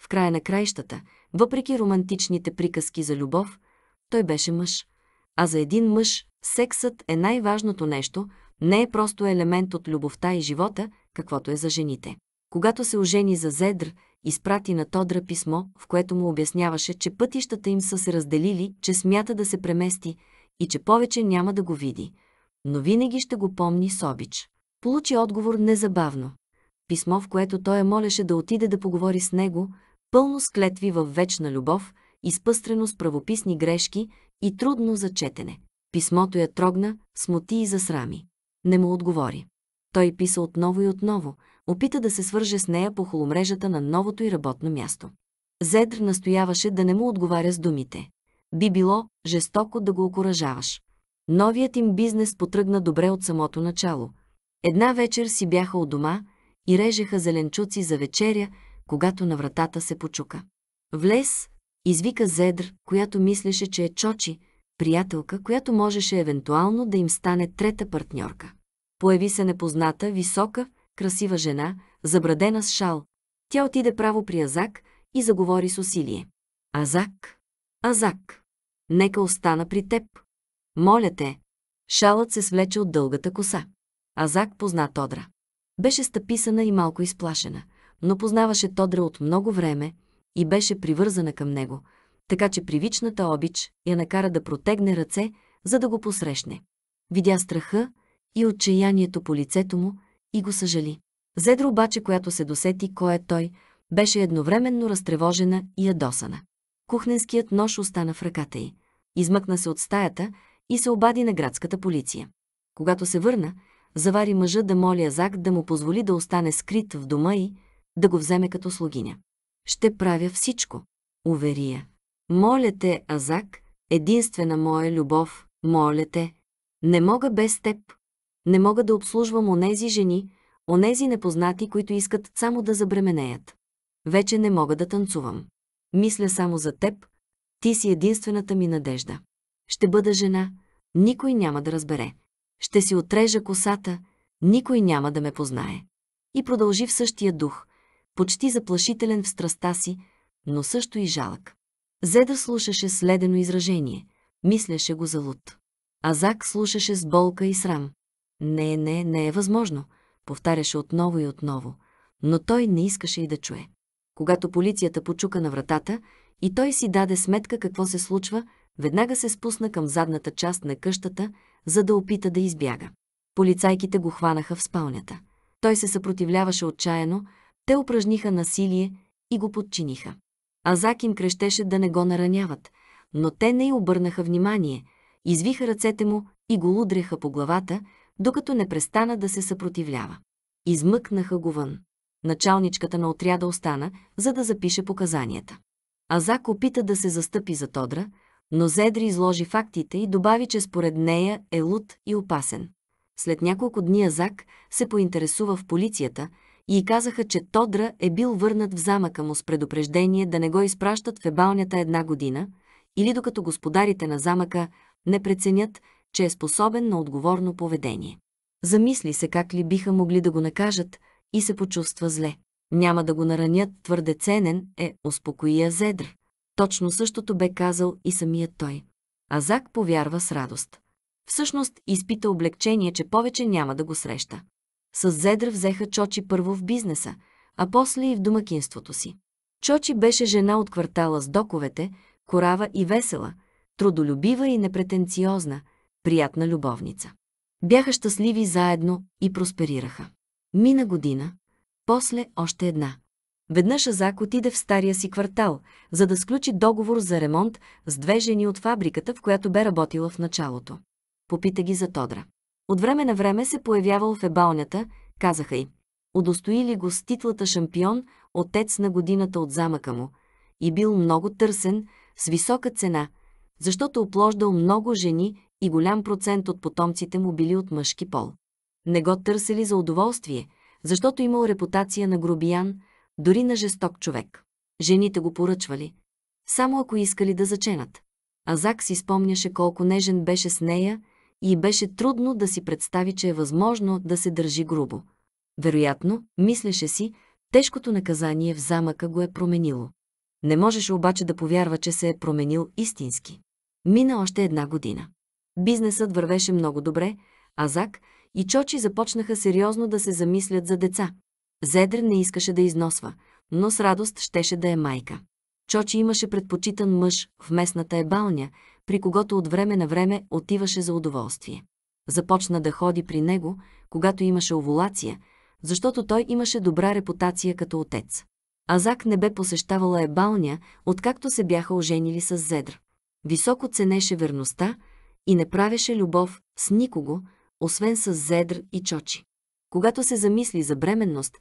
В края на краищата, въпреки романтичните приказки за любов, той беше мъж. А за един мъж сексът е най-важното нещо, не е просто елемент от любовта и живота, каквото е за жените. Когато се ожени за Зедр, изпрати на Тодра писмо, в което му обясняваше, че пътищата им са се разделили, че смята да се премести и че повече няма да го види. Но винаги ще го помни Собич. Получи отговор незабавно. Писмо, в което той е молеше да отиде да поговори с него, пълно с клетви в вечна любов, изпъстрено с правописни грешки и трудно за четене. Писмото я трогна, смути и засрами. Не му отговори. Той писа отново и отново – опита да се свърже с нея по холомрежата на новото и работно място. Зедр настояваше да не му отговаря с думите. Би било жестоко да го окоръжаваш. Новият им бизнес потръгна добре от самото начало. Една вечер си бяха у дома и режеха зеленчуци за вечеря, когато на вратата се почука. Влез, извика Зедр, която мислеше, че е Чочи, приятелка, която можеше евентуално да им стане трета партньорка. Появи се непозната, висока, красива жена, забрадена с шал. Тя отиде право при Азак и заговори с усилие. Азак! Азак! Нека остана при теб. Моля те! Шалът се свлече от дългата коса. Азак позна Тодра. Беше стъписана и малко изплашена, но познаваше Тодра от много време и беше привързана към него, така че привичната обич я накара да протегне ръце, за да го посрещне. Видя страха и отчаянието по лицето му и го съжали. Зедра обаче, която се досети кой е той, беше едновременно разтревожена и ядосана. Кухненският нож остана в ръката й. Измъкна се от стаята и се обади на градската полиция. Когато се върна, завари мъжа да моли Азак да му позволи да остане скрит в дома й, да го вземе като слугиня. Ще правя всичко, уверия. Моля те, Азак, единствена моя любов, моля те. Не мога без теб, не мога да обслужвам онези жени, онези непознати, които искат само да забременеят. Вече не мога да танцувам. Мисля само за теб, ти си единствената ми надежда. Ще бъда жена, никой няма да разбере. Ще си отрежа косата, никой няма да ме познае. И продължи в същия дух, почти заплашителен в страста си, но също и жалък. Зеда слушаше следено изражение, мислеше го за луд. Азак слушаше с болка и срам. Не, не, не е възможно, повтаряше отново и отново, но той не искаше и да чуе. Когато полицията почука на вратата и той си даде сметка какво се случва, веднага се спусна към задната част на къщата, за да опита да избяга. Полицайките го хванаха в спалнята. Той се съпротивляваше отчаяно, те упражниха насилие и го подчиниха. Азак им крещеше да не го нараняват, но те не й обърнаха внимание, извиха ръцете му и го лудреха по главата, докато не престана да се съпротивлява. Измъкнаха го вън. Началничката на отряда остана, за да запише показанията. Азак опита да се застъпи за Тодра, но Зедри изложи фактите и добави, че според нея е луд и опасен. След няколко дни Азак се поинтересува в полицията и казаха, че Тодра е бил върнат в замъка му с предупреждение да не го изпращат в ебалнята една година или докато господарите на замъка не преценят че е способен на отговорно поведение. Замисли се как ли биха могли да го накажат и се почувства зле. Няма да го наранят, твърде ценен е, успокои я зедр. Точно същото бе казал и самият той. Азак повярва с радост. Всъщност изпита облегчение, че повече няма да го среща. С зедър взеха Чочи първо в бизнеса, а после и в домакинството си. Чочи беше жена от квартала с доковете, корава и весела, трудолюбива и непретенциозна, приятна любовница. Бяха щастливи заедно и просперираха. Мина година, после още една. Веднъж Азак отиде в стария си квартал, за да сключи договор за ремонт с две жени от фабриката, в която бе работила в началото. Попита ги за Тодра. От време на време се появявал в ебалнята, казаха й. Удостоили го с титлата шампион, отец на годината от замъка му, и бил много търсен, с висока цена, защото оплождал много жени и голям процент от потомците му били от мъжки пол. Не го търсели за удоволствие, защото имал репутация на грубиян, дори на жесток човек. Жените го поръчвали, само ако искали да заченат. А Зак си спомняше колко нежен беше с нея и беше трудно да си представи, че е възможно да се държи грубо. Вероятно, мислеше си, тежкото наказание в замъка го е променило. Не можеше обаче да повярва, че се е променил истински. Мина още една година. Бизнесът вървеше много добре, а Зак и Чочи започнаха сериозно да се замислят за деца. Зедър не искаше да износва, но с радост щеше да е майка. Чочи имаше предпочитан мъж в местната ебалня, при когото от време на време отиваше за удоволствие. Започна да ходи при него, когато имаше овулация, защото той имаше добра репутация като отец. Азак не бе посещавала ебалня, откакто се бяха оженили с Зедр. Високо ценеше верността, и не правеше любов с никого, освен с Зедр и Чочи. Когато се замисли за бременност,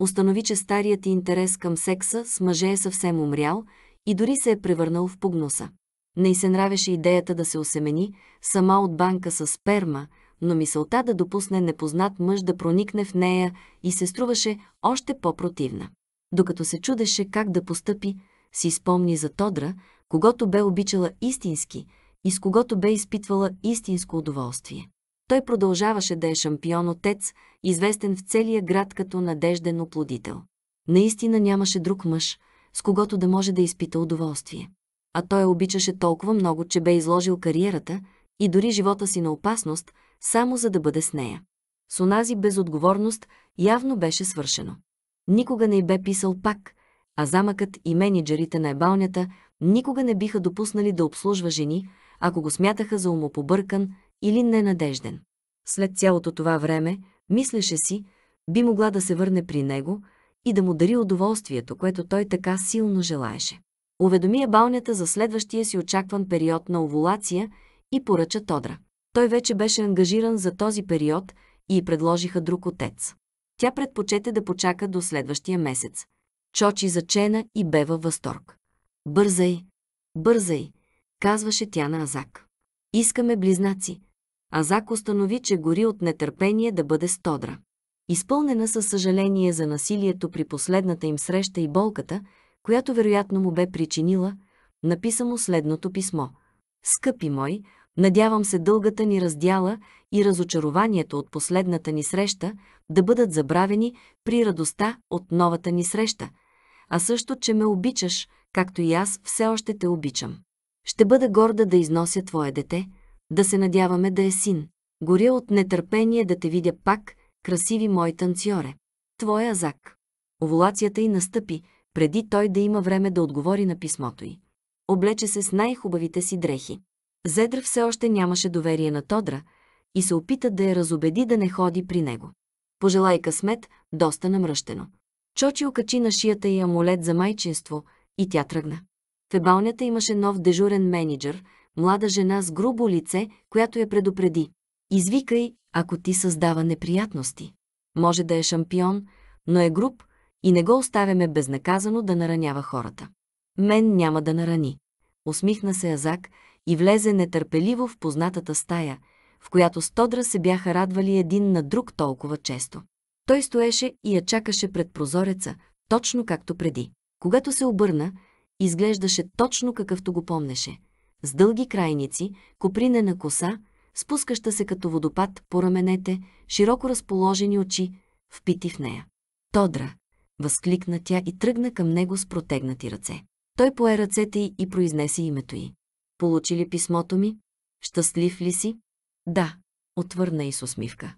установи, че старият интерес към секса с мъже е съвсем умрял и дори се е превърнал в погнуса. Не й се нравеше идеята да се осемени сама от банка с сперма, но мисълта да допусне непознат мъж да проникне в нея и се струваше още по-противна. Докато се чудеше как да постъпи, си спомни за Тодра, когато бе обичала истински – и с когото бе изпитвала истинско удоволствие. Той продължаваше да е шампион-отец, известен в целия град като надежден оплодител. Наистина нямаше друг мъж, с когото да може да изпита удоволствие. А той обичаше толкова много, че бе изложил кариерата и дори живота си на опасност, само за да бъде с нея. С онази безотговорност явно беше свършено. Никога не й бе писал пак, а замъкът и менеджерите на ебалнята никога не биха допуснали да обслужва жени, ако го смятаха за умопобъркан или ненадежден. След цялото това време, мислеше си, би могла да се върне при него и да му дари удоволствието, което той така силно желаеше. Уведоми балнята за следващия си очакван период на овулация и поръча Тодра. Той вече беше ангажиран за този период и предложиха друг отец. Тя предпочете да почака до следващия месец. Чочи зачена и бе във възторг. Бързай! Бързай! казваше тя на Азак. Искаме близнаци. Азак установи, че гори от нетърпение да бъде стодра. Изпълнена със съжаление за насилието при последната им среща и болката, която вероятно му бе причинила, написа му следното писмо. Скъпи мой, надявам се дългата ни раздяла и разочарованието от последната ни среща да бъдат забравени при радостта от новата ни среща, а също, че ме обичаш, както и аз все още те обичам. Ще бъда горда да износя твое дете, да се надяваме да е син. Горя от нетърпение да те видя пак, красиви мой танцоре. Твоя Азак. Оволацията й настъпи, преди той да има време да отговори на писмото й. Облече се с най-хубавите си дрехи. Зедър все още нямаше доверие на Тодра и се опита да я разобеди да не ходи при него. Пожелай късмет, доста намръщено. Чочи окачи на шията и амулет за майчинство и тя тръгна. В ебалнята имаше нов дежурен менеджер, млада жена с грубо лице, която я предупреди. Извикай, ако ти създава неприятности. Може да е шампион, но е груб и не го оставяме безнаказано да наранява хората. Мен няма да нарани. Усмихна се Азак и влезе нетърпеливо в познатата стая, в която стодра се бяха радвали един на друг толкова често. Той стоеше и я чакаше пред прозореца, точно както преди. Когато се обърна, изглеждаше точно какъвто го помнеше. С дълги крайници, копринена коса, спускаща се като водопад по раменете, широко разположени очи, впити в нея. Тодра! възкликна тя и тръгна към него с протегнати ръце. Той пое ръцете й и произнесе името й. Получи ли писмото ми? Щастлив ли си? Да, отвърна и с усмивка.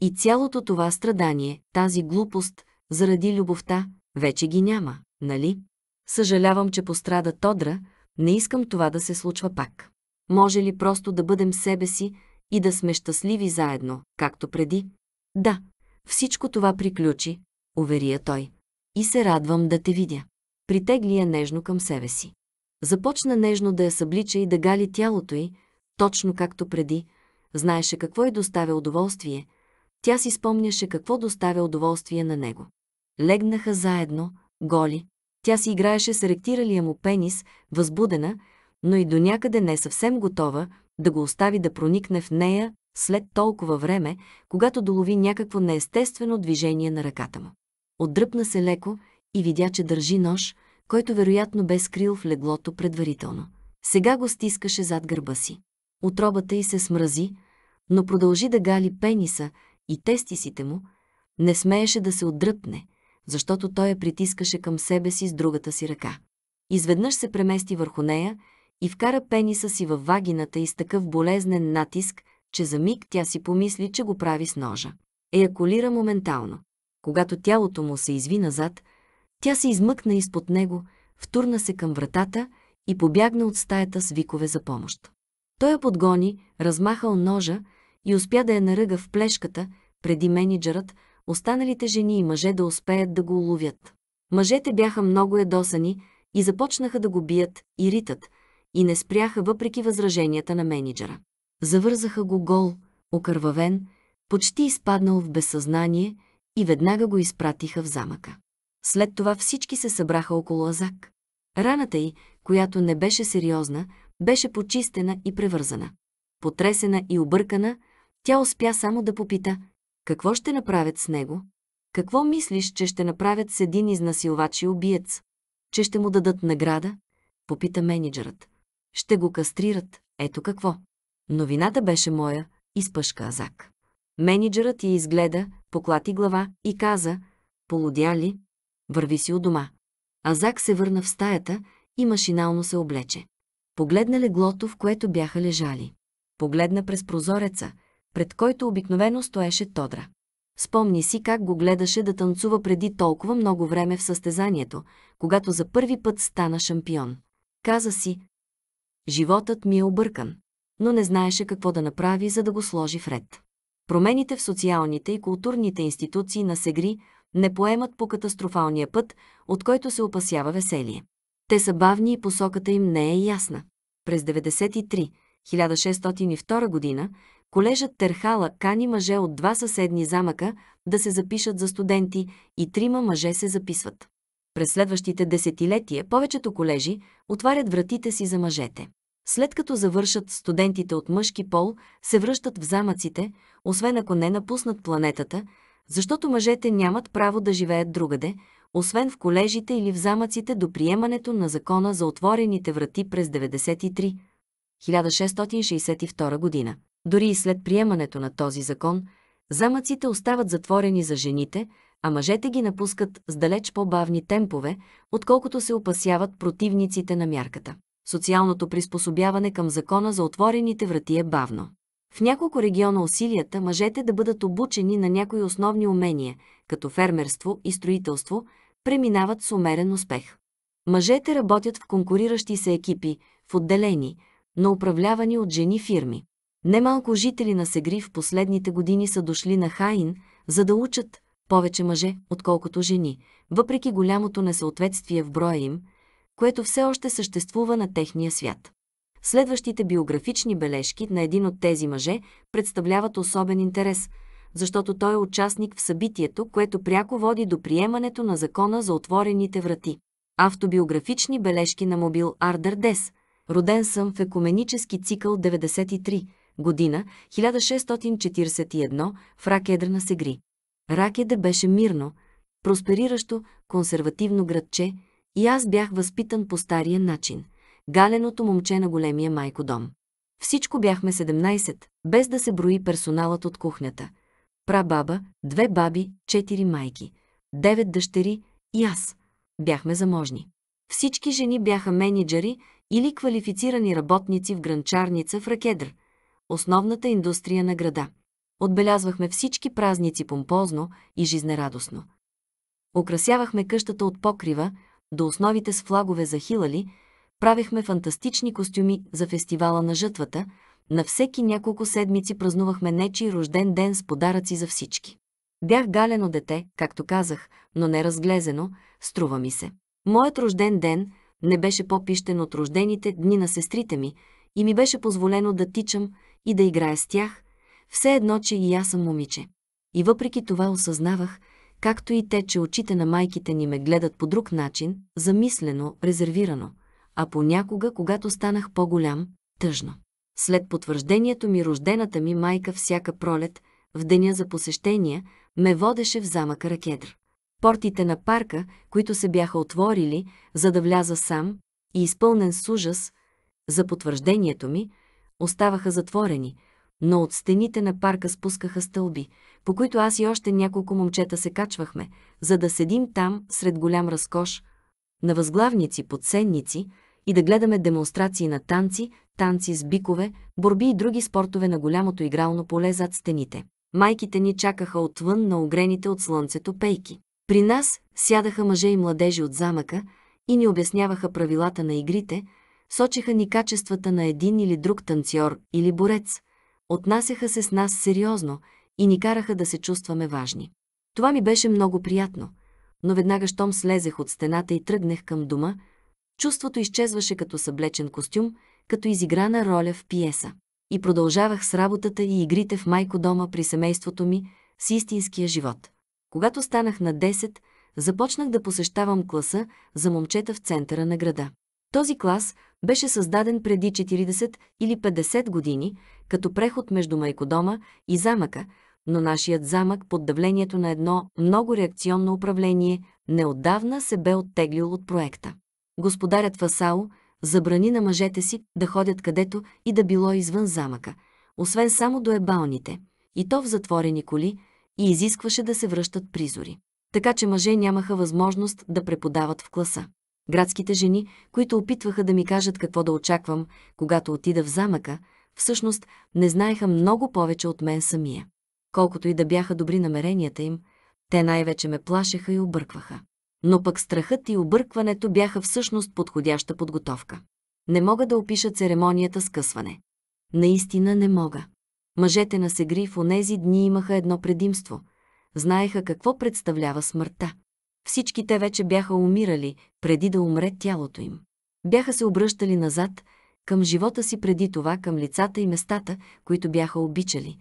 И цялото това страдание, тази глупост, заради любовта, вече ги няма, нали? Съжалявам, че пострада Тодра, не искам това да се случва пак. Може ли просто да бъдем себе си и да сме щастливи заедно, както преди? Да, всичко това приключи, уверия той. И се радвам да те видя. Притегли я нежно към себе си. Започна нежно да я съблича и да гали тялото й, точно както преди. Знаеше какво й доставя удоволствие. Тя си спомняше какво доставя удоволствие на него. Легнаха заедно, голи, тя си играеше с ректиралия му пенис, възбудена, но и до някъде не съвсем готова да го остави да проникне в нея след толкова време, когато долови някакво неестествено движение на ръката му. Отдръпна се леко и видя, че държи нож, който вероятно бе скрил в леглото предварително. Сега го стискаше зад гърба си. Отробата й се смрази, но продължи да гали пениса и тестисите му, не смееше да се отдръпне, защото той я притискаше към себе си с другата си ръка. Изведнъж се премести върху нея и вкара пениса си във вагината и с такъв болезнен натиск, че за миг тя си помисли, че го прави с ножа. Еякулира моментално. Когато тялото му се изви назад, тя се измъкна изпод него, втурна се към вратата и побягна от стаята с викове за помощ. Той я подгони, размахал ножа и успя да я наръга в плешката, преди менеджерът, останалите жени и мъже да успеят да го уловят. Мъжете бяха много ядосани и започнаха да го бият и ритат, и не спряха въпреки възраженията на менеджера. Завързаха го гол, окървавен, почти изпаднал в безсъзнание и веднага го изпратиха в замъка. След това всички се събраха около Азак. Раната й, която не беше сериозна, беше почистена и превързана. Потресена и объркана, тя успя само да попита какво ще направят с него? Какво мислиш, че ще направят с един изнасилвач и убиец? Че ще му дадат награда? Попита менеджерът. Ще го кастрират. Ето какво. Новината беше моя, изпъшка Азак. Менеджерът я изгледа, поклати глава и каза, полудя ли? Върви си у дома. Азак се върна в стаята и машинално се облече. Погледна леглото, в което бяха лежали. Погледна през прозореца – пред който обикновено стоеше Тодра. Спомни си как го гледаше да танцува преди толкова много време в състезанието, когато за първи път стана шампион. Каза си, животът ми е объркан, но не знаеше какво да направи, за да го сложи в ред. Промените в социалните и културните институции на Сегри не поемат по катастрофалния път, от който се опасява веселие. Те са бавни и посоката им не е ясна. През 93, 1602 година, Колежът Терхала кани мъже от два съседни замъка да се запишат за студенти и трима мъже се записват. През следващите десетилетия повечето колежи отварят вратите си за мъжете. След като завършат студентите от мъжки пол, се връщат в замъците, освен ако не напуснат планетата, защото мъжете нямат право да живеят другаде, освен в колежите или в замъците до приемането на закона за отворените врати през 93 1662 година. Дори и след приемането на този закон, замъците остават затворени за жените, а мъжете ги напускат с далеч по-бавни темпове, отколкото се опасяват противниците на мярката. Социалното приспособяване към закона за отворените врати е бавно. В няколко региона усилията мъжете да бъдат обучени на някои основни умения, като фермерство и строителство, преминават с умерен успех. Мъжете работят в конкуриращи се екипи, в отделени, но управлявани от жени фирми. Немалко жители на Сегри в последните години са дошли на Хаин, за да учат повече мъже, отколкото жени, въпреки голямото несъответствие в броя им, което все още съществува на техния свят. Следващите биографични бележки на един от тези мъже представляват особен интерес, защото той е участник в събитието, което пряко води до приемането на закона за отворените врати. Автобиографични бележки на Мобил Дес. Роден съм в екуменически цикъл 93 година 1641 в Ракедра на Сегри. Ракеда беше мирно, проспериращо, консервативно градче и аз бях възпитан по стария начин – галеното момче на големия майко дом. Всичко бяхме 17, без да се брои персоналът от кухнята. Прабаба, две баби, четири майки, девет дъщери и аз. Бяхме заможни. Всички жени бяха менеджери или квалифицирани работници в гранчарница в Ракедр – основната индустрия на града. Отбелязвахме всички празници помпозно и жизнерадостно. Украсявахме къщата от покрива до основите с флагове за хилали, правихме фантастични костюми за фестивала на жътвата, на всеки няколко седмици празнувахме нечи рожден ден с подаръци за всички. Бях галено дете, както казах, но не разглезено, струва ми се. Моят рожден ден не беше по-пищен от рождените дни на сестрите ми и ми беше позволено да тичам, и да играя с тях, все едно, че и аз съм момиче. И въпреки това осъзнавах, както и те, че очите на майките ни ме гледат по друг начин, замислено, резервирано, а понякога, когато станах по-голям, тъжно. След потвърждението ми рождената ми майка всяка пролет, в деня за посещения, ме водеше в замъка Ракедр. Портите на парка, които се бяха отворили, за да вляза сам и изпълнен с ужас за потвърждението ми, оставаха затворени, но от стените на парка спускаха стълби, по които аз и още няколко момчета се качвахме, за да седим там сред голям разкош, на възглавници, подсенници и да гледаме демонстрации на танци, танци с бикове, борби и други спортове на голямото игрално поле зад стените. Майките ни чакаха отвън на огрените от слънцето пейки. При нас сядаха мъже и младежи от замъка и ни обясняваха правилата на игрите – сочеха ни качествата на един или друг танцор или борец, отнасяха се с нас сериозно и ни караха да се чувстваме важни. Това ми беше много приятно, но веднага щом слезех от стената и тръгнах към дома, чувството изчезваше като съблечен костюм, като изиграна роля в пиеса. И продължавах с работата и игрите в майко дома при семейството ми с истинския живот. Когато станах на 10, започнах да посещавам класа за момчета в центъра на града. Този клас беше създаден преди 40 или 50 години, като преход между майкодома и замъка, но нашият замък под давлението на едно много реакционно управление неотдавна се бе оттеглил от проекта. Господарят Фасао забрани на мъжете си да ходят където и да било извън замъка, освен само до ебалните, и то в затворени коли, и изискваше да се връщат призори. Така че мъже нямаха възможност да преподават в класа. Градските жени, които опитваха да ми кажат какво да очаквам, когато отида в замъка, всъщност не знаеха много повече от мен самия. Колкото и да бяха добри намеренията им, те най-вече ме плашеха и объркваха. Но пък страхът и объркването бяха всъщност подходяща подготовка. Не мога да опиша церемонията с късване. Наистина не мога. Мъжете на Сегри в онези дни имаха едно предимство. Знаеха какво представлява смъртта. Всички те вече бяха умирали, преди да умре тялото им. Бяха се обръщали назад, към живота си преди това, към лицата и местата, които бяха обичали,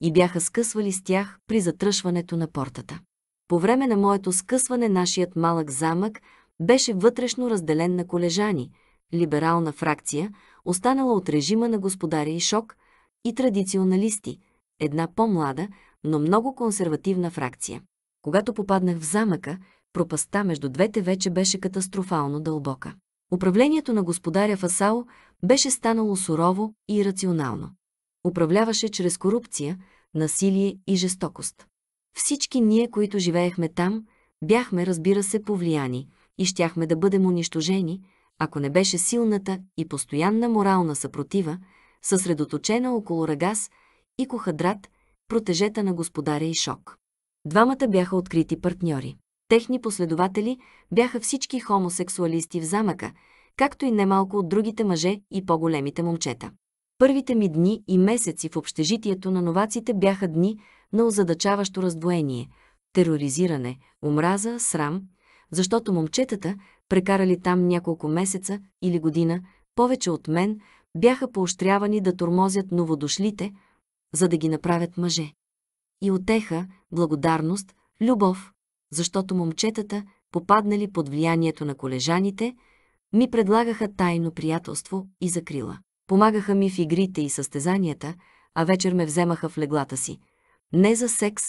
и бяха скъсвали с тях при затръшването на портата. По време на моето скъсване нашият малък замък беше вътрешно разделен на колежани, либерална фракция, останала от режима на господаря Ишок и традиционалисти, една по-млада, но много консервативна фракция. Когато попаднах в замъка, пропаста между двете вече беше катастрофално дълбока. Управлението на господаря Фасао беше станало сурово и рационално. Управляваше чрез корупция, насилие и жестокост. Всички ние, които живеехме там, бяхме, разбира се, повлияни и щяхме да бъдем унищожени, ако не беше силната и постоянна морална съпротива, съсредоточена около Рагас и Кохадрат, протежета на господаря и Шок. Двамата бяха открити партньори. Техни последователи бяха всички хомосексуалисти в замъка, както и немалко от другите мъже и по-големите момчета. Първите ми дни и месеци в общежитието на новаците бяха дни на озадачаващо раздвоение, тероризиране, омраза, срам, защото момчетата, прекарали там няколко месеца или година, повече от мен, бяха поощрявани да тормозят новодошлите, за да ги направят мъже. И отеха, благодарност, любов, защото момчетата, попаднали под влиянието на колежаните, ми предлагаха тайно приятелство и закрила. Помагаха ми в игрите и състезанията, а вечер ме вземаха в леглата си. Не за секс,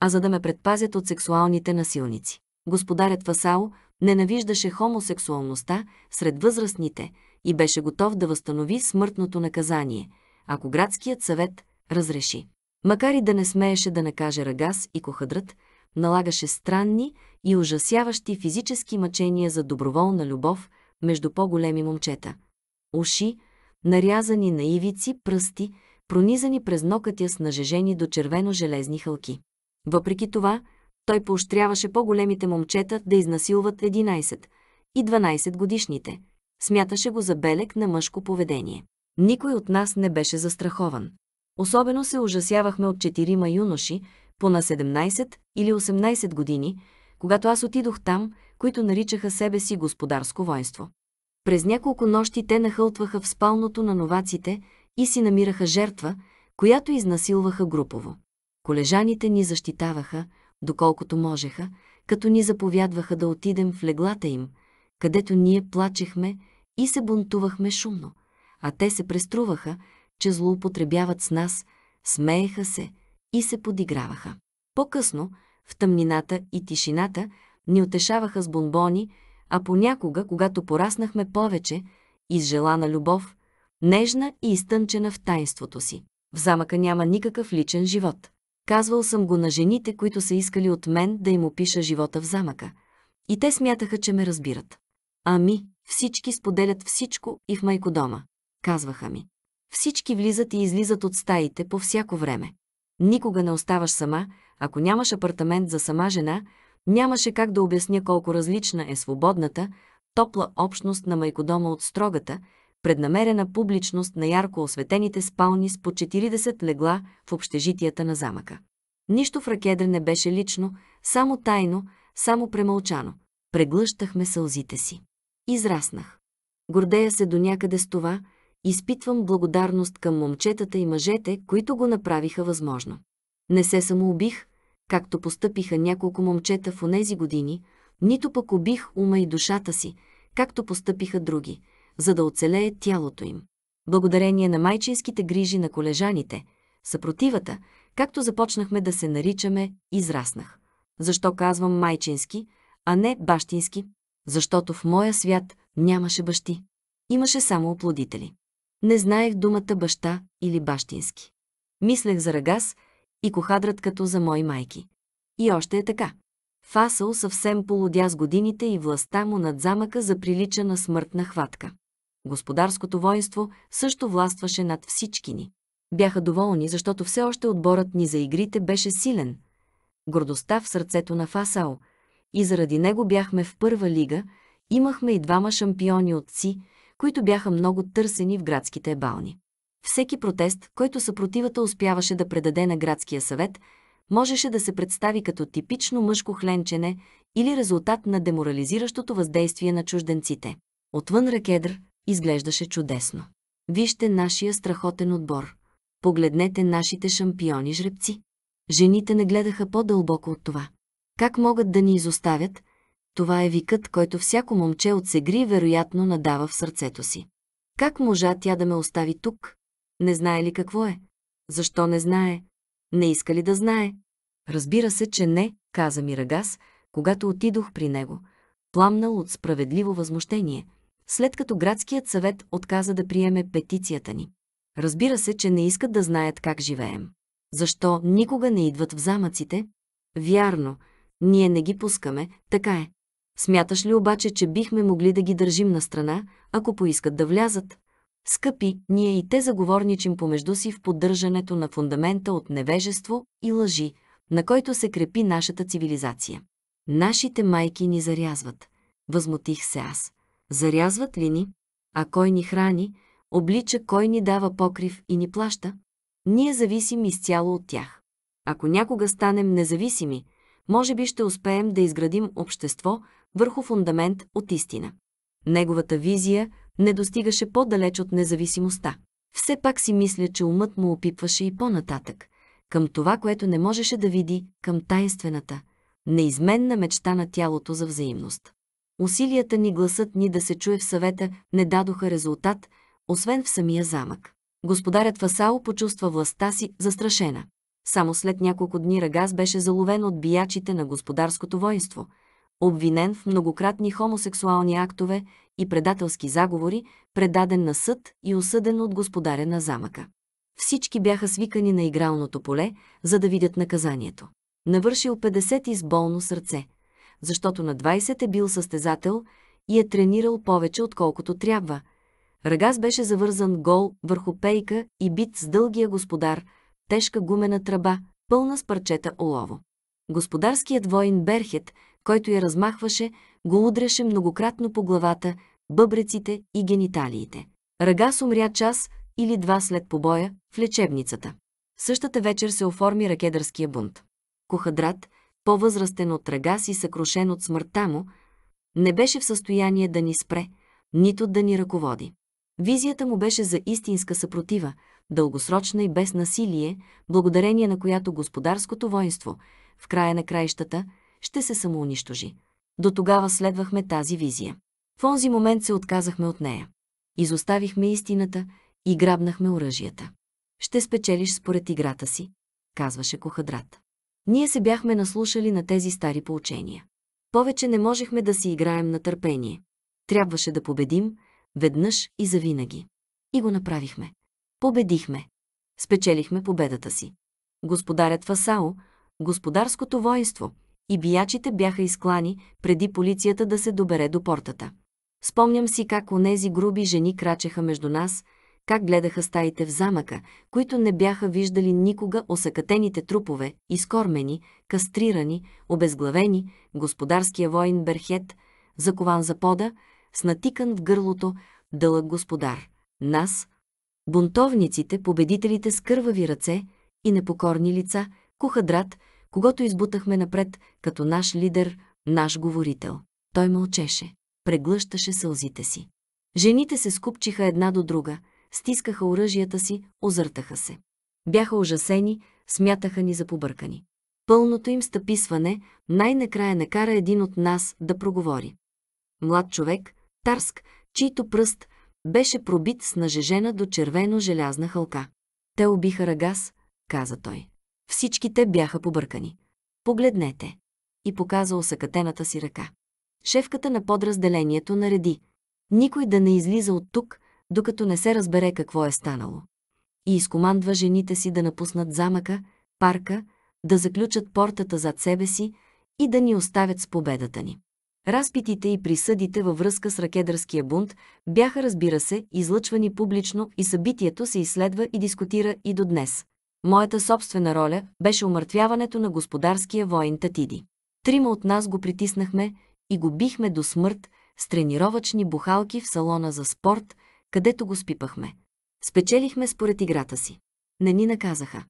а за да ме предпазят от сексуалните насилници. Господарят Васао ненавиждаше хомосексуалността сред възрастните и беше готов да възстанови смъртното наказание, ако градският съвет разреши. Макар и да не смееше да накаже Рагас и Кохадрат, налагаше странни и ужасяващи физически мъчения за доброволна любов между по-големи момчета. Уши, нарязани на ивици, пръсти, пронизани през нокътя с нажежени до червено-железни хълки. Въпреки това, той поощряваше по-големите момчета да изнасилват 11 и 12 годишните. Смяташе го за белег на мъжко поведение. Никой от нас не беше застрахован. Особено се ужасявахме от четирима юноши, по на 17 или 18 години, когато аз отидох там, които наричаха себе си господарско воинство. През няколко нощи те нахълтваха в спалното на новаците и си намираха жертва, която изнасилваха групово. Колежаните ни защитаваха, доколкото можеха, като ни заповядваха да отидем в леглата им, където ние плачехме и се бунтувахме шумно, а те се преструваха, че злоупотребяват с нас, смееха се – и се подиграваха. По-късно, в тъмнината и тишината, ни отешаваха с бомбони, а понякога, когато пораснахме повече, изжелана любов, нежна и изтънчена в тайнството си. В замъка няма никакъв личен живот. Казвал съм го на жените, които са искали от мен да им опиша живота в замъка. И те смятаха, че ме разбират. Ами, всички споделят всичко и в майкодома, казваха ми. Всички влизат и излизат от стаите по всяко време. Никога не оставаш сама, ако нямаш апартамент за сама жена, нямаше как да обясня колко различна е свободната, топла общност на майкодома от строгата, преднамерена публичност на ярко осветените спални с по 40 легла в общежитията на замъка. Нищо в ракедре не беше лично, само тайно, само премълчано. Преглъщахме сълзите си. Израснах. Гордея се до някъде с това, изпитвам благодарност към момчетата и мъжете, които го направиха възможно. Не се самоубих, както постъпиха няколко момчета в онези години, нито пък убих ума и душата си, както постъпиха други, за да оцелее тялото им. Благодарение на майчинските грижи на колежаните, съпротивата, както започнахме да се наричаме, израснах. Защо казвам майчински, а не бащински? Защото в моя свят нямаше бащи. Имаше само оплодители. Не знаех думата баща или бащински. Мислех за рагас и кохадрат като за мои майки. И още е така. Фасъл съвсем полудя с годините и властта му над замъка за прилича на смъртна хватка. Господарското воинство също властваше над всички ни. Бяха доволни, защото все още отборът ни за игрите беше силен. Гордостта в сърцето на Фасал. И заради него бяхме в първа лига, имахме и двама шампиони от си които бяха много търсени в градските бални. Всеки протест, който съпротивата успяваше да предаде на градския съвет, можеше да се представи като типично мъжко хленчене или резултат на деморализиращото въздействие на чужденците. Отвън Ракедр изглеждаше чудесно. Вижте нашия страхотен отбор. Погледнете нашите шампиони жребци. Жените не гледаха по-дълбоко от това. Как могат да ни изоставят, това е викът, който всяко момче от Сегри вероятно надава в сърцето си. Как можа тя да ме остави тук? Не знае ли какво е? Защо не знае? Не иска ли да знае? Разбира се, че не, каза ми Рагас, когато отидох при него, пламнал от справедливо възмущение, след като градският съвет отказа да приеме петицията ни. Разбира се, че не искат да знаят как живеем. Защо никога не идват в замъците? Вярно, ние не ги пускаме, така е. Смяташ ли обаче, че бихме могли да ги държим на страна, ако поискат да влязат? Скъпи, ние и те заговорничим помежду си в поддържането на фундамента от невежество и лъжи, на който се крепи нашата цивилизация. Нашите майки ни зарязват. Възмутих се аз. Зарязват ли ни? А кой ни храни, облича кой ни дава покрив и ни плаща? Ние зависим изцяло от тях. Ако някога станем независими, може би ще успеем да изградим общество, върху фундамент от истина. Неговата визия не достигаше по-далеч от независимостта. Все пак си мисля, че умът му опипваше и по-нататък, към това, което не можеше да види, към таинствената, неизменна мечта на тялото за взаимност. Усилията ни гласът ни да се чуе в съвета не дадоха резултат, освен в самия замък. Господарят Фасао почувства властта си застрашена. Само след няколко дни Рагаз беше заловен от биячите на господарското воинство – обвинен в многократни хомосексуални актове и предателски заговори, предаден на съд и осъден от господаря на замъка. Всички бяха свикани на игралното поле, за да видят наказанието. Навършил 50 и с болно сърце, защото на 20 е бил състезател и е тренирал повече отколкото трябва. Ръгас беше завързан гол върху пейка и бит с дългия господар, тежка гумена тръба, пълна с парчета олово. Господарският воин Берхет – който я размахваше, го удряше многократно по главата, бъбреците и гениталиите. Рагас умря час или два след побоя в лечебницата. Същата вечер се оформи ракедърския бунт. Кохадрат, по-възрастен от Рагас и съкрушен от смъртта му, не беше в състояние да ни спре, нито да ни ръководи. Визията му беше за истинска съпротива, дългосрочна и без насилие, благодарение на която господарското воинство, в края на краищата, ще се самоунищожи. До тогава следвахме тази визия. В онзи момент се отказахме от нея. Изоставихме истината и грабнахме оръжията. Ще спечелиш според играта си, казваше кохадрат. Ние се бяхме наслушали на тези стари поучения. Повече не можехме да си играем на търпение. Трябваше да победим, веднъж и завинаги. И го направихме. Победихме. Спечелихме победата си. Господарят Фасао, господарското воинство – и биячите бяха изклани, преди полицията да се добере до портата. Спомням си как онези груби жени крачеха между нас, как гледаха стаите в замъка, които не бяха виждали никога осъкатените трупове, изкормени, кастрирани, обезглавени, господарския воин Берхет, закован за пода, с натикан в гърлото, дълъг господар. Нас, бунтовниците, победителите с кървави ръце и непокорни лица, куха драт, когато избутахме напред, като наш лидер, наш говорител. Той мълчеше, преглъщаше сълзите си. Жените се скупчиха една до друга, стискаха оръжията си, озъртаха се. Бяха ужасени, смятаха ни за побъркани. Пълното им стъписване най-накрая накара един от нас да проговори. Млад човек, Тарск, чийто пръст беше пробит с нажежена до червено желязна хълка. Те убиха Рагас, каза той. Всичките бяха побъркани. Погледнете. И показа осъкатената си ръка. Шефката на подразделението нареди. Никой да не излиза от тук, докато не се разбере какво е станало. И изкомандва жените си да напуснат замъка, парка, да заключат портата зад себе си и да ни оставят с победата ни. Разпитите и присъдите във връзка с ракедърския бунт бяха, разбира се, излъчвани публично и събитието се изследва и дискутира и до днес. Моята собствена роля беше умъртвяването на господарския воин Татиди. Трима от нас го притиснахме и го бихме до смърт с тренировъчни бухалки в салона за спорт, където го спипахме. Спечелихме според играта си. Не ни наказаха.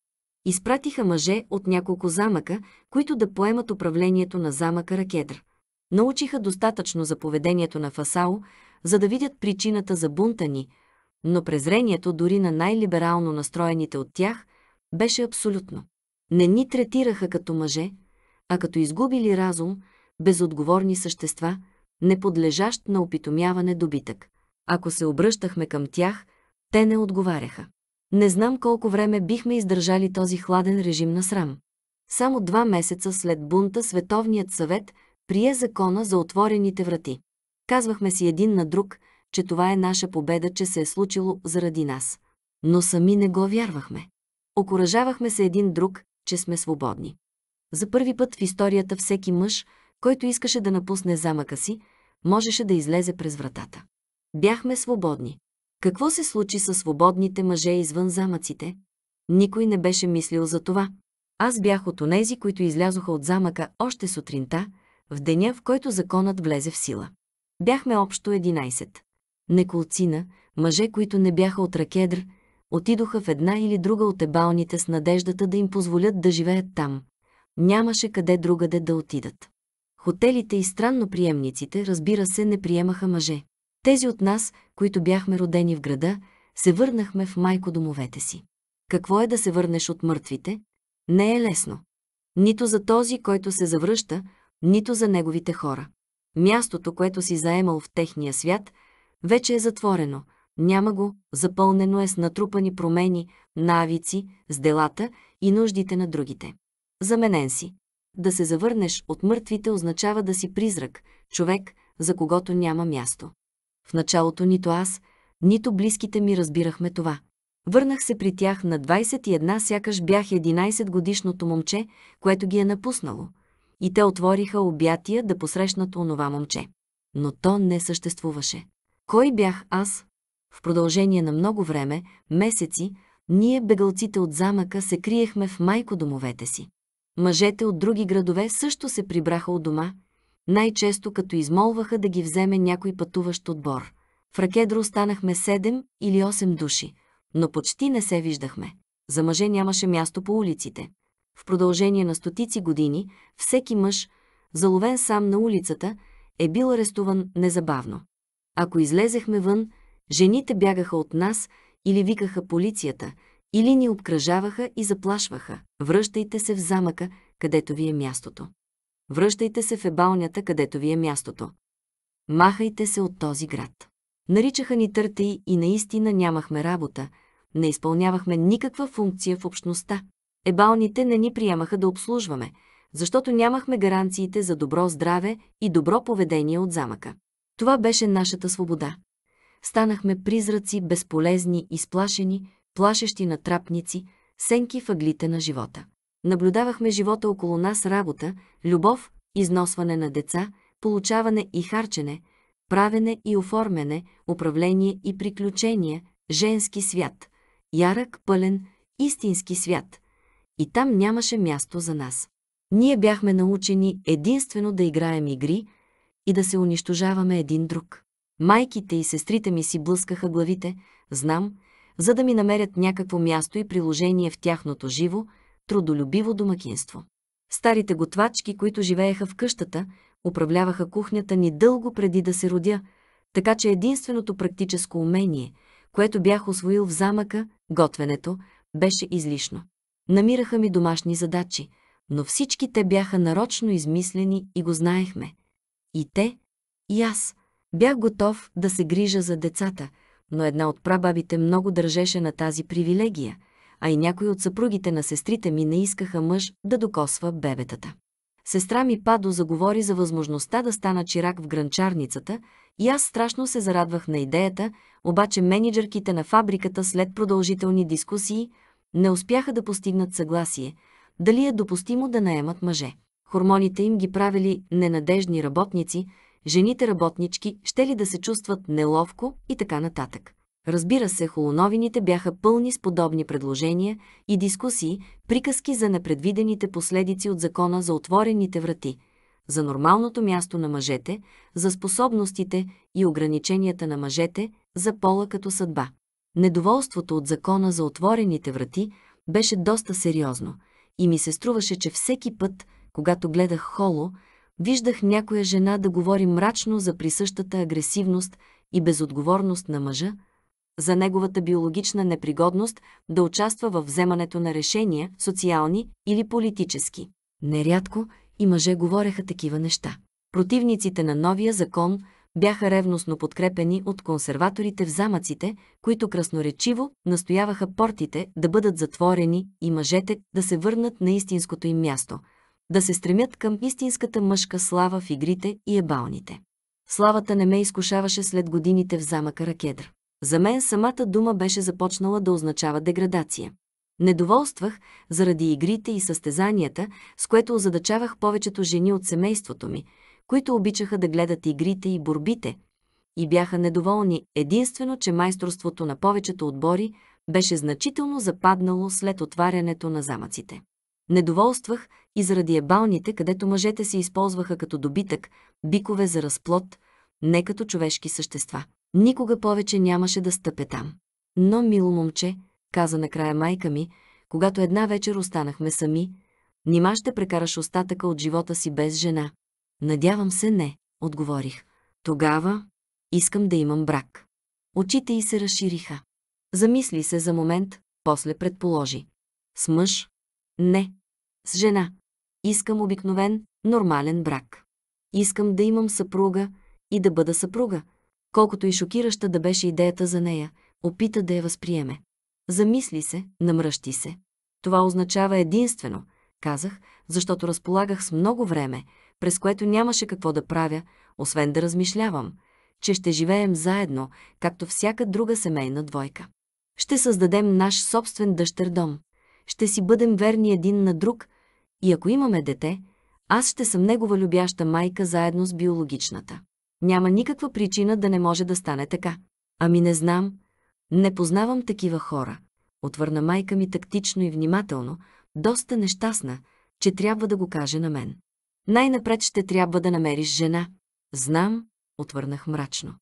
Изпратиха мъже от няколко замъка, които да поемат управлението на замъка Ракедр. Научиха достатъчно за поведението на Фасао, за да видят причината за бунта ни, но презрението дори на най-либерално настроените от тях – беше абсолютно. Не ни третираха като мъже, а като изгубили разум, безотговорни същества, не подлежащ на опитомяване добитък. Ако се обръщахме към тях, те не отговаряха. Не знам колко време бихме издържали този хладен режим на срам. Само два месеца след бунта Световният съвет прие закона за отворените врати. Казвахме си един на друг, че това е наша победа, че се е случило заради нас. Но сами не го вярвахме. Окоръжавахме се един друг, че сме свободни. За първи път в историята всеки мъж, който искаше да напусне замъка си, можеше да излезе през вратата. Бяхме свободни. Какво се случи с свободните мъже извън замъците? Никой не беше мислил за това. Аз бях от онези, които излязоха от замъка още сутринта, в деня, в който законът влезе в сила. Бяхме общо 11. Неколцина, мъже, които не бяха от ракедр, отидоха в една или друга от ебалните с надеждата да им позволят да живеят там. Нямаше къде другаде да отидат. Хотелите и странно приемниците, разбира се, не приемаха мъже. Тези от нас, които бяхме родени в града, се върнахме в майко домовете си. Какво е да се върнеш от мъртвите? Не е лесно. Нито за този, който се завръща, нито за неговите хора. Мястото, което си заемал в техния свят, вече е затворено – няма го, запълнено е с натрупани промени, навици, с делата и нуждите на другите. Заменен си. Да се завърнеш от мъртвите означава да си призрак, човек, за когото няма място. В началото нито аз, нито близките ми разбирахме това. Върнах се при тях на 21, сякаш бях 11 годишното момче, което ги е напуснало. И те отвориха обятия да посрещнат онова момче. Но то не съществуваше. Кой бях аз, в продължение на много време, месеци, ние, бегалците от замъка, се криехме в майко домовете си. Мъжете от други градове също се прибраха от дома, най-често като измолваха да ги вземе някой пътуващ отбор. В Ракедро останахме 7 или 8 души, но почти не се виждахме. За мъже нямаше място по улиците. В продължение на стотици години, всеки мъж, заловен сам на улицата, е бил арестуван незабавно. Ако излезехме вън, Жените бягаха от нас или викаха полицията, или ни обкръжаваха и заплашваха. Връщайте се в замъка, където ви е мястото. Връщайте се в ебалнята, където ви е мястото. Махайте се от този град. Наричаха ни търтеи и наистина нямахме работа, не изпълнявахме никаква функция в общността. Ебалните не ни приемаха да обслужваме, защото нямахме гаранциите за добро здраве и добро поведение от замъка. Това беше нашата свобода станахме призраци, безполезни, изплашени, плашещи на трапници, сенки въглите на живота. Наблюдавахме живота около нас работа, любов, износване на деца, получаване и харчене, правене и оформяне, управление и приключения, женски свят, ярък, пълен, истински свят. И там нямаше място за нас. Ние бяхме научени единствено да играем игри и да се унищожаваме един друг. Майките и сестрите ми си блъскаха главите, знам, за да ми намерят някакво място и приложение в тяхното живо, трудолюбиво домакинство. Старите готвачки, които живееха в къщата, управляваха кухнята ни дълго преди да се родя, така че единственото практическо умение, което бях освоил в замъка, готвенето, беше излишно. Намираха ми домашни задачи, но всички те бяха нарочно измислени и го знаехме. И те, и аз – Бях готов да се грижа за децата, но една от прабабите много държеше на тази привилегия, а и някои от съпругите на сестрите ми не искаха мъж да докосва бебетата. Сестра ми Падо заговори за възможността да стана чирак в гранчарницата и аз страшно се зарадвах на идеята, обаче менеджерките на фабриката след продължителни дискусии не успяха да постигнат съгласие дали е допустимо да наемат мъже. Хормоните им ги правили ненадежни работници, жените работнички ще ли да се чувстват неловко и така нататък. Разбира се, холоновините бяха пълни с подобни предложения и дискусии, приказки за непредвидените последици от закона за отворените врати, за нормалното място на мъжете, за способностите и ограниченията на мъжете, за пола като съдба. Недоволството от закона за отворените врати беше доста сериозно и ми се струваше, че всеки път, когато гледах Холо, виждах някоя жена да говори мрачно за присъщата агресивност и безотговорност на мъжа, за неговата биологична непригодност да участва в вземането на решения, социални или политически. Нерядко и мъже говореха такива неща. Противниците на новия закон бяха ревностно подкрепени от консерваторите в замъците, които красноречиво настояваха портите да бъдат затворени и мъжете да се върнат на истинското им място – да се стремят към истинската мъжка слава в игрите и ебалните. Славата не ме изкушаваше след годините в замъка Ракедр. За мен самата дума беше започнала да означава деградация. Недоволствах заради игрите и състезанията, с което озадачавах повечето жени от семейството ми, които обичаха да гледат игрите и борбите, и бяха недоволни единствено, че майсторството на повечето отбори беше значително западнало след отварянето на замъците. Недоволствах, и заради ебалните, където мъжете се използваха като добитък, бикове за разплод, не като човешки същества. Никога повече нямаше да стъпе там. Но, мило момче, каза накрая майка ми, когато една вечер останахме сами, нима ще прекараш остатъка от живота си без жена. Надявам се не, отговорих. Тогава искам да имам брак. Очите й се разшириха. Замисли се за момент, после предположи. С мъж? Не. С жена. Искам обикновен, нормален брак. Искам да имам съпруга и да бъда съпруга, колкото и шокираща да беше идеята за нея, опита да я възприеме. Замисли се, намръщи се. Това означава единствено, казах, защото разполагах с много време, през което нямаше какво да правя, освен да размишлявам, че ще живеем заедно, както всяка друга семейна двойка. Ще създадем наш собствен дъщер дом. Ще си бъдем верни един на друг – и ако имаме дете, аз ще съм негова любяща майка заедно с биологичната. Няма никаква причина да не може да стане така. Ами не знам, не познавам такива хора. Отвърна майка ми тактично и внимателно, доста нещастна, че трябва да го каже на мен. Най-напред ще трябва да намериш жена. Знам, отвърнах мрачно.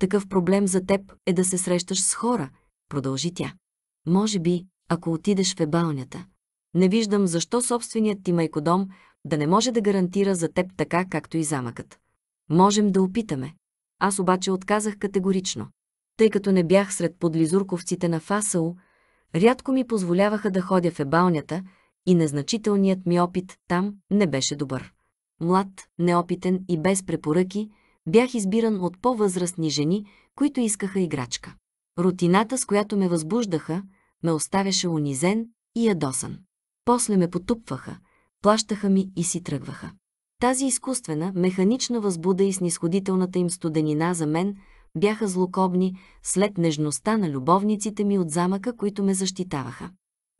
Такъв проблем за теб е да се срещаш с хора, продължи тя. Може би, ако отидеш в ебалнята, не виждам защо собственият ти майкодом да не може да гарантира за теб така, както и замъкът. Можем да опитаме. Аз обаче отказах категорично. Тъй като не бях сред подлизурковците на Фасъл, рядко ми позволяваха да ходя в ебалнята и незначителният ми опит там не беше добър. Млад, неопитен и без препоръки, бях избиран от по-възрастни жени, които искаха играчка. Рутината, с която ме възбуждаха, ме оставяше унизен и ядосан. После ме потупваха, плащаха ми и си тръгваха. Тази изкуствена, механична възбуда и снисходителната им студенина за мен бяха злокобни след нежността на любовниците ми от замъка, които ме защитаваха.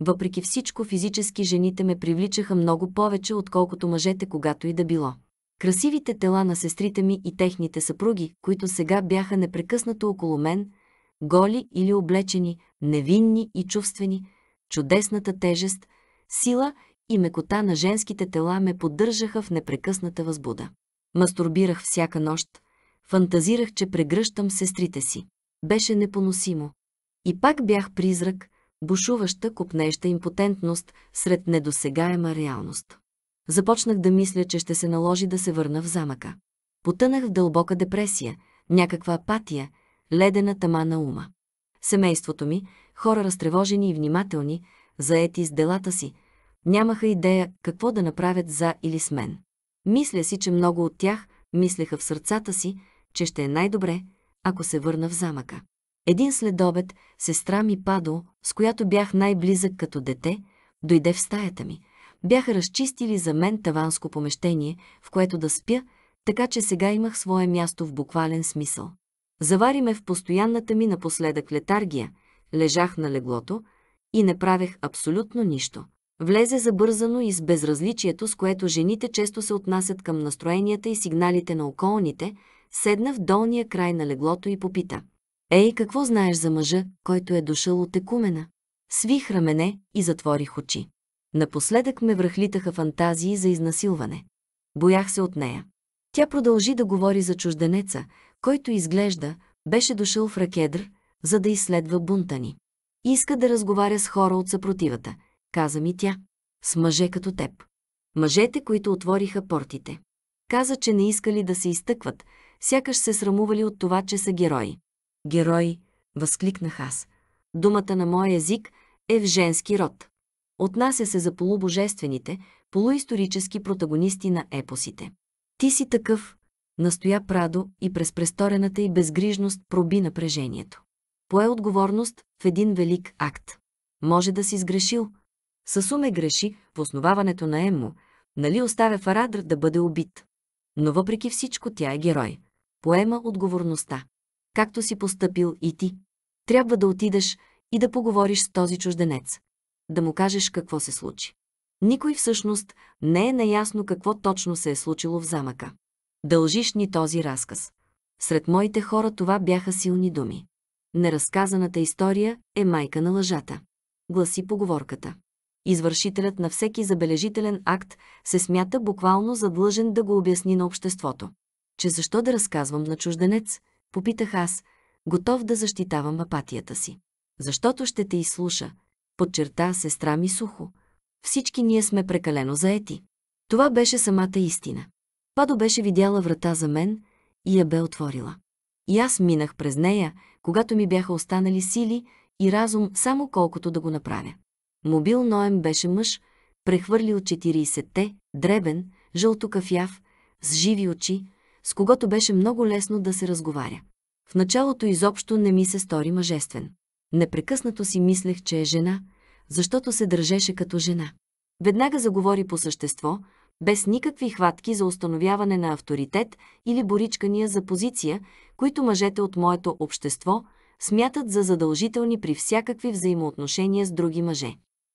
Въпреки всичко, физически жените ме привличаха много повече, отколкото мъжете, когато и да било. Красивите тела на сестрите ми и техните съпруги, които сега бяха непрекъснато около мен, голи или облечени, невинни и чувствени, чудесната тежест, сила и мекота на женските тела ме поддържаха в непрекъсната възбуда. Мастурбирах всяка нощ, фантазирах, че прегръщам сестрите си. Беше непоносимо. И пак бях призрак, бушуваща, купнеща импотентност сред недосегаема реалност. Започнах да мисля, че ще се наложи да се върна в замъка. Потънах в дълбока депресия, някаква апатия, ледена тама на ума. Семейството ми, хора разтревожени и внимателни, заети с делата си, Нямаха идея какво да направят за или с мен. Мисля си, че много от тях мислеха в сърцата си, че ще е най-добре, ако се върна в замъка. Един следобед сестра ми Падо, с която бях най-близък като дете, дойде в стаята ми. Бяха разчистили за мен таванско помещение, в което да спя, така че сега имах свое място в буквален смисъл. Завари ме в постоянната ми напоследък летаргия, лежах на леглото и не правех абсолютно нищо. Влезе забързано и с безразличието, с което жените често се отнасят към настроенията и сигналите на околните, седна в долния край на леглото и попита. Ей, какво знаеш за мъжа, който е дошъл от екумена? Свих рамене и затворих очи. Напоследък ме връхлитаха фантазии за изнасилване. Боях се от нея. Тя продължи да говори за чужденеца, който изглежда, беше дошъл в Ракедр, за да изследва бунта ни. Иска да разговаря с хора от съпротивата – каза ми тя, с мъже като теб. Мъжете, които отвориха портите. Каза, че не искали да се изтъкват, сякаш се срамували от това, че са герои. Герои, възкликнах аз. Думата на моя език е в женски род. Отнася се за полубожествените, полуисторически протагонисти на епосите. Ти си такъв, настоя Прадо и през престорената и безгрижност проби напрежението. Пое отговорност в един велик акт. Може да си сгрешил, Сасуме греши в основаването на Емо, нали оставя Фарадр да бъде убит. Но въпреки всичко тя е герой. Поема отговорността. Както си постъпил и ти. Трябва да отидеш и да поговориш с този чужденец. Да му кажеш какво се случи. Никой всъщност не е наясно какво точно се е случило в замъка. Дължиш ни този разказ. Сред моите хора това бяха силни думи. Неразказаната история е майка на лъжата. Гласи поговорката извършителят на всеки забележителен акт се смята буквално задлъжен да го обясни на обществото. Че защо да разказвам на чужденец? Попитах аз, готов да защитавам апатията си. Защото ще те изслуша, подчерта сестра ми сухо. Всички ние сме прекалено заети. Това беше самата истина. Падо беше видяла врата за мен и я бе отворила. И аз минах през нея, когато ми бяха останали сили и разум само колкото да го направя. Мобил Ноем беше мъж, прехвърлил 40-те, дребен, жълтокафяв, с живи очи, с когото беше много лесно да се разговаря. В началото изобщо не ми се стори мъжествен. Непрекъснато си мислех, че е жена, защото се държеше като жена. Веднага заговори по същество, без никакви хватки за установяване на авторитет или боричкания за позиция, които мъжете от моето общество смятат за задължителни при всякакви взаимоотношения с други мъже.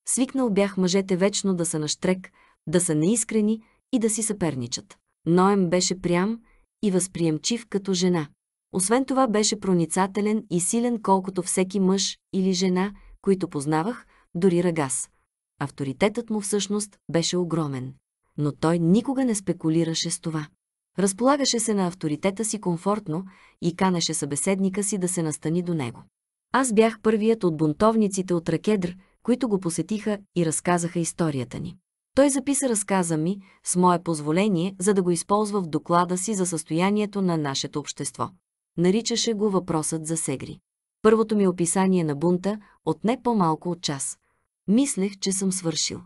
Свикнал бях мъжете вечно да са штрек, да са неискрени и да си съперничат. Ноем беше прям и възприемчив като жена. Освен това беше проницателен и силен колкото всеки мъж или жена, които познавах, дори Рагас. Авторитетът му всъщност беше огромен. Но той никога не спекулираше с това. Разполагаше се на авторитета си комфортно и канеше събеседника си да се настани до него. Аз бях първият от бунтовниците от Ракедр, които го посетиха и разказаха историята ни. Той записа разказа ми с мое позволение, за да го използва в доклада си за състоянието на нашето общество. Наричаше го въпросът за Сегри. Първото ми описание на бунта отне по-малко от час. Мислех, че съм свършил.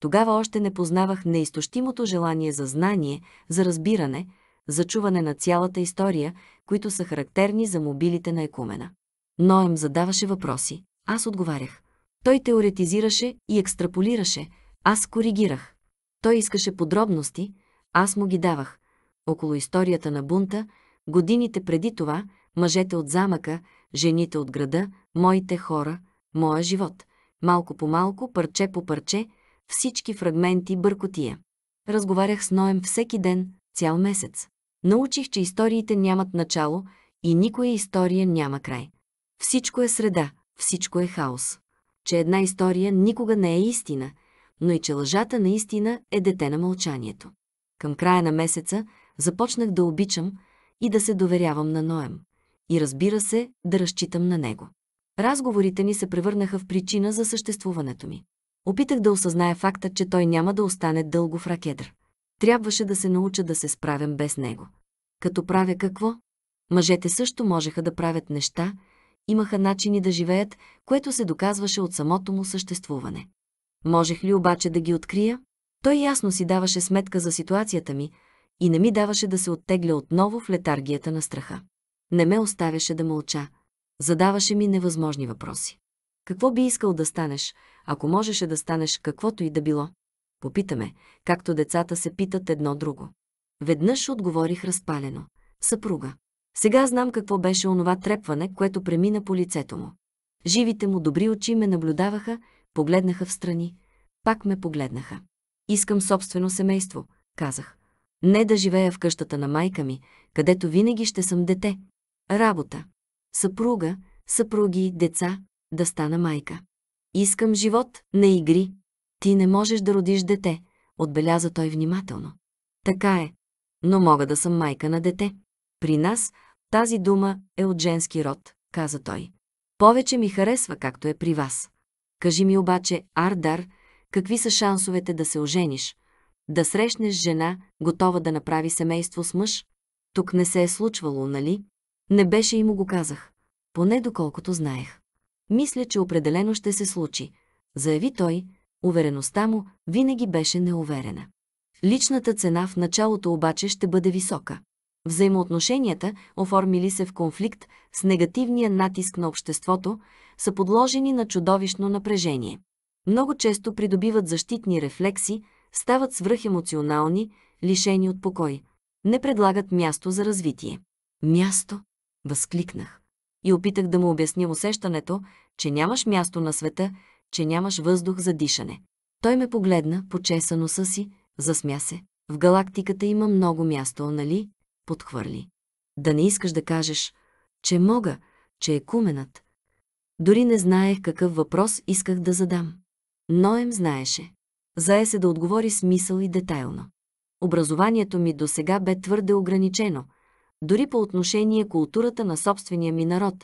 Тогава още не познавах неизтощимото желание за знание, за разбиране, за чуване на цялата история, които са характерни за мобилите на екумена. Ноем задаваше въпроси. Аз отговарях. Той теоретизираше и екстраполираше, аз коригирах. Той искаше подробности, аз му ги давах. Около историята на бунта, годините преди това, мъжете от замъка, жените от града, моите хора, моя живот. Малко по малко, парче по парче, всички фрагменти бъркотия. Разговарях с Ноем всеки ден, цял месец. Научих, че историите нямат начало и никоя история няма край. Всичко е среда, всичко е хаос че една история никога не е истина, но и че лъжата наистина е дете на мълчанието. Към края на месеца започнах да обичам и да се доверявам на Ноем. И разбира се, да разчитам на него. Разговорите ни се превърнаха в причина за съществуването ми. Опитах да осъзная факта, че той няма да остане дълго в ракедър. Трябваше да се науча да се справям без него. Като правя какво? Мъжете също можеха да правят неща, имаха начини да живеят, което се доказваше от самото му съществуване. Можех ли обаче да ги открия? Той ясно си даваше сметка за ситуацията ми и не ми даваше да се оттегля отново в летаргията на страха. Не ме оставяше да мълча. Задаваше ми невъзможни въпроси. Какво би искал да станеш, ако можеше да станеш каквото и да било? Попитаме, както децата се питат едно друго. Веднъж отговорих разпалено. Съпруга. Сега знам какво беше онова трепване, което премина по лицето му. Живите му добри очи ме наблюдаваха, погледнаха в страни, пак ме погледнаха. Искам собствено семейство, казах. Не да живея в къщата на майка ми, където винаги ще съм дете. Работа. Съпруга, съпруги, деца, да стана майка. Искам живот, не игри. Ти не можеш да родиш дете, отбеляза той внимателно. Така е, но мога да съм майка на дете. При нас тази дума е от женски род, каза той. Повече ми харесва, както е при вас. Кажи ми обаче, Ардар, какви са шансовете да се ожениш? Да срещнеш жена, готова да направи семейство с мъж? Тук не се е случвало, нали? Не беше и му го казах. Поне доколкото знаех. Мисля, че определено ще се случи, заяви той, увереността му винаги беше неуверена. Личната цена в началото обаче ще бъде висока. Взаимоотношенията, оформили се в конфликт с негативния натиск на обществото, са подложени на чудовищно напрежение. Много често придобиват защитни рефлекси, стават свръхемоционални, лишени от покой. Не предлагат място за развитие. Място? Възкликнах. И опитах да му обясня усещането, че нямаш място на света, че нямаш въздух за дишане. Той ме погледна, почеса носа си, засмя се. В галактиката има много място, нали? подхвърли. Да не искаш да кажеш, че мога, че е куменът. Дори не знаех какъв въпрос исках да задам. Ноем знаеше. Зае се да отговори смисъл и детайлно. Образованието ми до сега бе твърде ограничено, дори по отношение културата на собствения ми народ,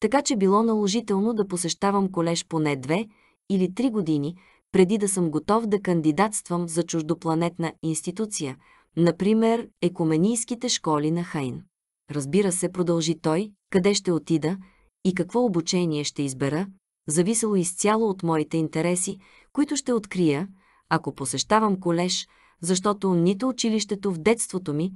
така че било наложително да посещавам колеж поне две или три години, преди да съм готов да кандидатствам за чуждопланетна институция – Например, екуменийските школи на Хайн. Разбира се, продължи той, къде ще отида и какво обучение ще избера, зависело изцяло от моите интереси, които ще открия, ако посещавам колеж, защото нито училището в детството ми,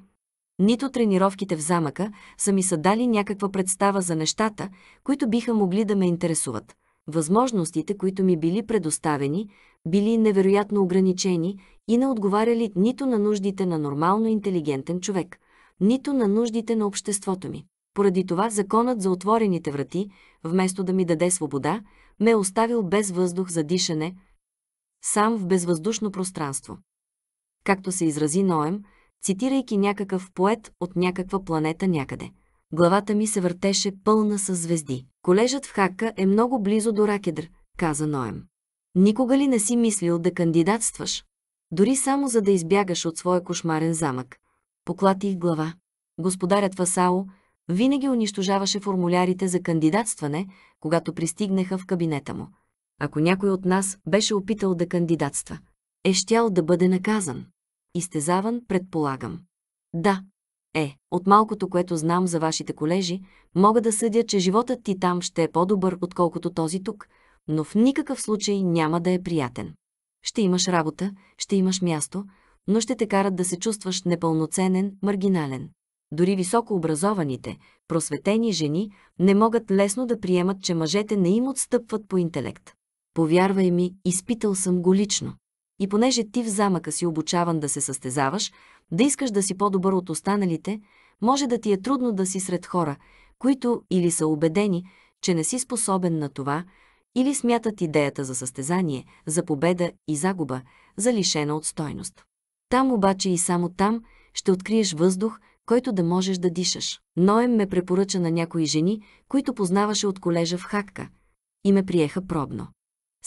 нито тренировките в замъка са ми съдали някаква представа за нещата, които биха могли да ме интересуват възможностите, които ми били предоставени, били невероятно ограничени и не отговаряли нито на нуждите на нормално интелигентен човек, нито на нуждите на обществото ми. Поради това законът за отворените врати, вместо да ми даде свобода, ме е оставил без въздух за дишане, сам в безвъздушно пространство. Както се изрази Ноем, цитирайки някакъв поет от някаква планета някъде – Главата ми се въртеше пълна с звезди. Колежът в Хака е много близо до Ракедр, каза Ноем. Никога ли не си мислил да кандидатстваш? Дори само за да избягаш от своя кошмарен замък. Поклатих глава. Господарят Васао винаги унищожаваше формулярите за кандидатстване, когато пристигнаха в кабинета му. Ако някой от нас беше опитал да кандидатства, е щял да бъде наказан. Изтезаван, предполагам. Да, е, от малкото, което знам за вашите колежи, мога да съдя, че животът ти там ще е по-добър, отколкото този тук, но в никакъв случай няма да е приятен. Ще имаш работа, ще имаш място, но ще те карат да се чувстваш непълноценен, маргинален. Дори високообразованите, просветени жени не могат лесно да приемат, че мъжете не им отстъпват по интелект. Повярвай ми, изпитал съм го лично. И понеже ти в замъка си обучаван да се състезаваш, да искаш да си по-добър от останалите, може да ти е трудно да си сред хора, които или са убедени, че не си способен на това, или смятат идеята за състезание, за победа и загуба, за лишена от стойност. Там обаче и само там ще откриеш въздух, който да можеш да дишаш. Ноем ме препоръча на някои жени, които познаваше от колежа в Хакка, и ме приеха пробно.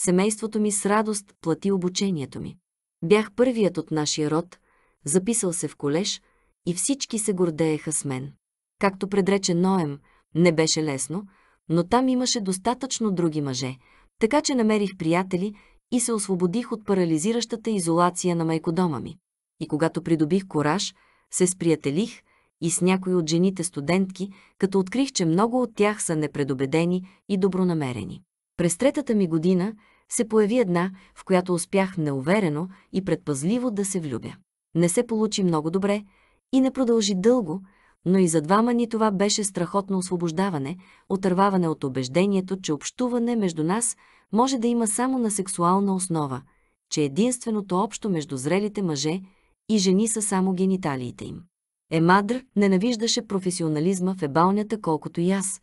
Семейството ми с радост плати обучението ми. Бях първият от нашия род, записал се в колеж и всички се гордееха с мен. Както предрече Ноем, не беше лесно, но там имаше достатъчно други мъже, така че намерих приятели и се освободих от парализиращата изолация на майкодома ми. И когато придобих кораж, се сприятелих и с някои от жените студентки, като открих, че много от тях са непредобедени и добронамерени. През третата ми година се появи една, в която успях неуверено и предпазливо да се влюбя. Не се получи много добре и не продължи дълго, но и за двама ни това беше страхотно освобождаване, отърваване от убеждението, че общуване между нас може да има само на сексуална основа, че единственото общо между зрелите мъже и жени са само гениталиите им. Емадр ненавиждаше професионализма в ебалнята колкото и аз,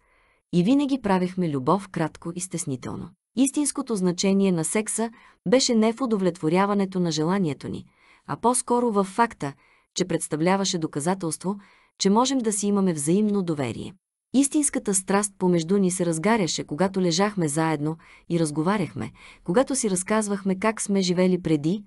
и винаги правихме любов кратко и стеснително. Истинското значение на секса беше не в удовлетворяването на желанието ни, а по-скоро в факта, че представляваше доказателство, че можем да си имаме взаимно доверие. Истинската страст помежду ни се разгаряше, когато лежахме заедно и разговаряхме, когато си разказвахме как сме живели преди,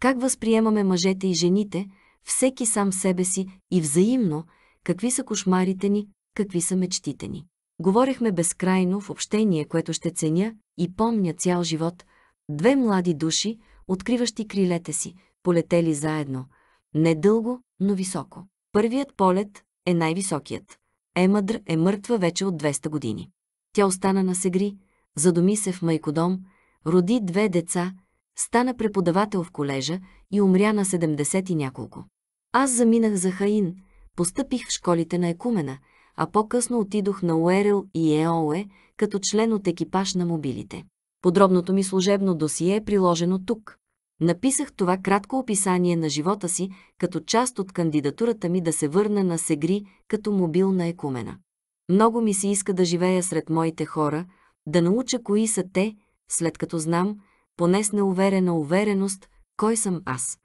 как възприемаме мъжете и жените, всеки сам себе си и взаимно, какви са кошмарите ни, какви са мечтите ни. Говорехме безкрайно в общение, което ще ценя и помня цял живот. Две млади души, откриващи крилете си, полетели заедно. Недълго, но високо. Първият полет е най-високият. Емадр е мъртва вече от 200 години. Тя остана на Сегри, задоми се в майкодом, роди две деца, стана преподавател в колежа и умря на 70 и няколко. Аз заминах за Хаин, постъпих в школите на Екумена – а по-късно отидох на Уерел и ЕОЕ като член от екипаж на мобилите. Подробното ми служебно досие е приложено тук. Написах това кратко описание на живота си, като част от кандидатурата ми да се върна на Сегри като мобилна екумена. Много ми се иска да живея сред моите хора, да науча кои са те, след като знам, поне с неуверена увереност, кой съм аз.